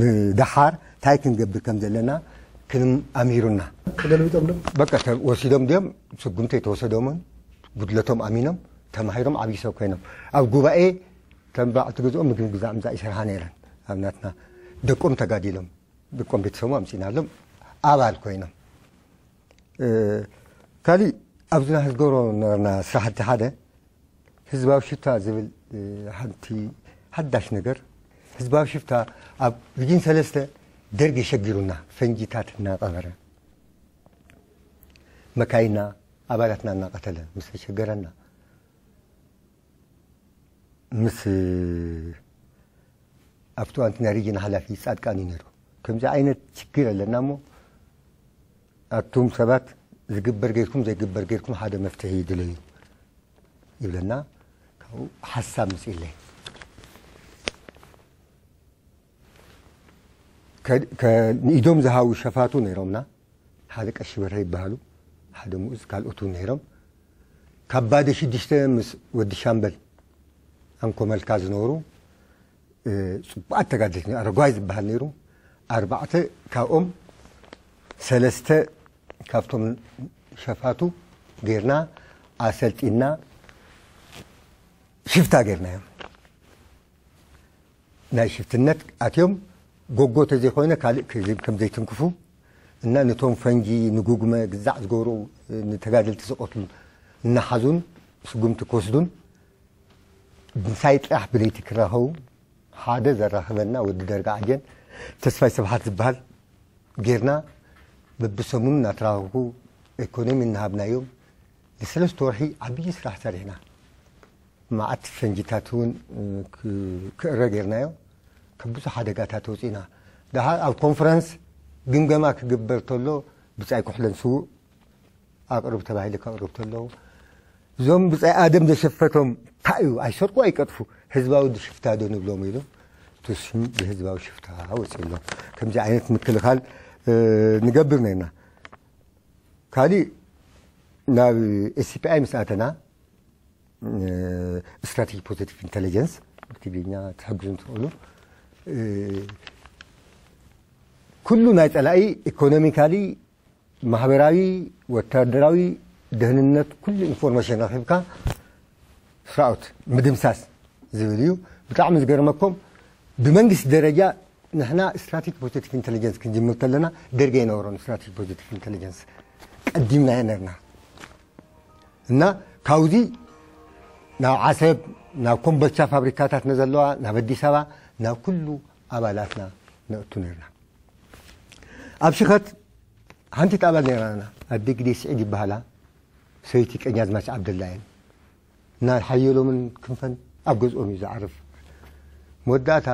ንዳሓር እንታይ ክንገብር ከም ዘለና ክንም ኣሚሩና በ ወሲዶም ድኦም ስጉምተ የተወሰዶምን ጉድለቶም ኣሚኖም ተማሂሮም ዓብይ ሰብ ኮይኖም ኣብ ጉባኤ ከም ባዕቲ ግዝኦም ምግቢ ግዛእ ምዛ ይሰርሓ ነይረን ኣብናትና ደቆም ተጋዲሎም ደቆም ቤተሰቦም ኣምፂናሎም ኣባል ኮይኖም ካሊእ ኣብዚና ዝገብሮ ነበርና ስራሕቲ ሓደ ህዝባዊ ሽፍታ ዝብል ሓንቲ ሓዳሽ ነገር ህዝባዊ ሽፍታ ኣብ ርጅን ሰለስተ ደርጊ ሸጊሩና ፈንጂታት እናቀበረ መካይና ኣባላትና እናቀተለ ምስ ተሸገረና ምስ ኣብቲ ዋንትና ሪጅን ሓላፊ ፃድቃን እዩ ነይሩ ከምዚ ዓይነት ችግር ኣለና እሞ ኣቶም ሰባት ዝግበር ገይርኩም ዘይግበር ገይርኩም ሓደ መፍትሒ ድለዩ ይብለና ካብኡ ሓሳብ ምስ ኢለይ ንኢዶም ዝሃቡ ሸፋቱ ነይሮምና ሓደ ቀሺ በርሀ ይበሃሉ ሓደ ምኡዝ ካልኦቱ ነይሮም ካብ ባደ ሽዱሽተ ምስ ወዲ ሻምበል አንኮ መልካ ዝነበሩ ፅቡቃት ተጋደልቲ ኣረጓይ ዝበሃል ነይሩ ኣርባዕተ ካብኦም ሰለስተ ካብቶም ሸፋቱ ጌርና ኣሰልጢና ሽፍታ ጌርናዮም ናይ ሽፍትነት ኣትዮም ጎጎ ተዘይኮይነ ካልእ ከም ዘይትንክፉ እና ነቶም ፈንጂ ንጉግመ ግዛዕ ዝገብሩ ንተጋደልቲ ዝቐትሉ እናሓዙን ስጉምቲ ክወስዱን ብሳይ ጥራሕ ብለይቲ ክራኸቡ ሓደ ዘራኸበልና ወዲ ደርጋ ዓጀን ተስፋይ ስብሓት ዝበሃል ጌርና በብሰሙም እናተራኸብኩ ኢኮኖሚ እናሃብናዮም ንሰለስተ ወርሒ ዓብዪ ስራሕ ሰሪሕና መዓት ፈንጂታት እውን ክእረ ጌርናዮ ካብ ብዙሕ ሓደጋታት ወፂና ድሓር ኣብ ኮንፈረንስ ግምገማ ክግበር ተሎ ብፃይ ኩሕለን ስውእ ኣቅርብ ተባሂሉ ከቅርብ ተለዉ እዞም ብፃይ ኣደም ዘሸፈቶም ታዩ አይሰርቁ አይቀጥፉ ህዝባዊ ድሽፍታ ዶ ንብሎም ኢሎም ትስም ብህዝባዊ ሽፍታ ወፂሎም ከምዚ ዓይነት ምክልኻል ንገብር ነይና ካሊእ ናብ ኤሲፒኣይ ምስ ኣተና ስትራቴጂ ፖዘቲቭ ኢንቴሊጀንስ ትግርኛ ትሕግዙ እንትኽእሉ ኩሉ ናይ ፀላኢ ኢኮኖሚካሊ ማሕበራዊ ወታደራዊ ደህንነት ኩሉ ኢንፎርሜሽን ረኺብካ ስራኦት ምድምሳስ ዝብል እዩ ብጣዕሚ ዝገርመኩም ብመንግስቲ ደረጃ ንሕና ስትራቴጂክ ፖለቲክ ኢንቴሊጀንስ ክንጅምር ከለና ደርገ ይነበሮን ስትራቴጂክ ፖለቲክ ኢንቴሊጀንስ ቀዲምና ነርና እና ካብዚ ናብ ዓሰብ ናብ ኮምቦልቻ ፋብሪካታት ዘለዋ ናብ ኣዲስ ኣበባ ናብ ኩሉ ኣባላትና ነእቱ ነርና ኣብ ሽኸት ሓንቲ ጣባል ነራና ኣዴግዴ ስዒድ ይበሃላ ሰበይቲ ቀኛዝማች ዓብደላ እየን ናይ ሓየሎምን ክንፈን ኣብ ገዝኦም እዩ ዝዓርፍ መወዳእታ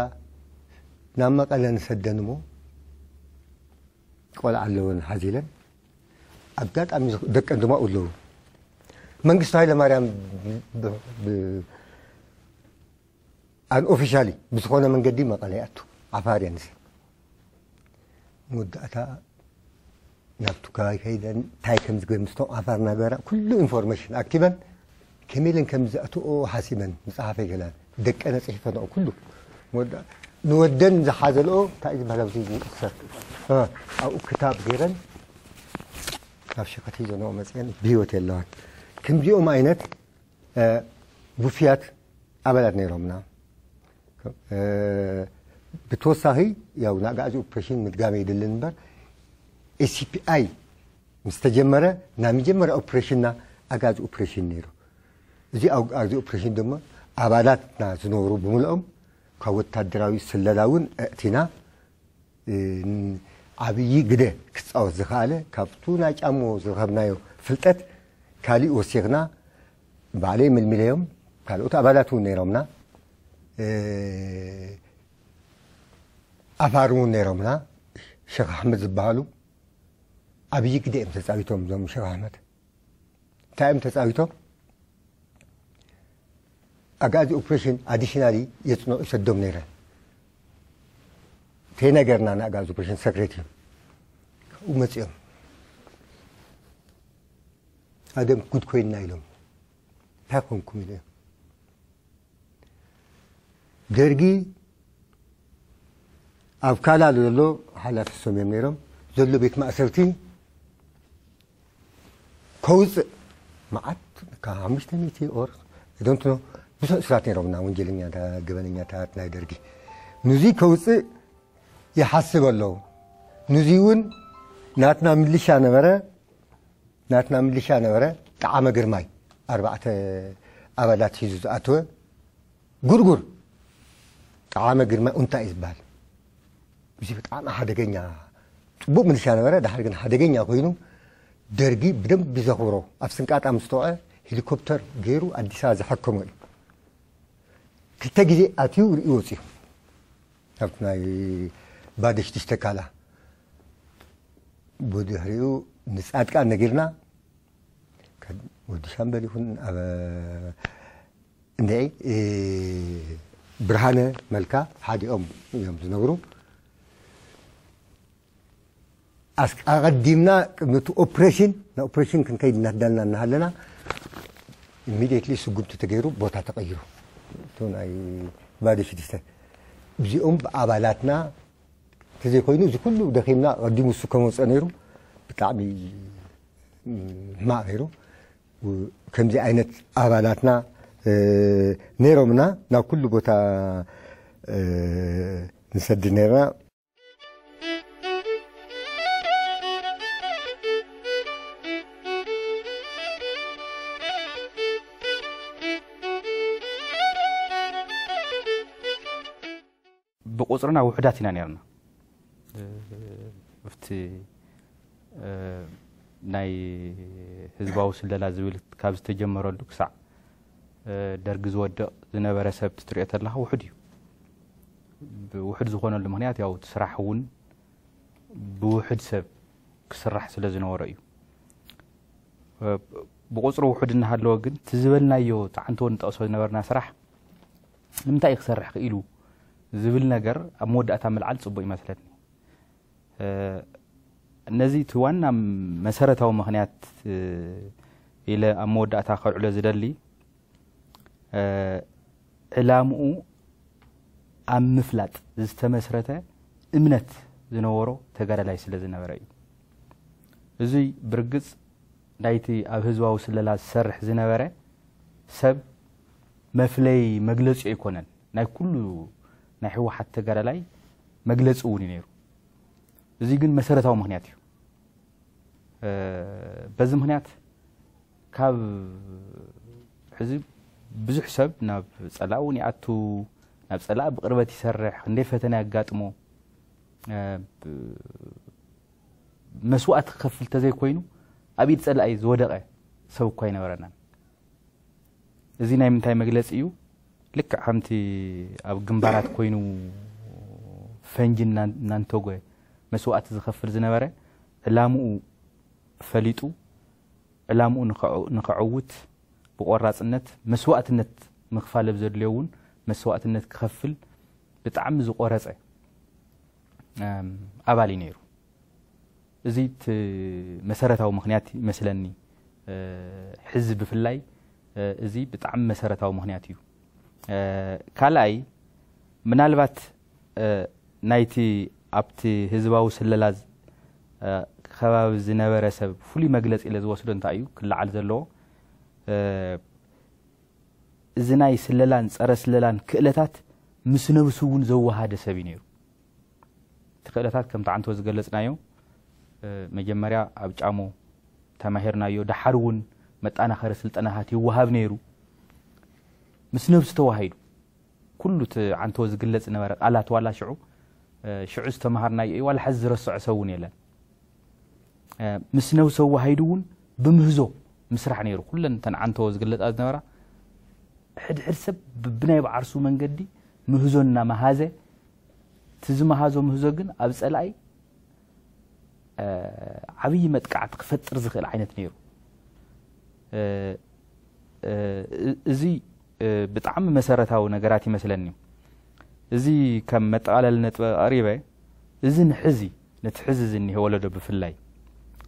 ናብ መቐለ ንሰደን እሞ ቆልዓ ኣለዎን ሓዚለን ኣጋጣሚ ደቀን ድማ ኣለዉ መንግስቱ ሃይለማርያም ኣንኦፊሻሊ ብዝኾነ መንገዲ መቐለ ይኣቱ ዓፋር እያ ንስ መወዳእታ ናብቲ ከባቢ ከይደን እንታይ ከም ዝገብ ምስቶም ዓፋር ናገራ ኩሉ ኢንፎርሜሽን ኣኪበን كميلن كم زأتو حاسما مصحفي كلا دك أنا صحيفة نو كله مود نودن زحازل أو تأذي بلوزي أكثر آه. أو كتاب غيرن كاف شقتي زنو مثلا بيوت الله كم جيو ماينت آه وفيات أبدا نيرومنا آه بتو صحي يا ونا قاعدو بحشين متقامي دلنبر اي سي بي اي مستجمرة نامي جمرة اوبريشن نا اوبريشن نيرو እዚ ኣግዚኦ ኦፕሬሽን ድማ ኣባላትና ዝነብሩ ብምልኦም ካብ ወታደራዊ ስለላ እውን ኣእቲና ዓብይ ግደ ክፃወት ዝኽኣለ ካብቲ ናይ ጫሞ ዝረከብናዮ ፍልጠት ካሊእ ወሲኽና ባዕለይ ምልሚለዮም ካልኦት ኣባላት እውን ነይሮምና ኣፋር እውን ነይሮምና ሸክ ኣሕመድ ዝበሃሉ ዓብይ ግደ እዮም ተፃዊቶም እዞም ሸክ ኣሕመድ እንታይ እዮም ተፃዊቶም აგად უფრესენ ადიშნარი ეცნო შედდომნერა თენეგერნან აგად უფრესენ სეკრეტი უმეცი ადემ გუთქვენ ნაილომ ფაქონ კუმინე გერგი აფკალალულო ჰალათ სომემნერო ზოლო ბიქმა ასერთი ქოუზ მაათ კა ამშთემიტი ორ დონტ ნო እሳት ነይሮምና ወንጀለኛ ገበነኛ ታት ናይ ደርጊ ንዙ ከውፅእ ይሓስብ ኣለዉ ንዙ እውን ናትና ምልሻ ነበረ ናትና ምልሻ ነበረ ጣዓመ ግርማይ ኣርባዕተ ኣባላት ሒዙ ዝኣተወ ጉርጉር ጣዓመ ግርማይ እንታይ እዩ ዝበሃል እዚ ብጣዕሚ ሓደገኛ ፅቡቅ ምልሻ ነበረ ዳሓር ግን ሓደገኛ ኮይኑ ደርጊ ብደንቢ ዘኽብሮ ኣብ ስንቃጣ ምስተውዐ ሄሊኮፕተር ገይሩ ኣዲስ ኣበባ ዝሓከሞ እዩ كلتا جزء أتيو ريوسي أبنا بعدش تشتكالا بودي هريو نسأتك أنا جيرنا كان ودي شام بري هون أبا نعي برهانة ملكة حادي أم يوم تنورو أسك أقدمنا نتو أوبريشن نا أوبريشن كان كيد نهدلنا نهلنا immediately سقطت تغيرو بوتا تغيرو እቶም ናይ ባዶ ሽድሽተ እዚኦም ብኣባላትና እንተዘይኮይኑ እዚ ኩሉ ደኺምና ቀዲሙ እሱ ከመውፀ ነይሩ ብጣዕሚ ሕማቅ ነይሩ ከምዚ ዓይነት ኣባላትና ነይሮምና ናብ ኩሉ ቦታ ንሰዲ ነይርና ብቁፅርና ውሕዳት ኢና ነርና ኣብቲ ናይ ህዝባዊ ስለላ ዝብል ካብ ዝተጀመረሉ ክሳዕ ደርጊ ዝወድቕ ዝነበረ ሰብ ትትሪኦ ተለካ ውሕድ እዩ ብውሕድ ዝኾነሉ ምክንያት ያው ስራሕ እውን ብውሕድ ሰብ ክስራሕ ስለ ዝነበረ እዩ ብቁፅሪ ውሕድ እናሃለዎ ግን እቲ ዝበልናዮ ፃዓንተዎ ንጠቕሶ ዝነበርና ስራሕ ንምንታይ ክሰርሕ ክኢሉ ዝብል ነገር ኣብ መወዳእታ ምልዓል ፅቡቅ ይመስለኒ ነዚ እቲ ዋና መሰረታዊ ምክንያት ኢለ ኣብ መወዳእታ ከልዕሎ ዝደሊ ዕላምኡ ኣብ ምፍላጥ ዝተመስረተ እምነት ዝነበሮ ተጋዳላይ ስለ ዝነበረ እዩ እዙይ ብርግፅ ናይቲ ኣብ ህዝባዊ ስለላ ዝሰርሕ ዝነበረ ሰብ መፍለይ መግለፂ ኣይኮነን ናይ ኩሉ نحو حتى جرالاي مجلس أولي نيرو زي جن مسيرة تاو مهنياتي أه بز مهنيات كاب حزب بزح سب ناب سلاوني أتو ناب سلا بقربة يسرح نفتنا جاتمو أه ب... مسوءة خفلت زي كوينو أبي تسأل أي زودق سو كوينو ورنا زين أي من تاي مجلس إيو لك حمتي أبو جنبارات كوينو فنجن نان نانتوجي مسوات زخفر زنبرة لامو فليتو لامو نخ نخعوت بقرص النت مسوات النت مخفل بزر ليون مسوات النت كخفل بتعم زق قرصة أبالي نيرو زيت مسارته ومخنياتي مثلاً حزب في اللي زيت بتعم مسارته ومخنياتيو ካልኣይ ምናልባት ናይቲ ኣብቲ ህዝባዊ ስለላ ከባቢ ዝነበረ ሰብ ፍሉይ መግለፂ ኢለ ዝወስዶ እንታይ እዩ ክላዓል ዘለዎ እዚ ናይ ስለላን ፀረ ስለላን ክእለታት ምስ ነብሱ እውን ዘወሃደ ሰብ እዩ ነይሩ እቲ ክእለታት ከምቲ ዓንተ ዝገለፅናዮ መጀመርያ ኣብ ጫሞ ተማሂርናዮ ዳሓር እውን መጠናኸሪ ስልጠናታት ይወሃብ ነይሩ ምስ ነብሱ ተዋሂዱ ኩሉ ዓንተዎ ዝግለፅ ነበረ ቃላት ዋላ ሽዑ ሽዑ ዝተምሃርናዮ እዩ ዋላ ሕዚ ዝረስዖ ሰብ እውን የለን ምስ ነብሱ ተዋሂዱ እውን ብምህዞ ምስራሕ ነይሩ ኩለን እተን ዓንተዎ ዝግለፃ ዝነበራ ሕድሕድ ሰብ ብናይ በዓርሱ መንገዲ ምህዞ እናመሃዘ እቲ ዝመሃዞ ምህዞ ግን ኣብ ፀላኢ ዓብይ መጥቃዕቲ ክፈጥር ዝኽእል ዓይነት ነይሩ እዚ ብጣዕሚ መሰረታዊ ነገራት ይመስለኒ እዚ ከም መጠቃለል ነጥበ ቀሪበ እዚ ንሕዚ ነቲ ሕዚ ዝኒሄ ወለዶ ብፍላይ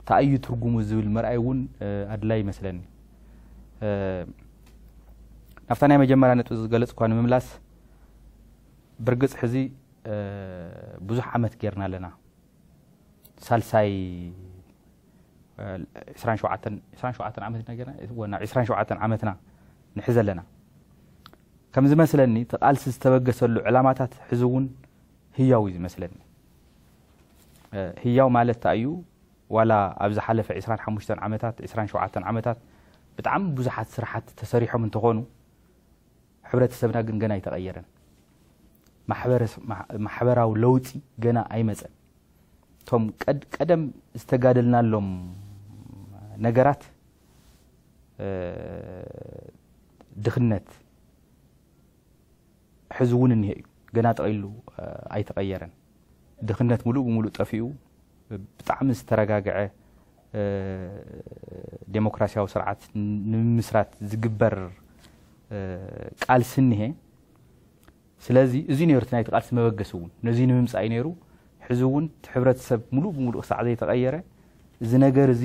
ታእዩ ትርጉሙ ዝብል መርኣይ እውን ኣድላይ ይመስለኒ ናብታ ናይ መጀመርያ ነጥቢ ዝገለፅ ኳ ንምምላስ ብርግፅ ሕዚ ብዙሕ ዓመት ጌርና ኣለና ሳልሳይ 27 ዓመት ነገርና 27 ዓመትና ንሕዘ ኣለና كم زي مثلاني تقال ستبقس العلاماتات حزون هياو زي مثلاني هياو مالت تأيو ولا أبزح حلف إسران حموشتان عمتات إسران شوعاتان عمتات بتعم بزحات سرحات تسريحو من تغونو حبرة السبنا جنا يتغيرا محبرة محبرة ولوتي جنا أي مثل توم قد قدم استقادلنا لهم نقرات دخنت ሕዚ እውን እኒሄ እዩ ገና ጠቂሉ ኣይተቀየረን ድኽነት ሙሉእ ብሙሉእ ጠፊኡ ብጣዕሚ ዝተረጋግዐ ዴሞክራሲያዊ ስርዓት ንምምስራት ዝግበር ቃልሲ እኒሄ ስለዚ እዚ ነሩ እቲ ናይቲ ቃልሲ መበገሲ እውን ነዚ ንምምፃእ እዩ ነይሩ ሕዚ እውን እቲ ሕብረተሰብ ሙሉእ ብሙሉእ ክሳዕ ዘይተቀየረ እዚ ነገር እዚ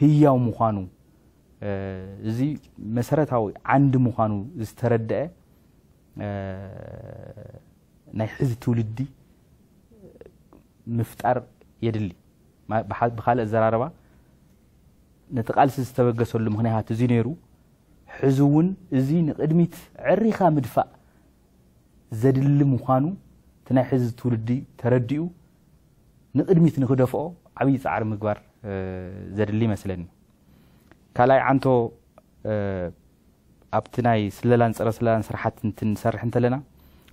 ህያው ምዃኑ እዚ መሰረታዊ ዓንዲ ምዃኑ ዝተረድአ ናይ ሕዚ ትውልዲ ምፍጣር የድሊ ብካልእ ዘራረባ ነቲ ቃልሲ ዝተበገሰሉ ምክንያት እዚ ነይሩ ሕዚ እውን እዚ ንቅድሚት ዕሪኻ ምድፋእ ዘድሊ ምኳኑ እቲ ናይ ሕዚ ትውልዲ ተረዲኡ ንቅድሚት ንክደፍኦ ዓብይ ፃዕሪ ምግባር ዘድሊ ይመስለኒ ካልኣይ ዓንቶ ابتناي سلالان سرا سلالان سرحت انتن سرح انت لنا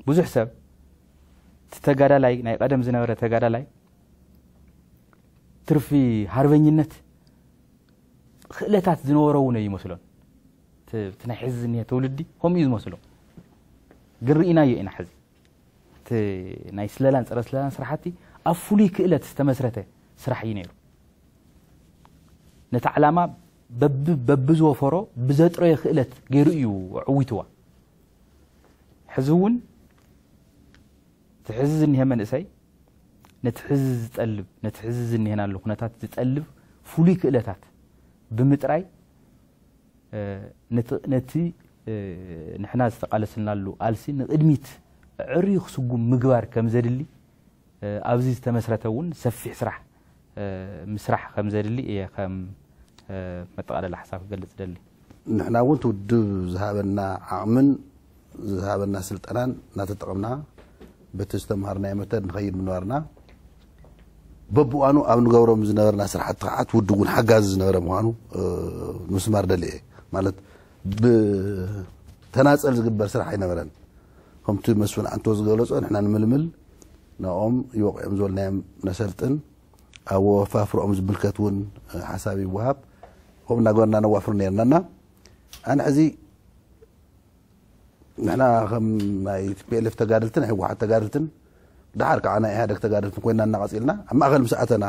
بزح سب تتغادا لاي ناي قدم زنبره تغادا لاي ترفي هارفينينت خلتات زنورو ني مسلون تنا حزن تولدي هم يز مسلون قرينا يا انا حز ت ناي سلالان سرا افولي كلت تمسرته سرحي نيرو نتعلمه ببز وفرو بزات رأي خلت جريو عويتوا حزون تحزز إني هما نسي نتحزز تقلب نتحزز إني هنا اللقنتات تتقلب فولي كلتات بمترعي نت نتي نحنا استقلسنا اللو ألسي نقدميت عريخ سجو مجوار كم زرلي أبزيز تمسرتون سفح سرح مسرح كم زرلي إيه كم መጠቃለለ ሓሳብ ክገልፅ ደሊ ንሕና እውን ትውድብ ዝሃበና ዓቕምን ዝሃበና ስልጠናን እናተጠቐምና በቲ ዝተምሃርናዮ መተድ ንኸይድ ምንባርና በብዋኑ ኣብ ንገብሮም ዝነበርና ስራሕቲ ከዓ ትውድ እውን ሓጋዚ ዝነበረ ምኳኑ ምስማር ደሊየ ማለት ብተናፀል ዝግበር ስራሕ ኣይነበረን ከምቲ መስፍን ኣንቶ ዝገለፆ ንሕና ንምልምል ናኦም ይወቂዖም ዝበልናዮም ነሰልጥን ኣብ ወፋፍሮኦም ዝምልከት እውን ሓሳብ ይወሃብ قمنا قلنا نوفر لنا انا حزي ንሕና ፒኤልፍ ተጋድልትን ህወሓት ተጋድልትን ድሓር ከዓ ናይ ኢሃደግ ተጋድልትን ኮይና እናቐፂልና ኣብ ማእኸል ምስኣተና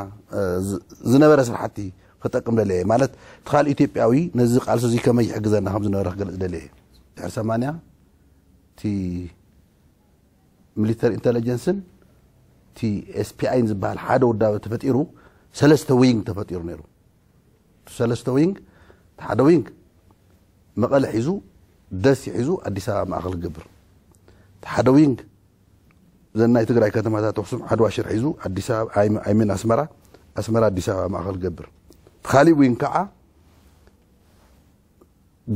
ዝነበረ ስራሕቲ ክጠቅም ደልየ ማለት እቲ ካልእ ኢትዮጵያዊ ነዚ ቃልሲ እዚ ከመይ ይሕግዘና ከም ዝነበረ ክገልፅ ደልየ ድሕሪ ሰማንያ እቲ ሚሊተሪ ኢንተለጀንስን እቲ ኤስፒኣይን ዝበሃል ሓደ ውዳበ ተፈጢሩ ሰለስተ ዊንግ ተፈጢሩ ነይሩ ሰለስተ ዊንግ ሓደ ዊንግ መቐለ ሒዙ ደሲ ሒዙ ኣዲስ ኣበባ ማእኸል ዝገብር ሓደ ዊንግ ዘን ናይ ትግራይ ከተማታት ኣክሱም ዓድዋ ሽር ሒዙ ኣዲስ ኣበባ ኣይሜን ኣስመራ ኣስመራ ኣዲስ ኣበባ ማእኸል ዝገብር ካሊእ ዊንግ ከዓ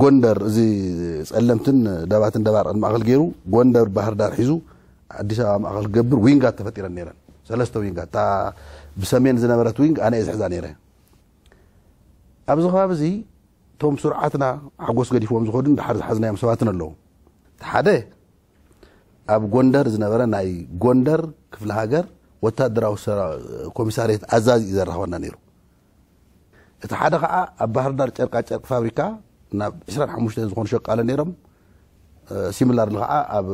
ጎንደር እዚ ፀለምትን ደባትን ደባርቅን ማእኸል ገይሩ ጎንደር ባህር ዳር ሒዙ ኣዲስ ኣበባ ማእኸል ዝገብር ዊንጋት ተፈጢረን ነይረን ሰለስተ ዊንጋት ብሰሜን ዝነበረት ዊንግ ኣነ እየ ዝሕዛ ነይረ ኣብዚ ከባቢ እዚ እቶም ስርዓትና ሓጎስ ገዲፎም ዝኸዱ ድሓር ዝሓዝናዮም ሰባትን ኣለዉ እቲ ሓደ ኣብ ጎንደር ዝነበረ ናይ ጎንደር ክፍለ ሃገር ወታደራዊ ኮሚሳርት ኣዛዚ እዩ ዘራኸበና ነይሩ እቲ ሓደ ከዓ ኣብ ባህርዳር ጨርቃ ጨርቂ ፋብሪካ ናብ 25 ዝኾኑ ሸቃለ ነይሮም ሲሚላር ከዓ ኣብ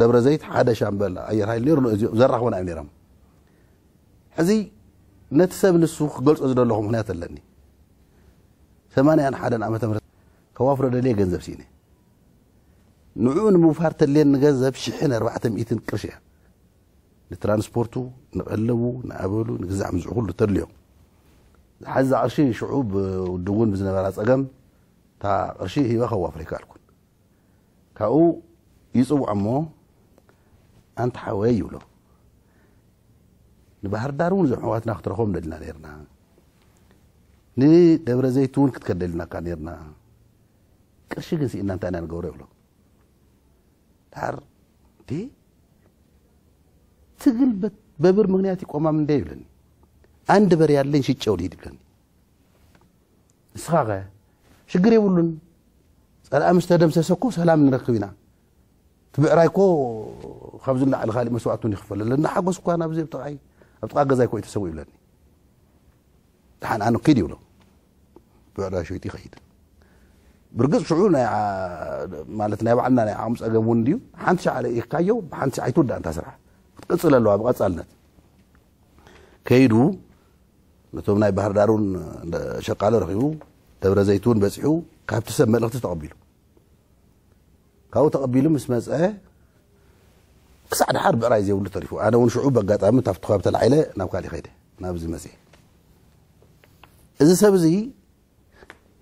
ደብረ ዘይት ሓደ ሻምበል ኣየር ሃይል ነይሩ ዘራኽቡና እዮም ነይሮም ሕዚ ነቲ ሰብ ንሱ ክገልፆ ዝደለኹ ምክንያት ኣለኒ ثمانية ثمانين حدا عم تمر كوافر دليل جنزب سيني نعون مفارت اللي نجذب شحن أربعة مئتين قرشة نترانسبورتو نقلبو نقبلو نجزع مزعول لترليو حز عرشي شعوب آه، والدوون بزنا براس أجم تا عرشي هي بخوا أفريقيا لكم كأو يسوع عمو أنت حوايو له نبهر دارون زعمواتنا خطرهم لدنا ليرنا ንደብረ ዘይቲ እውን ክትከደልናካ ነርና ቅርሺ ግን ስኢና እንታይ ኢና ንገብሮ ይብሎ ድሓር ትግል በብር ምክንያት ይቆማም እንደ ይብለኒ አንድ በሬ ያለኝ ሽጨው ልሂድ ይብለኒ ንስኻ ኸ ሽግር የብሉን ፀላእ ምስ ተደምሰሰ ኮ ሰላም ንረክብ ኢና እቲ ብዕራይ ኮ ካብዚ ንላዕሊ ካሊእ መስዋዕቱን ይኽፈል ኣለና ሓጎስ እኳ ናብዚ ኣብ ጥቓይ ኣብ ጥቓ ገዛይ ኮ እዩ ተሰው ይብለኒ あの企業の بيقعد على شويتي خيد برقص شعورنا يا مالتنا يا بعنا يا عمس أجمون ديو حنش على إيقايو حنش ده أنت سرعة قصل له أبغى لنا كيدو نتوم ناي بحر دارون شرق على رخيو تبر زيتون بسحو كاب تسمى ملقت تقبله كاو تقبله مس إيه كسعد حرب رأي زي ولد تريفو أنا ونشعوب بقى تامن تفتخاب العيلة نبقى لي خيده نابز مسيح إذا سبزي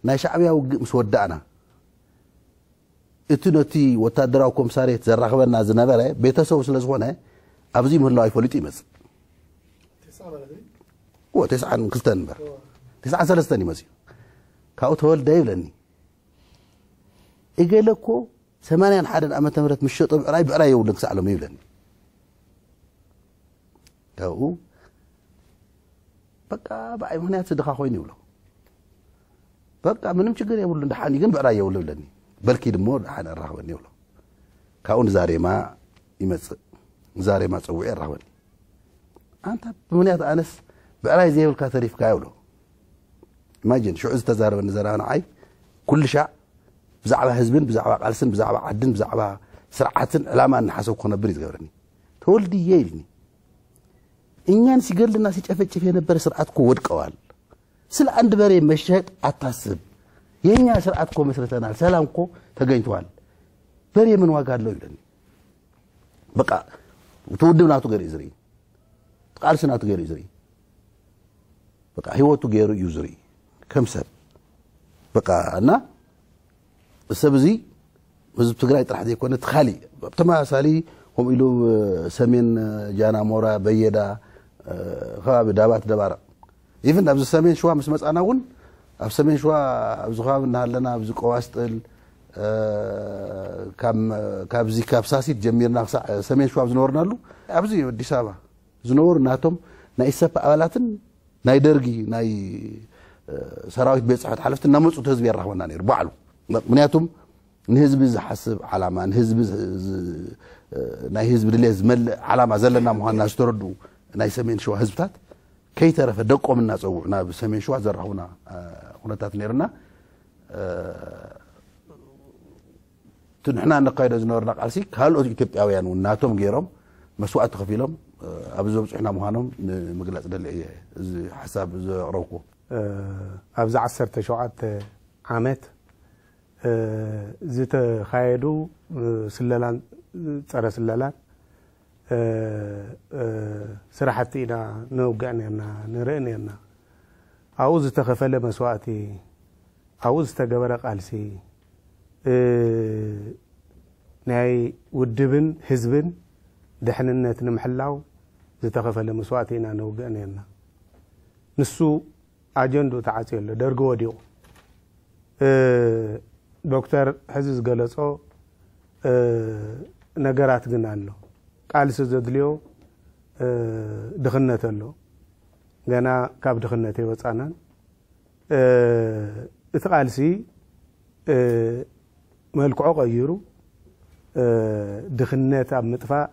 نشعبيا مس ودعنا إتنتي وتدراكم ساريت زرقة بنا زنبرة بيتا سوس لزغونة أبزي من لايف ولي تيمس هو تسعة من كستنبر تسعة سلستني مزي كاو تول دايف لني إيجي لكو سمانيا حدا أما تمرت مش شطب راي براي سعلم يولد كاو በቃ በአይ ምክንያት ድኻ ኮይኑ ይብሎ በቃ ምንም ችግር የብሉ ድሓኒ ግን ብዕራይ የብሉ ይብለኒ በልኪ ድሞ ድሓን ኣራኽበኒ ይብሎ ካብኡ ንዛሬማ ይመፅእ ዛሬማ ፀውዒ ኣራኽበኒ ኣንታ ብምክንያት ኣነስ ብዕራይ ዘይብልካ ተሪፍካ ይብሎ ኢማጂን ሽዑ ዝተዛረበኒ ዘረባ ንዓይ ኩሉ ሻዕ ብዛዕባ ህዝብን ብዛዕባ ቃልስን ብዛዕባ ዓድን ብዛዕባ ስርዓትን ዕላማ እናሓሰብኩ ክነብር እዩ ዝገብረኒ ተወልድየ ኢልኒ እኛን ሲገልና ሲጨፈጭፍ የነበረ ስርዓት እኮ ወድቀዋል። ስለ አንድ በሬ መሸጥ አታስብ። የእኛ ስርዓት እኮ መስርተናል። ሰላም እኮ ተገኝቷል። በሬ ምን ዋጋ አለው ይለን በቃ ትውድብ ናቱ ገይሩ ዝሪ ቃልስ ናቱ ገይሩ ዝሪ በቃ ህይወቱ ገይሩ እዩ ዝሪ ከም ሰብ በቃ እና ሰብ እዚ ህዝቢ ትግራይ ጥራሕ ዘይኮነ እቲ ካሊእ ተመሳሳሊ ከምኡ ኢሉ ሰሜን ጃናሞራ በየዳ ከባቢ ዳባት ደባርቕ ኢቨን ኣብዚ ሰሜን ሸዋ ምስ መፃና እውን ኣብ ሰሜን ሸዋ ኣብዚ ከባቢ እናሃለና ኣብዚ ቆዋስጥል ካብዚ ካብ ሳሲት ጀሚርና ክሳዕ ሰሜን ሽዋ ዝነበርናሉ ኣብዚ ኣዲስ ኣበባ ዝነበሩ ናቶም ናይ ኢሰፓ ኣባላትን ናይ ደርጊ ናይ ሰራዊት ቤት ፅሕፈት ሓለፍቲ እናመፁት ህዝቢ የራክበና ነይሩ ባዕሉ ምክንያቱም ንህዝቢ ዝሓስብ ዓላማ ንህዝቢ ናይ ህዝቢ ድሌት ዝመልእ ዓላማ ዘለና ምኳንና ዝተረድኡ ናይ ሰሜን ሸዋ ህዝብታት ከይተረፈ ደቆም እናፀውዕ ናብ ሰሜን ሸዋ ዘራኸቡና ኩነታት ነርና እቲ ንሕና ነካይዶ ዝነበርና ቃልሲ ካልኦት ኢትዮጵያውያን እውን ናቶም ገይሮም መስዋእቲ ከፊሎም ኣብ ዘብፅሕና ምዃኖም ንምግላፅ ደሊ እየ እዚ ሓሳብ ዘቕረብኩ ኣብዚ 17 ዓመት ዝተካየዱ ስለላን ፀረ ስለላን ስራሕቲ ኢና ንውግዕ ነርና ንርኢ ነርና ኣብኡ ዝተኸፈለ መስዋእቲ ኣብኡ ዝተገበረ ቃልሲ ናይ ውድብን ህዝብን ድሕንነት ንምሕላው ዝተኸፈለ መስዋእቲ ኢና ንውግዕ ነርና ንሱ ኣጀንድኡ ተዓፅ ኣሎ ደርጊ ወዲቑ ዶክተር ሕዚ ዝገለፆ ነገራት ግን ኣሎ ቃል ስ ዘድልዮ ድኽነት ኣሎ ገና ካብ ድኽነት የበፃናን እቲ ቃልሲ መልክዖ ቀይሩ ድኽነት ኣብ ምጥፋእ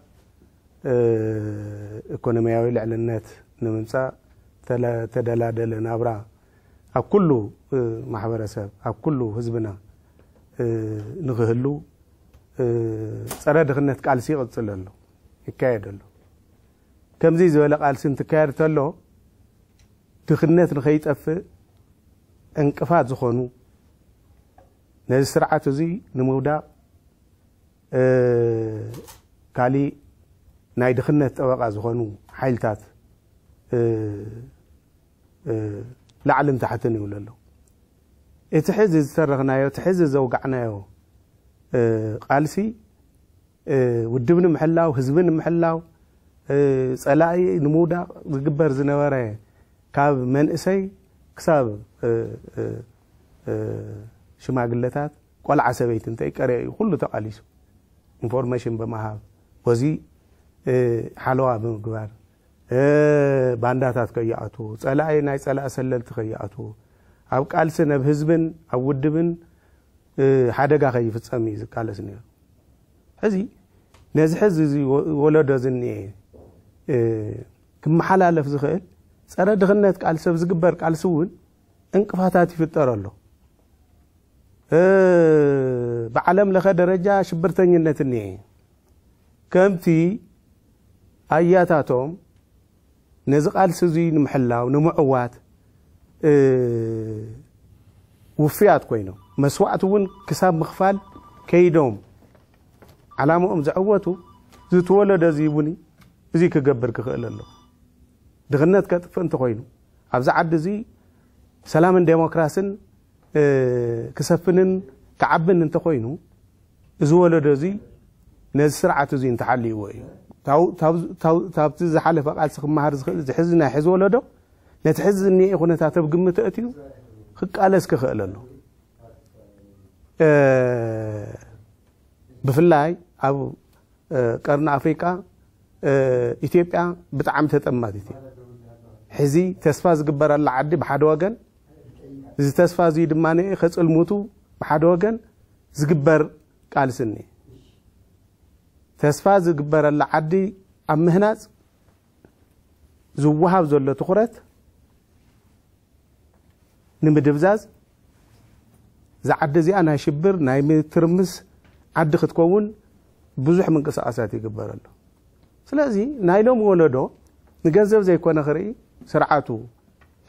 ኢኮኖሚያዊ ልዕልነት ንምምፃእ ተደላደለ ናብራ ኣብ ኩሉ ማሕበረሰብ ኣብ ኩሉ ህዝብና ንክህሉ ፀረ ድኽነት ቃልሲ ይቕፅል ኣሎ ይካየድ ኣሎ ከምዚ ዝበለ ቃልሲ እንትካየድ ተሎ ትኽነት ንኸይጠፍእ እንቅፋት ዝኾኑ ነዚ ስርዓት እዚ ንምውዳቕ ካሊእ ናይ ድኽነት ጠበቃ ዝኾኑ ሓይልታት ላዕልን ታሕትን ይብሉ ኣሎ እቲ ሕዚ ዝተረኽናዮ እቲ ሕዚ ዘውጋዕናዮ ቃልሲ ውድብ ንምሕላው ህዝቢ ንምሕላው ፀላኢ ንምውዳቕ ዝግበር ዝነበረ ካብ መንእሰይ ክሳብ ሽማግለታት ቆልዓ ሰበይቲ እንተይ ቀርአ እዩ ኩሉ ተቃሊሱ ኢንፎርሜሽን ብምሃብ በዚ ሓለዋ ብምግባር ባንዳታት ከይኣት ፀላኢ ናይ ፀላኢ ሰለልቲ ከይኣት ኣብ ቃልሲ ናብ ህዝብን ኣብ ውድብን ሓደጋ ከይፍፀም እዩ ዝቃለስ ነይሩ ሕዚ ነዚ ሕዚ እዚ ወለዶ ዝኒአ ክመሓላለፍ ዝኽእል ፀረ ድኽነት ቃልሲ ኣብ ዝግበር ቃልሲ እውን እንቅፋታት ይፍጠር ኣሎ ብዓለም ለኸ ደረጃ ሽብርተኝነት እኒአ ከምቲ ኣያታቶም ነዚ ቃልሲ እዚ ንምሕላው ንምዕዋት ውፍያት ኮይኖም መስዋዕቲ እውን ክሳብ ምኽፋል ከይዶም ዓላምኦም ዝዕወቱ ዝተወለደ እዚ ይቡን እዚ ክገብር ክኽእል ኣሎ ድኽነት ከጥፍእ እንተኮይኑ ኣብዚ ዓዲ እዚ ሰላምን ዴሞክራስን ክሰፍንን ክዓብን እንተኮይኑ እዚ ወለዶ እዚ ነዚ ስርዓት እዚ እንተሓልይዎ እዩ ካብቲ ዝሓለፈ ቃልሲ ክመሃር ዝኽእል ዝሕዚ ናይ ሕዚ ወለዶ ነቲ ሕዚ ዝኒአ ኩነታት ኣብ ግምት እትዩ ክቃለስ ክኽእል ኣሎ ብፍላይ ኣብ ቀርኒ ኣፍሪቃ ኢትዮጵያ ብጣዕሚ ተጠማቲት እዩ ሕዚ ተስፋ ዝግበረላ ዓዲ ብሓደ ወገን እዚ ተስፋ እዚ ድማ ከፅልሙቱ ብሓደ ወገን ዝግበር ቃልሲ እኒአ ተስፋ ዝግበረላ ዓዲ ኣብ ምህናፅ ዝወሃብ ዘሎ ትኩረት ንምድብዛዝ እዛ ዓዲ እዚኣ ናይ ሽብር ናይ ትርምስ ዓዲ ክትከውን ብዙሕ ምንቅስቃሳት ይግበር ኣሎ ስለዚ ናይሎም ወለዶ ንገንዘብ ዘይኮነ ክርኢ ስርዓቱ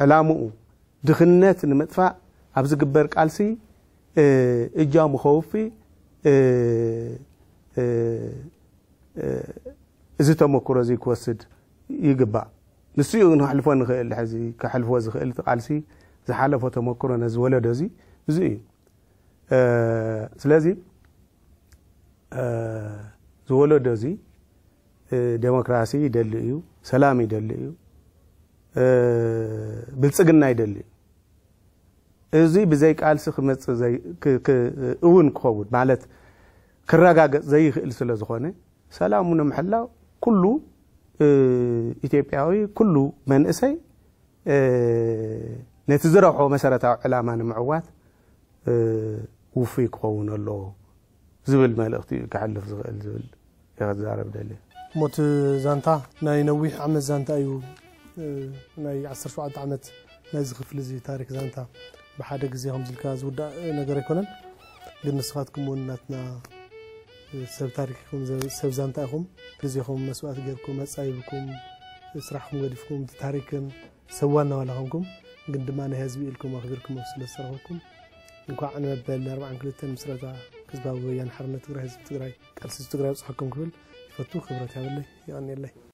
ዕላምኡ ድኽነት ንምጥፋእ ኣብ ዝግበር ቃልሲ እጃሙ ከውፊ እዚ ተመክሮ እዚ ክወስድ ይግባእ ንስኡ ንክሕልፎ ንኽእል ሕዚ ክሕልፎ ዝኽእል ቃልሲ ዝሓለፎ ተመክሮ ነዚ ወለዶ እዚ እዚ እዩ ስለዚ ዝወለዶ እዚ ዴሞክራሲ ይደሊ እዩ ሰላም ይደሊ እዩ ብልፅግና ይደሊ እዩ እዚ ብዘይ ቃልሲ ክመፅእ እውን ክኸውን ማለት ክረጋገፅ ዘይኽእል ስለ ዝኾነ ሰላሙ ንምሕላው ኩሉ ኢትዮጵያዊ ኩሉ መንእሰይ ነቲ ዝረብሖ መሰረታዊ ዕላማ ንምዕዋት ውፉይ ክኸውን ኣለዎ زبل مال اختي كعلف زبل يا زارب دالي موت آه، زانتا ناي نويح عمل زانتا ايو آه، ناي عصر شو عمت ناي زغف لزي تارك زانتا بحادك زي هم زلكاز ودا نقرا كونن قلنا صفاتكم وناتنا سب تاريخكم سب زانتا اخوم بزيخوم مسوات غيركم مسايبكم اسرحكم وديفكم تاريخكم سوانا ولا همكم قد ما انا هزبي لكم اخبركم وصل لسرحكم نكون عنا بين 4 كلتين مسرتها كسبه ويان حرنة تقرأ هزب تقرأ قلسي تقرأ بصحكم كبل يفتوه خبرات يا بلي يا